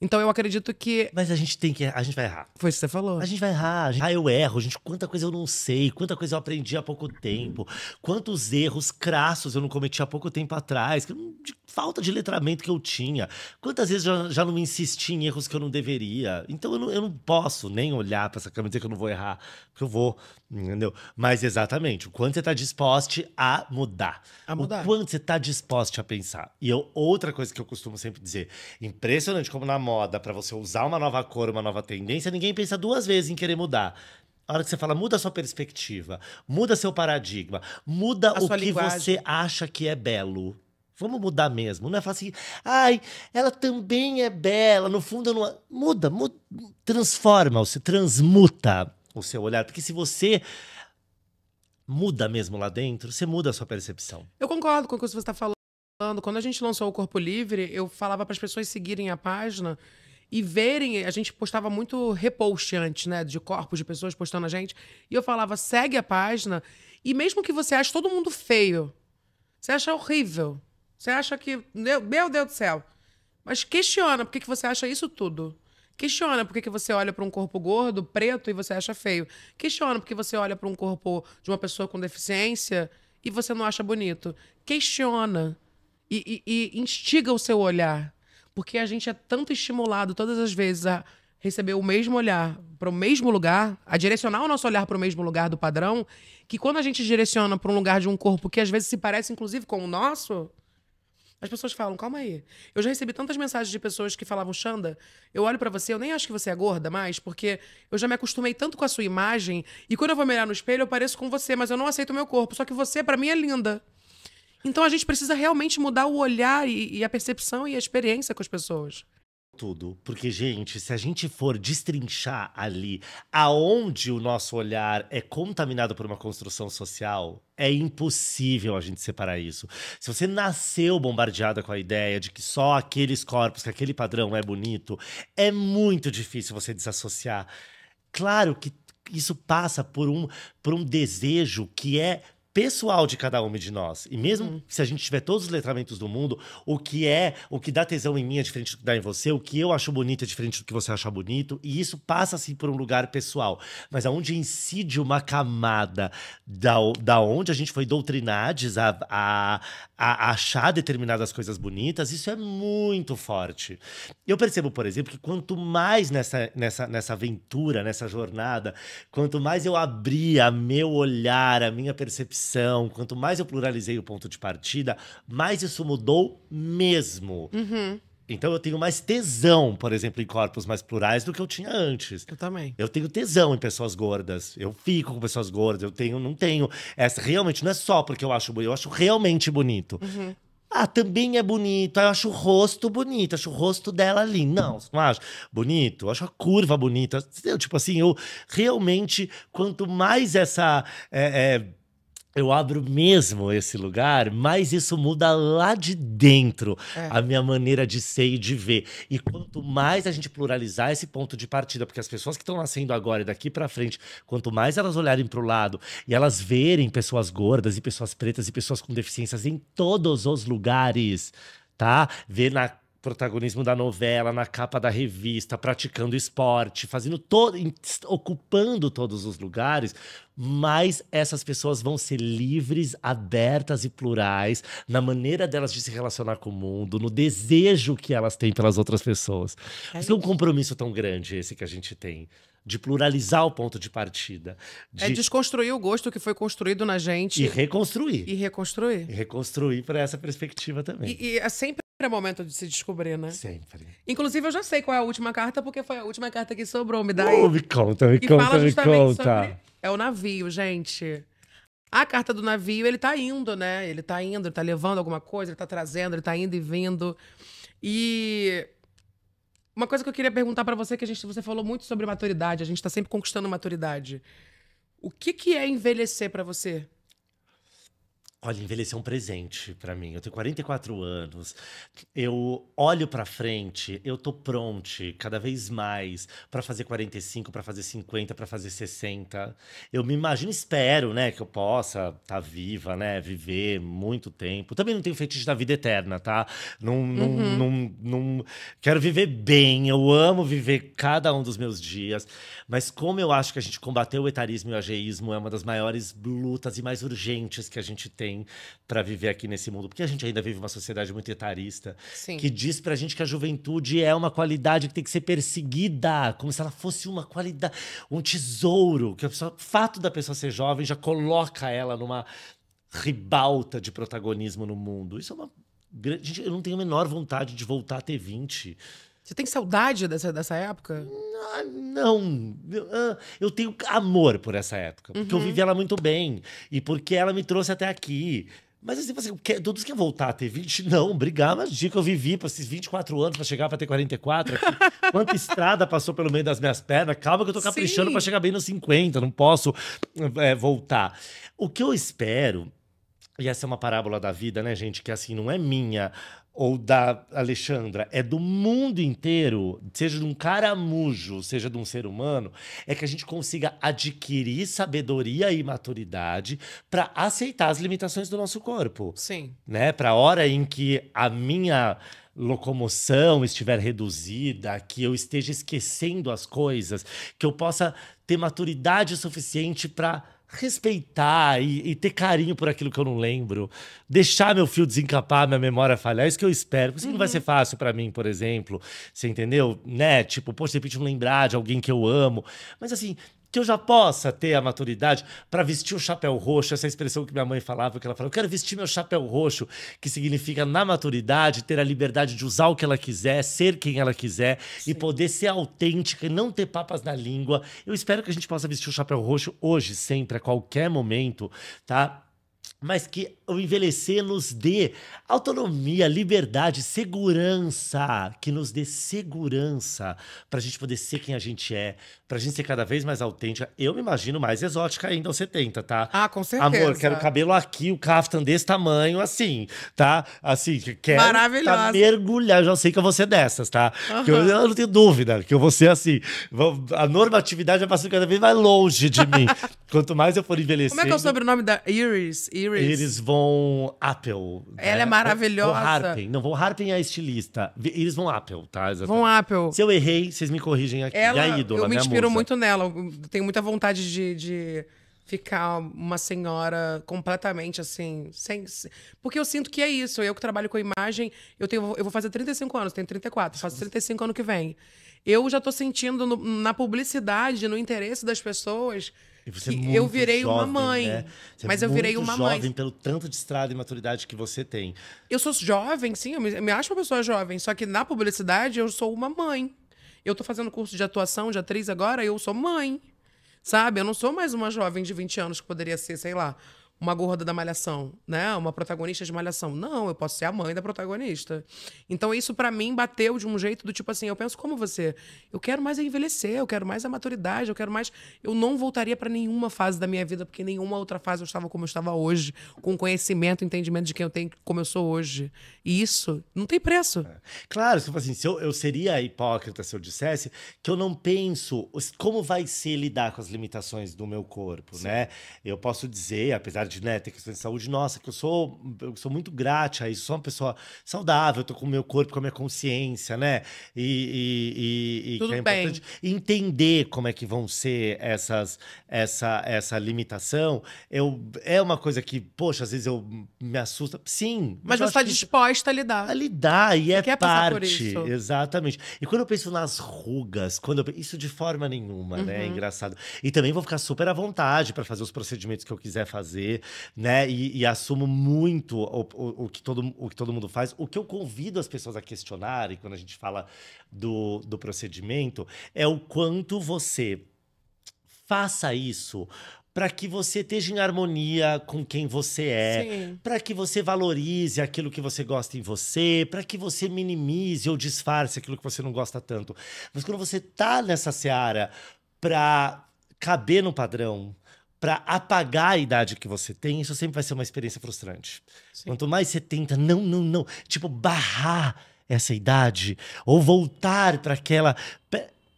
Então eu acredito que. Mas a gente tem que. A gente vai errar. Foi isso que você falou. A gente vai errar. Gente... Ah, eu erro, gente. Quanta coisa eu não sei, quanta coisa eu aprendi há pouco tempo, quantos erros crassos eu não cometi há pouco tempo atrás, que de falta de letramento que eu tinha. Quantas vezes eu já, já não insisti em erros que eu não deveria. Então eu não, eu não posso nem olhar para essa câmera e dizer que eu não vou errar, porque eu vou. Entendeu? Mas exatamente, o quanto você está disposto a mudar. A mudar. O quanto você está disposto a pensar. E eu, outra coisa que eu costumo sempre dizer: impressionante como na moda, para você usar uma nova cor, uma nova tendência, ninguém pensa duas vezes em querer mudar. A hora que você fala, muda sua perspectiva, muda seu paradigma, muda a o que linguagem. você acha que é belo. Vamos mudar mesmo. Não é fácil. Assim, Ai, ela também é bela. No fundo, não... muda, muda transforma-se, transmuta o seu olhar. Porque se você muda mesmo lá dentro, você muda a sua percepção. Eu concordo com o que você está falando. Quando a gente lançou o Corpo Livre, eu falava para as pessoas seguirem a página e verem. A gente postava muito repost antes, né? De corpos de pessoas postando a gente. E eu falava, segue a página. E mesmo que você ache todo mundo feio, você acha horrível. Você acha que. Meu Deus do céu. Mas questiona por que você acha isso tudo. Questiona por que você olha para um corpo gordo, preto, e você acha feio. Questiona por que você olha para um corpo de uma pessoa com deficiência e você não acha bonito. Questiona e, e, e instiga o seu olhar. Porque a gente é tanto estimulado todas as vezes a receber o mesmo olhar para o mesmo lugar, a direcionar o nosso olhar para o mesmo lugar do padrão, que quando a gente direciona para um lugar de um corpo que às vezes se parece inclusive com o nosso, as pessoas falam, calma aí. Eu já recebi tantas mensagens de pessoas que falavam, Xanda, eu olho para você, eu nem acho que você é gorda mais, porque eu já me acostumei tanto com a sua imagem, e quando eu vou me olhar no espelho, eu pareço com você, mas eu não aceito o meu corpo. Só que você, para mim, é linda. Então a gente precisa realmente mudar o olhar e, e a percepção e a experiência com as pessoas tudo, porque, gente, se a gente for destrinchar ali aonde o nosso olhar é contaminado por uma construção social, é impossível a gente separar isso. Se você nasceu bombardeada com a ideia de que só aqueles corpos, que aquele padrão é bonito, é muito difícil você desassociar. Claro que isso passa por um, por um desejo que é pessoal de cada um de nós. E mesmo uhum. se a gente tiver todos os letramentos do mundo, o que é, o que dá tesão em mim é diferente do que dá em você, o que eu acho bonito é diferente do que você acha bonito, e isso passa assim por um lugar pessoal. Mas aonde incide uma camada da, da onde a gente foi doutrinados a, a, a achar determinadas coisas bonitas, isso é muito forte. Eu percebo, por exemplo, que quanto mais nessa, nessa, nessa aventura, nessa jornada, quanto mais eu abria meu olhar, a minha percepção, quanto mais eu pluralizei o ponto de partida, mais isso mudou mesmo. Uhum. Então eu tenho mais tesão, por exemplo, em corpos mais plurais do que eu tinha antes. Eu também. Eu tenho tesão em pessoas gordas. Eu fico com pessoas gordas. Eu tenho, não tenho. Essa realmente não é só porque eu acho bonito. Eu acho realmente bonito. Uhum. Ah, também é bonito. Ah, eu acho o rosto bonito. Acho o rosto dela ali. Não, não acho bonito. Eu acho a curva bonita. tipo assim, eu realmente quanto mais essa é, é, eu abro mesmo esse lugar, mas isso muda lá de dentro é. a minha maneira de ser e de ver. E quanto mais a gente pluralizar esse ponto de partida, porque as pessoas que estão nascendo agora e daqui para frente, quanto mais elas olharem para o lado e elas verem pessoas gordas e pessoas pretas e pessoas com deficiências em todos os lugares, tá? Ver na protagonismo da novela, na capa da revista, praticando esporte, fazendo todo, ocupando todos os lugares, mas essas pessoas vão ser livres, abertas e plurais na maneira delas de se relacionar com o mundo, no desejo que elas têm pelas outras pessoas. Mas é, é um compromisso tão grande esse que a gente tem de pluralizar o ponto de partida. É de... É desconstruir o gosto que foi construído na gente. E reconstruir. E reconstruir. E reconstruir para essa perspectiva também. E, e, é sempre é momento de se descobrir, né? Sempre. Inclusive, eu já sei qual é a última carta, porque foi a última carta que sobrou. Me dá aí. Oh, me conta, me e conta, me conta. Sobre... É o navio, gente. A carta do navio, ele tá indo, né? Ele tá indo, ele tá levando alguma coisa, ele tá trazendo, ele tá indo e vindo. E uma coisa que eu queria perguntar para você, que a gente, você falou muito sobre maturidade, a gente está sempre conquistando maturidade. O que, que é envelhecer para você? Olha, envelhecer é um presente para mim. Eu tenho 44 anos. Eu olho para frente, eu tô pronte cada vez mais para fazer 45, para fazer 50, para fazer 60. Eu me imagino, espero, né, que eu possa estar tá viva, né, viver muito tempo. Também não tenho feitiço da vida eterna, tá? Não, não, uhum. não, não quero viver bem. Eu amo viver cada um dos meus dias. Mas como eu acho que a gente combater o etarismo e o ageísmo é uma das maiores lutas e mais urgentes que a gente tem tem para viver aqui nesse mundo, porque a gente ainda vive uma sociedade muito etarista, Sim. que diz pra gente que a juventude é uma qualidade que tem que ser perseguida, como se ela fosse uma qualidade, um tesouro, que o fato da pessoa ser jovem já coloca ela numa ribalta de protagonismo no mundo. Isso é uma eu não tenho a menor vontade de voltar a ter 20. Você tem saudade dessa, dessa época? Ah, não. Ah, eu tenho amor por essa época. Porque uhum. eu vivi ela muito bem. E porque ela me trouxe até aqui. Mas assim, você quer, todos quer voltar a ter 20? Não, brigar, mas dia que eu vivi para esses 24 anos para chegar para ter 44. Aqui, quanta estrada passou pelo meio das minhas pernas. Calma que eu tô caprichando para chegar bem nos 50, não posso é, voltar. O que eu espero, e essa é uma parábola da vida, né, gente, que assim não é minha, ou da Alexandra é do mundo inteiro, seja de um caramujo, seja de um ser humano, é que a gente consiga adquirir sabedoria e maturidade para aceitar as limitações do nosso corpo. Sim. Né? Para a hora em que a minha locomoção estiver reduzida, que eu esteja esquecendo as coisas, que eu possa ter maturidade suficiente para respeitar e, e, ter carinho por aquilo que eu não lembro, deixar meu fio desencapar, minha memória falhar, é isso que eu espero. isso uhum. não vai uhum. ser fácil para mim, por exemplo. Você entendeu? Né? Tipo, poxa, de repente não lembrar de alguém que eu amo. Mas assim, que eu já possa ter a maturidade para vestir o chapéu roxo, essa expressão que minha mãe falava, que ela falava, eu quero vestir meu chapéu roxo, que significa na maturidade ter a liberdade de usar o que ela quiser, ser quem ela quiser Sim. e poder ser autêntica e não ter papas na língua. Eu espero que a gente possa vestir o chapéu roxo hoje, sempre, a qualquer momento, tá? mas que o envelhecer nos dê autonomia, liberdade, segurança, que nos dê segurança para a gente poder ser quem a gente é, pra gente ser cada vez mais autêntica, eu me imagino mais exótica ainda aos 70, tá? Ah, com certeza. Amor, quero cabelo aqui, o caftan desse tamanho, assim, tá? Assim, quero tá Maravilhosa. Tá mergulhar. Eu já sei que eu vou ser dessas, tá? Uhum. Eu, eu, não tenho dúvida que eu vou ser assim. A normatividade vai passando cada vez mais longe de mim. Quanto mais eu for envelhecendo. Como é que é o sobrenome da Iris? Iris, Iris Von Apple. Né? Ela né? é maravilhosa. Von Harpen. Não, Von Harpen é estilista. Iris Von Apple, tá? Exatamente. Von Apple. Se eu errei, vocês me corrigem aqui. Ela, e a ídola, eu me né, inspiro muito nela. tenho muita vontade de, de ficar uma senhora completamente assim, sem, porque eu sinto que é isso. Eu que trabalho com imagem, eu tenho eu vou fazer 35 anos, tenho 34, faço 35 ano que vem. Eu já estou sentindo no, na publicidade, no interesse das pessoas, é eu virei jovem, uma mãe. Né? mas é eu virei uma jovem né? é mãe. jovem pelo tanto de estrada e maturidade que você tem. Eu sou jovem, sim, eu me, eu me acho uma pessoa jovem, só que na publicidade eu sou uma mãe. Eu tô fazendo curso de atuação, de atriz agora, eu sou mãe. Sabe? Eu não sou mais uma jovem de 20 anos que poderia ser, sei lá, uma gorda da malhação, né? Uma protagonista de malhação. Não, eu posso ser a mãe da protagonista. Então isso para mim bateu de um jeito do tipo assim, eu penso como você, eu quero mais envelhecer, eu quero mais a maturidade, eu quero mais, eu não voltaria para nenhuma fase da minha vida, porque nenhuma outra fase eu estava como eu estava hoje, com conhecimento, entendimento de quem eu tenho, como eu sou hoje. E isso não tem preço. É. Claro, se assim, se eu, eu seria hipócrita se eu dissesse que eu não penso como vai ser lidar com as limitações do meu corpo, Sim. né? Eu posso dizer, apesar de saúde, né? Tem questão de saúde. Nossa, que eu sou, eu sou muito grata a isso. Sou uma pessoa saudável, tô com o meu corpo, com a minha consciência, né? E, e, e, Tudo é importante bem. entender como é que vão ser essas, essa, essa limitação. Eu, é uma coisa que, poxa, às vezes eu me assusta. Sim. Mas, você está disposta a lidar. A lidar, e você é parte. Exatamente. E quando eu penso nas rugas, quando eu... isso de forma nenhuma, uhum. né? É uhum. engraçado. E também vou ficar super à vontade para fazer os procedimentos que eu quiser fazer né? E, e assumo muito o, o, o, que todo, o que todo mundo faz. O que eu convido as pessoas a questionarem quando a gente fala do, do procedimento é o quanto você faça isso para que você esteja em harmonia com quem você é, para que você valorize aquilo que você gosta em você, para que você minimize ou disfarce aquilo que você não gosta tanto. Mas quando você tá nessa seara para caber no padrão, para apagar a idade que você tem, isso sempre vai ser uma experiência frustrante. Sim. Quanto mais você tenta, não, não, não, tipo barrar essa idade ou voltar para aquela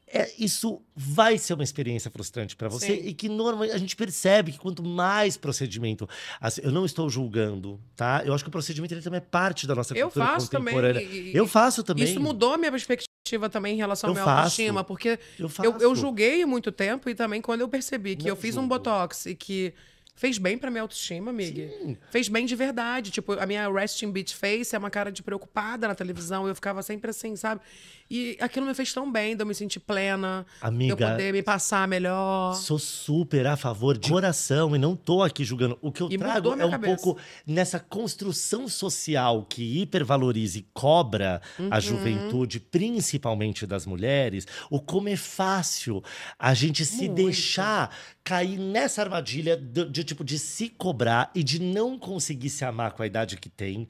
é, isso vai ser uma experiência frustrante para você Sim. e que normalmente a gente percebe que quanto mais procedimento, assim, eu não estou julgando, tá? Eu acho que o procedimento ele também é parte da nossa eu faço contemporânea. Também, e, eu faço também. Isso mudou a minha perspectiva também em relação eu à minha faço. autoestima, porque eu, eu, eu, julguei muito tempo e também quando eu percebi que não eu fiz julgo. um botox e que Fez bem pra minha autoestima, amiga. Sim. Fez bem de verdade. Tipo, a minha resting beach face é uma cara de preocupada na televisão. Eu ficava sempre assim, sabe? E aquilo me fez tão bem, de eu me sentir plena. Amiga. De eu poder me passar melhor. Sou super a favor de oração e não tô aqui julgando. O que eu e trago é um cabeça. pouco nessa construção social que hipervaloriza e cobra uhum. a juventude, principalmente das mulheres, o como é fácil a gente se Muito. deixar cair nessa armadilha de, de, tipo de se cobrar e de não conseguir se amar com a idade que tem,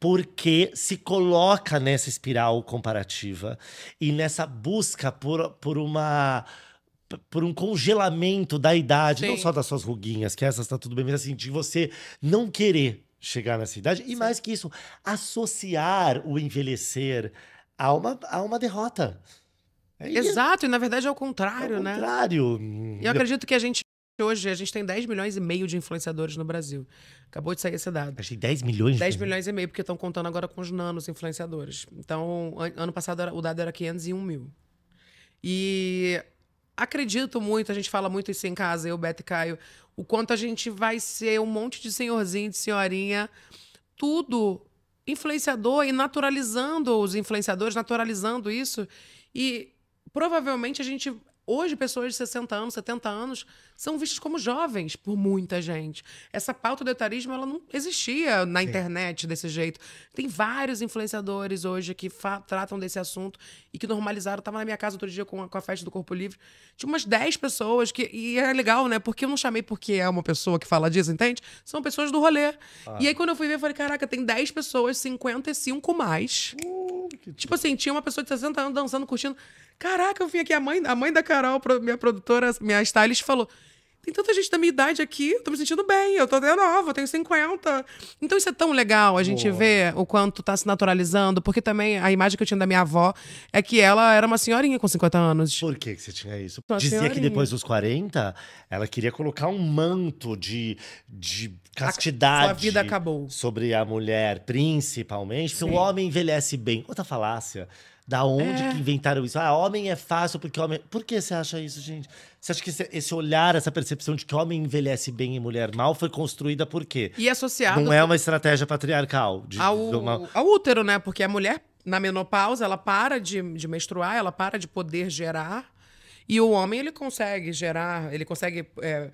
porque se coloca nessa espiral comparativa e nessa busca por, por uma por um congelamento da idade, Sim. não só das suas ruguinhas, que essas tá tudo bem, mas assim, de você não querer chegar nessa idade e mais que isso, associar o envelhecer a uma, a uma derrota. É Exato, e na verdade é o contrário, é né? contrário. Eu acredito que a gente hoje, a gente tem 10 milhões e meio de influenciadores no Brasil. Acabou de sair esse dado. Achei 10 milhões? 10 milhões e meio, porque estão contando agora com os nanos influenciadores. Então, ano passado o dado era 501 mil. E acredito muito, a gente fala muito isso em casa, eu, Beto e Caio, o quanto a gente vai ser um monte de senhorzinho, de senhorinha, tudo influenciador e naturalizando os influenciadores, naturalizando isso. E provavelmente a gente. Hoje, pessoas de 60 anos, 70 anos, são vistos como jovens por muita gente. Essa pauta do etarismo ela não existia na Sim. internet desse jeito. Tem vários influenciadores hoje que tratam desse assunto e que normalizaram. Eu tava na minha casa outro dia com a, com a festa do Corpo Livre. Tinha umas 10 pessoas que. E é legal, né? Porque eu não chamei porque é uma pessoa que fala disso, entende? São pessoas do rolê. Ah. E aí, quando eu fui ver, eu falei: caraca, tem 10 pessoas, 55 mais. Uh, tipo assim, tinha uma pessoa de 60 anos dançando, curtindo. Caraca, eu vim aqui, a mãe, a mãe da Carol, minha produtora, minha stylist, falou: tem tanta gente da minha idade aqui, eu tô me sentindo bem, eu tô até nova, eu tenho 50. Então isso é tão legal a gente Boa. ver o quanto tá se naturalizando, porque também a imagem que eu tinha da minha avó é que ela era uma senhorinha com 50 anos. Por que, que você tinha isso? Uma Dizia senhorinha. que depois dos 40, ela queria colocar um manto de, de castidade. A, sua vida acabou. Sobre a mulher, principalmente, porque o homem envelhece bem. Outra falácia. Da onde é. que inventaram isso? Ah, homem é fácil porque homem. Por que você acha isso, gente? Você acha que esse, olhar, essa percepção de que homem envelhece bem e mulher mal foi construída por quê? E associado. Não é uma estratégia patriarcal. De, ao, de uma... ao útero, né? Porque a mulher, na menopausa, ela para de, de menstruar, ela para de poder gerar. E o homem, ele consegue gerar, ele consegue. É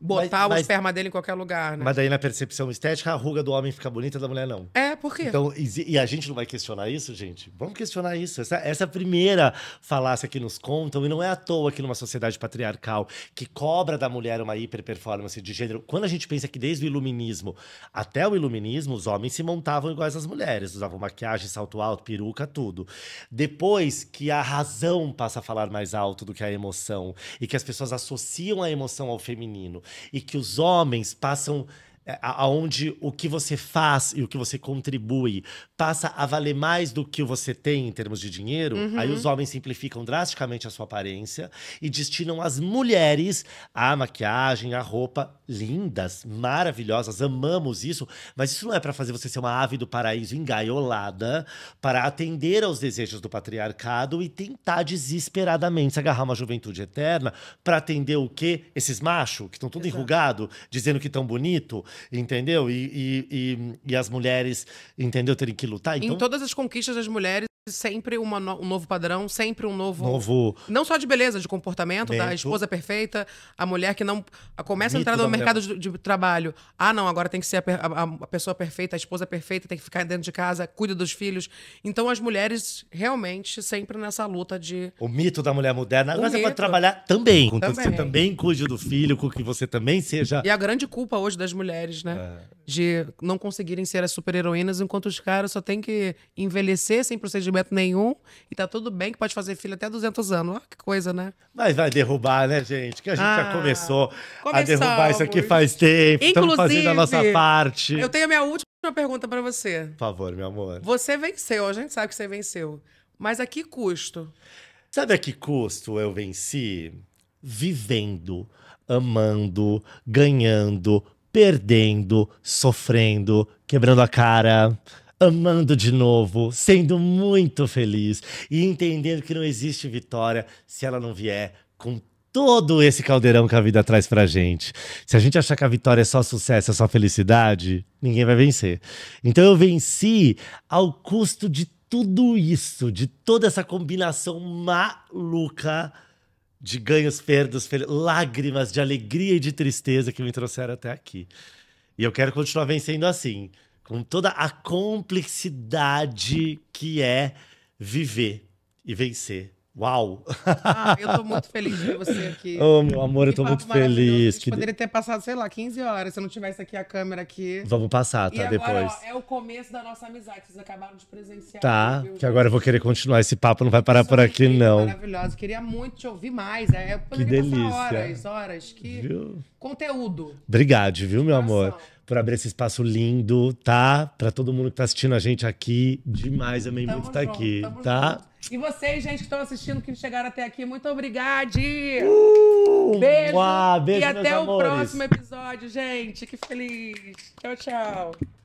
botar mas, o esperma dele em qualquer lugar, né? Mas aí na percepção estética, a ruga do homem fica bonita, da mulher não. É, por quê? Então, e, a gente não vai questionar isso, gente? Vamos questionar isso. Essa, essa primeira falácia que nos contam, e não é à toa que numa sociedade patriarcal que cobra da mulher uma hiperperformance de gênero, quando a gente pensa que desde o iluminismo até o iluminismo, os homens se montavam iguais às mulheres, usavam maquiagem, salto alto, peruca, tudo. Depois que a razão passa a falar mais alto do que a emoção, e que as pessoas associam a emoção ao feminismo, feminino e que os homens passam é, aonde o que você faz e o que você contribui passa a valer mais do que você tem em termos de dinheiro, uhum. aí os homens simplificam drasticamente a sua aparência e destinam as mulheres à maquiagem, à roupa, lindas, maravilhosas, amamos isso, mas isso não é para fazer você ser uma ave do paraíso engaiolada para atender aos desejos do patriarcado e tentar desesperadamente se agarrar uma juventude eterna para atender o quê? Esses machos que estão tudo Exato. enrugado, dizendo que tão bonito, entendeu? E, e, e, e as mulheres, entendeu, terem que lutar. Então... Em todas as conquistas das mulheres, sempre uma no, um novo padrão, sempre um novo, novo. Não só de beleza, de comportamento, Bento. da esposa perfeita, a mulher que não. Começa a entrar no mercado de, de, trabalho. Ah, não, agora tem que ser a, a, a, pessoa perfeita, a esposa perfeita, tem que ficar dentro de casa, cuida dos filhos. Então as mulheres realmente sempre nessa luta de. O mito da mulher moderna. mas mito. para trabalhar também. Com também. Que você também cuide do filho, com que você também seja. E a grande culpa hoje das mulheres, né? É. De não conseguirem ser as super-heroínas, enquanto os caras só têm que envelhecer sem procedimento desmento nenhum e tá tudo bem, que pode fazer filho até 200 anos. Olha que coisa, né? Mas vai derrubar, né, gente? Que a gente ah, já começou a derrubar isso aqui faz tempo. Estamos fazendo a nossa parte. Eu tenho a minha última pergunta para você. Por favor, meu amor. Você venceu, a gente sabe que você venceu. Mas a que custo? Sabe a que custo eu venci? Vivendo, amando, ganhando, perdendo, sofrendo, quebrando a cara, amando de novo, sendo muito feliz e entendendo que não existe vitória se ela não vier com todo esse caldeirão que a vida traz pra gente. Se a gente achar que a vitória é só sucesso, é só felicidade, ninguém vai vencer. Então eu venci ao custo de tudo isso, de toda essa combinação maluca de ganhos, perdas, lágrimas de alegria e de tristeza que me trouxeram até aqui. E eu quero continuar vencendo assim com toda a complexidade que é viver e vencer. Uau! Ah, eu tô muito feliz de você aqui. oh, meu amor, eu tô muito feliz. que... poderia ter passado, sei lá, 15 horas se eu não tivesse aqui a câmera aqui. Vamos passar, tá? E agora, depois. Ó, é o começo da nossa amizade, vocês acabaram de presenciar. Tá, viu? que agora eu vou querer continuar. Esse papo não vai parar por é aqui, não. Maravilhoso. Queria muito te ouvir mais. É, eu que delícia. horas, horas. Que viu? conteúdo. Obrigado, viu, meu amor? por abrir esse espaço lindo, tá? Para todo mundo que tá assistindo a gente aqui. Demais, amei tamo muito estar tá aqui, tá? Junto. E vocês, gente, que estão assistindo, que chegaram até aqui, muito obrigada! Uh, beijo! Uá, beijo! E até o próximo episódio, gente. Que feliz! Tchau, tchau!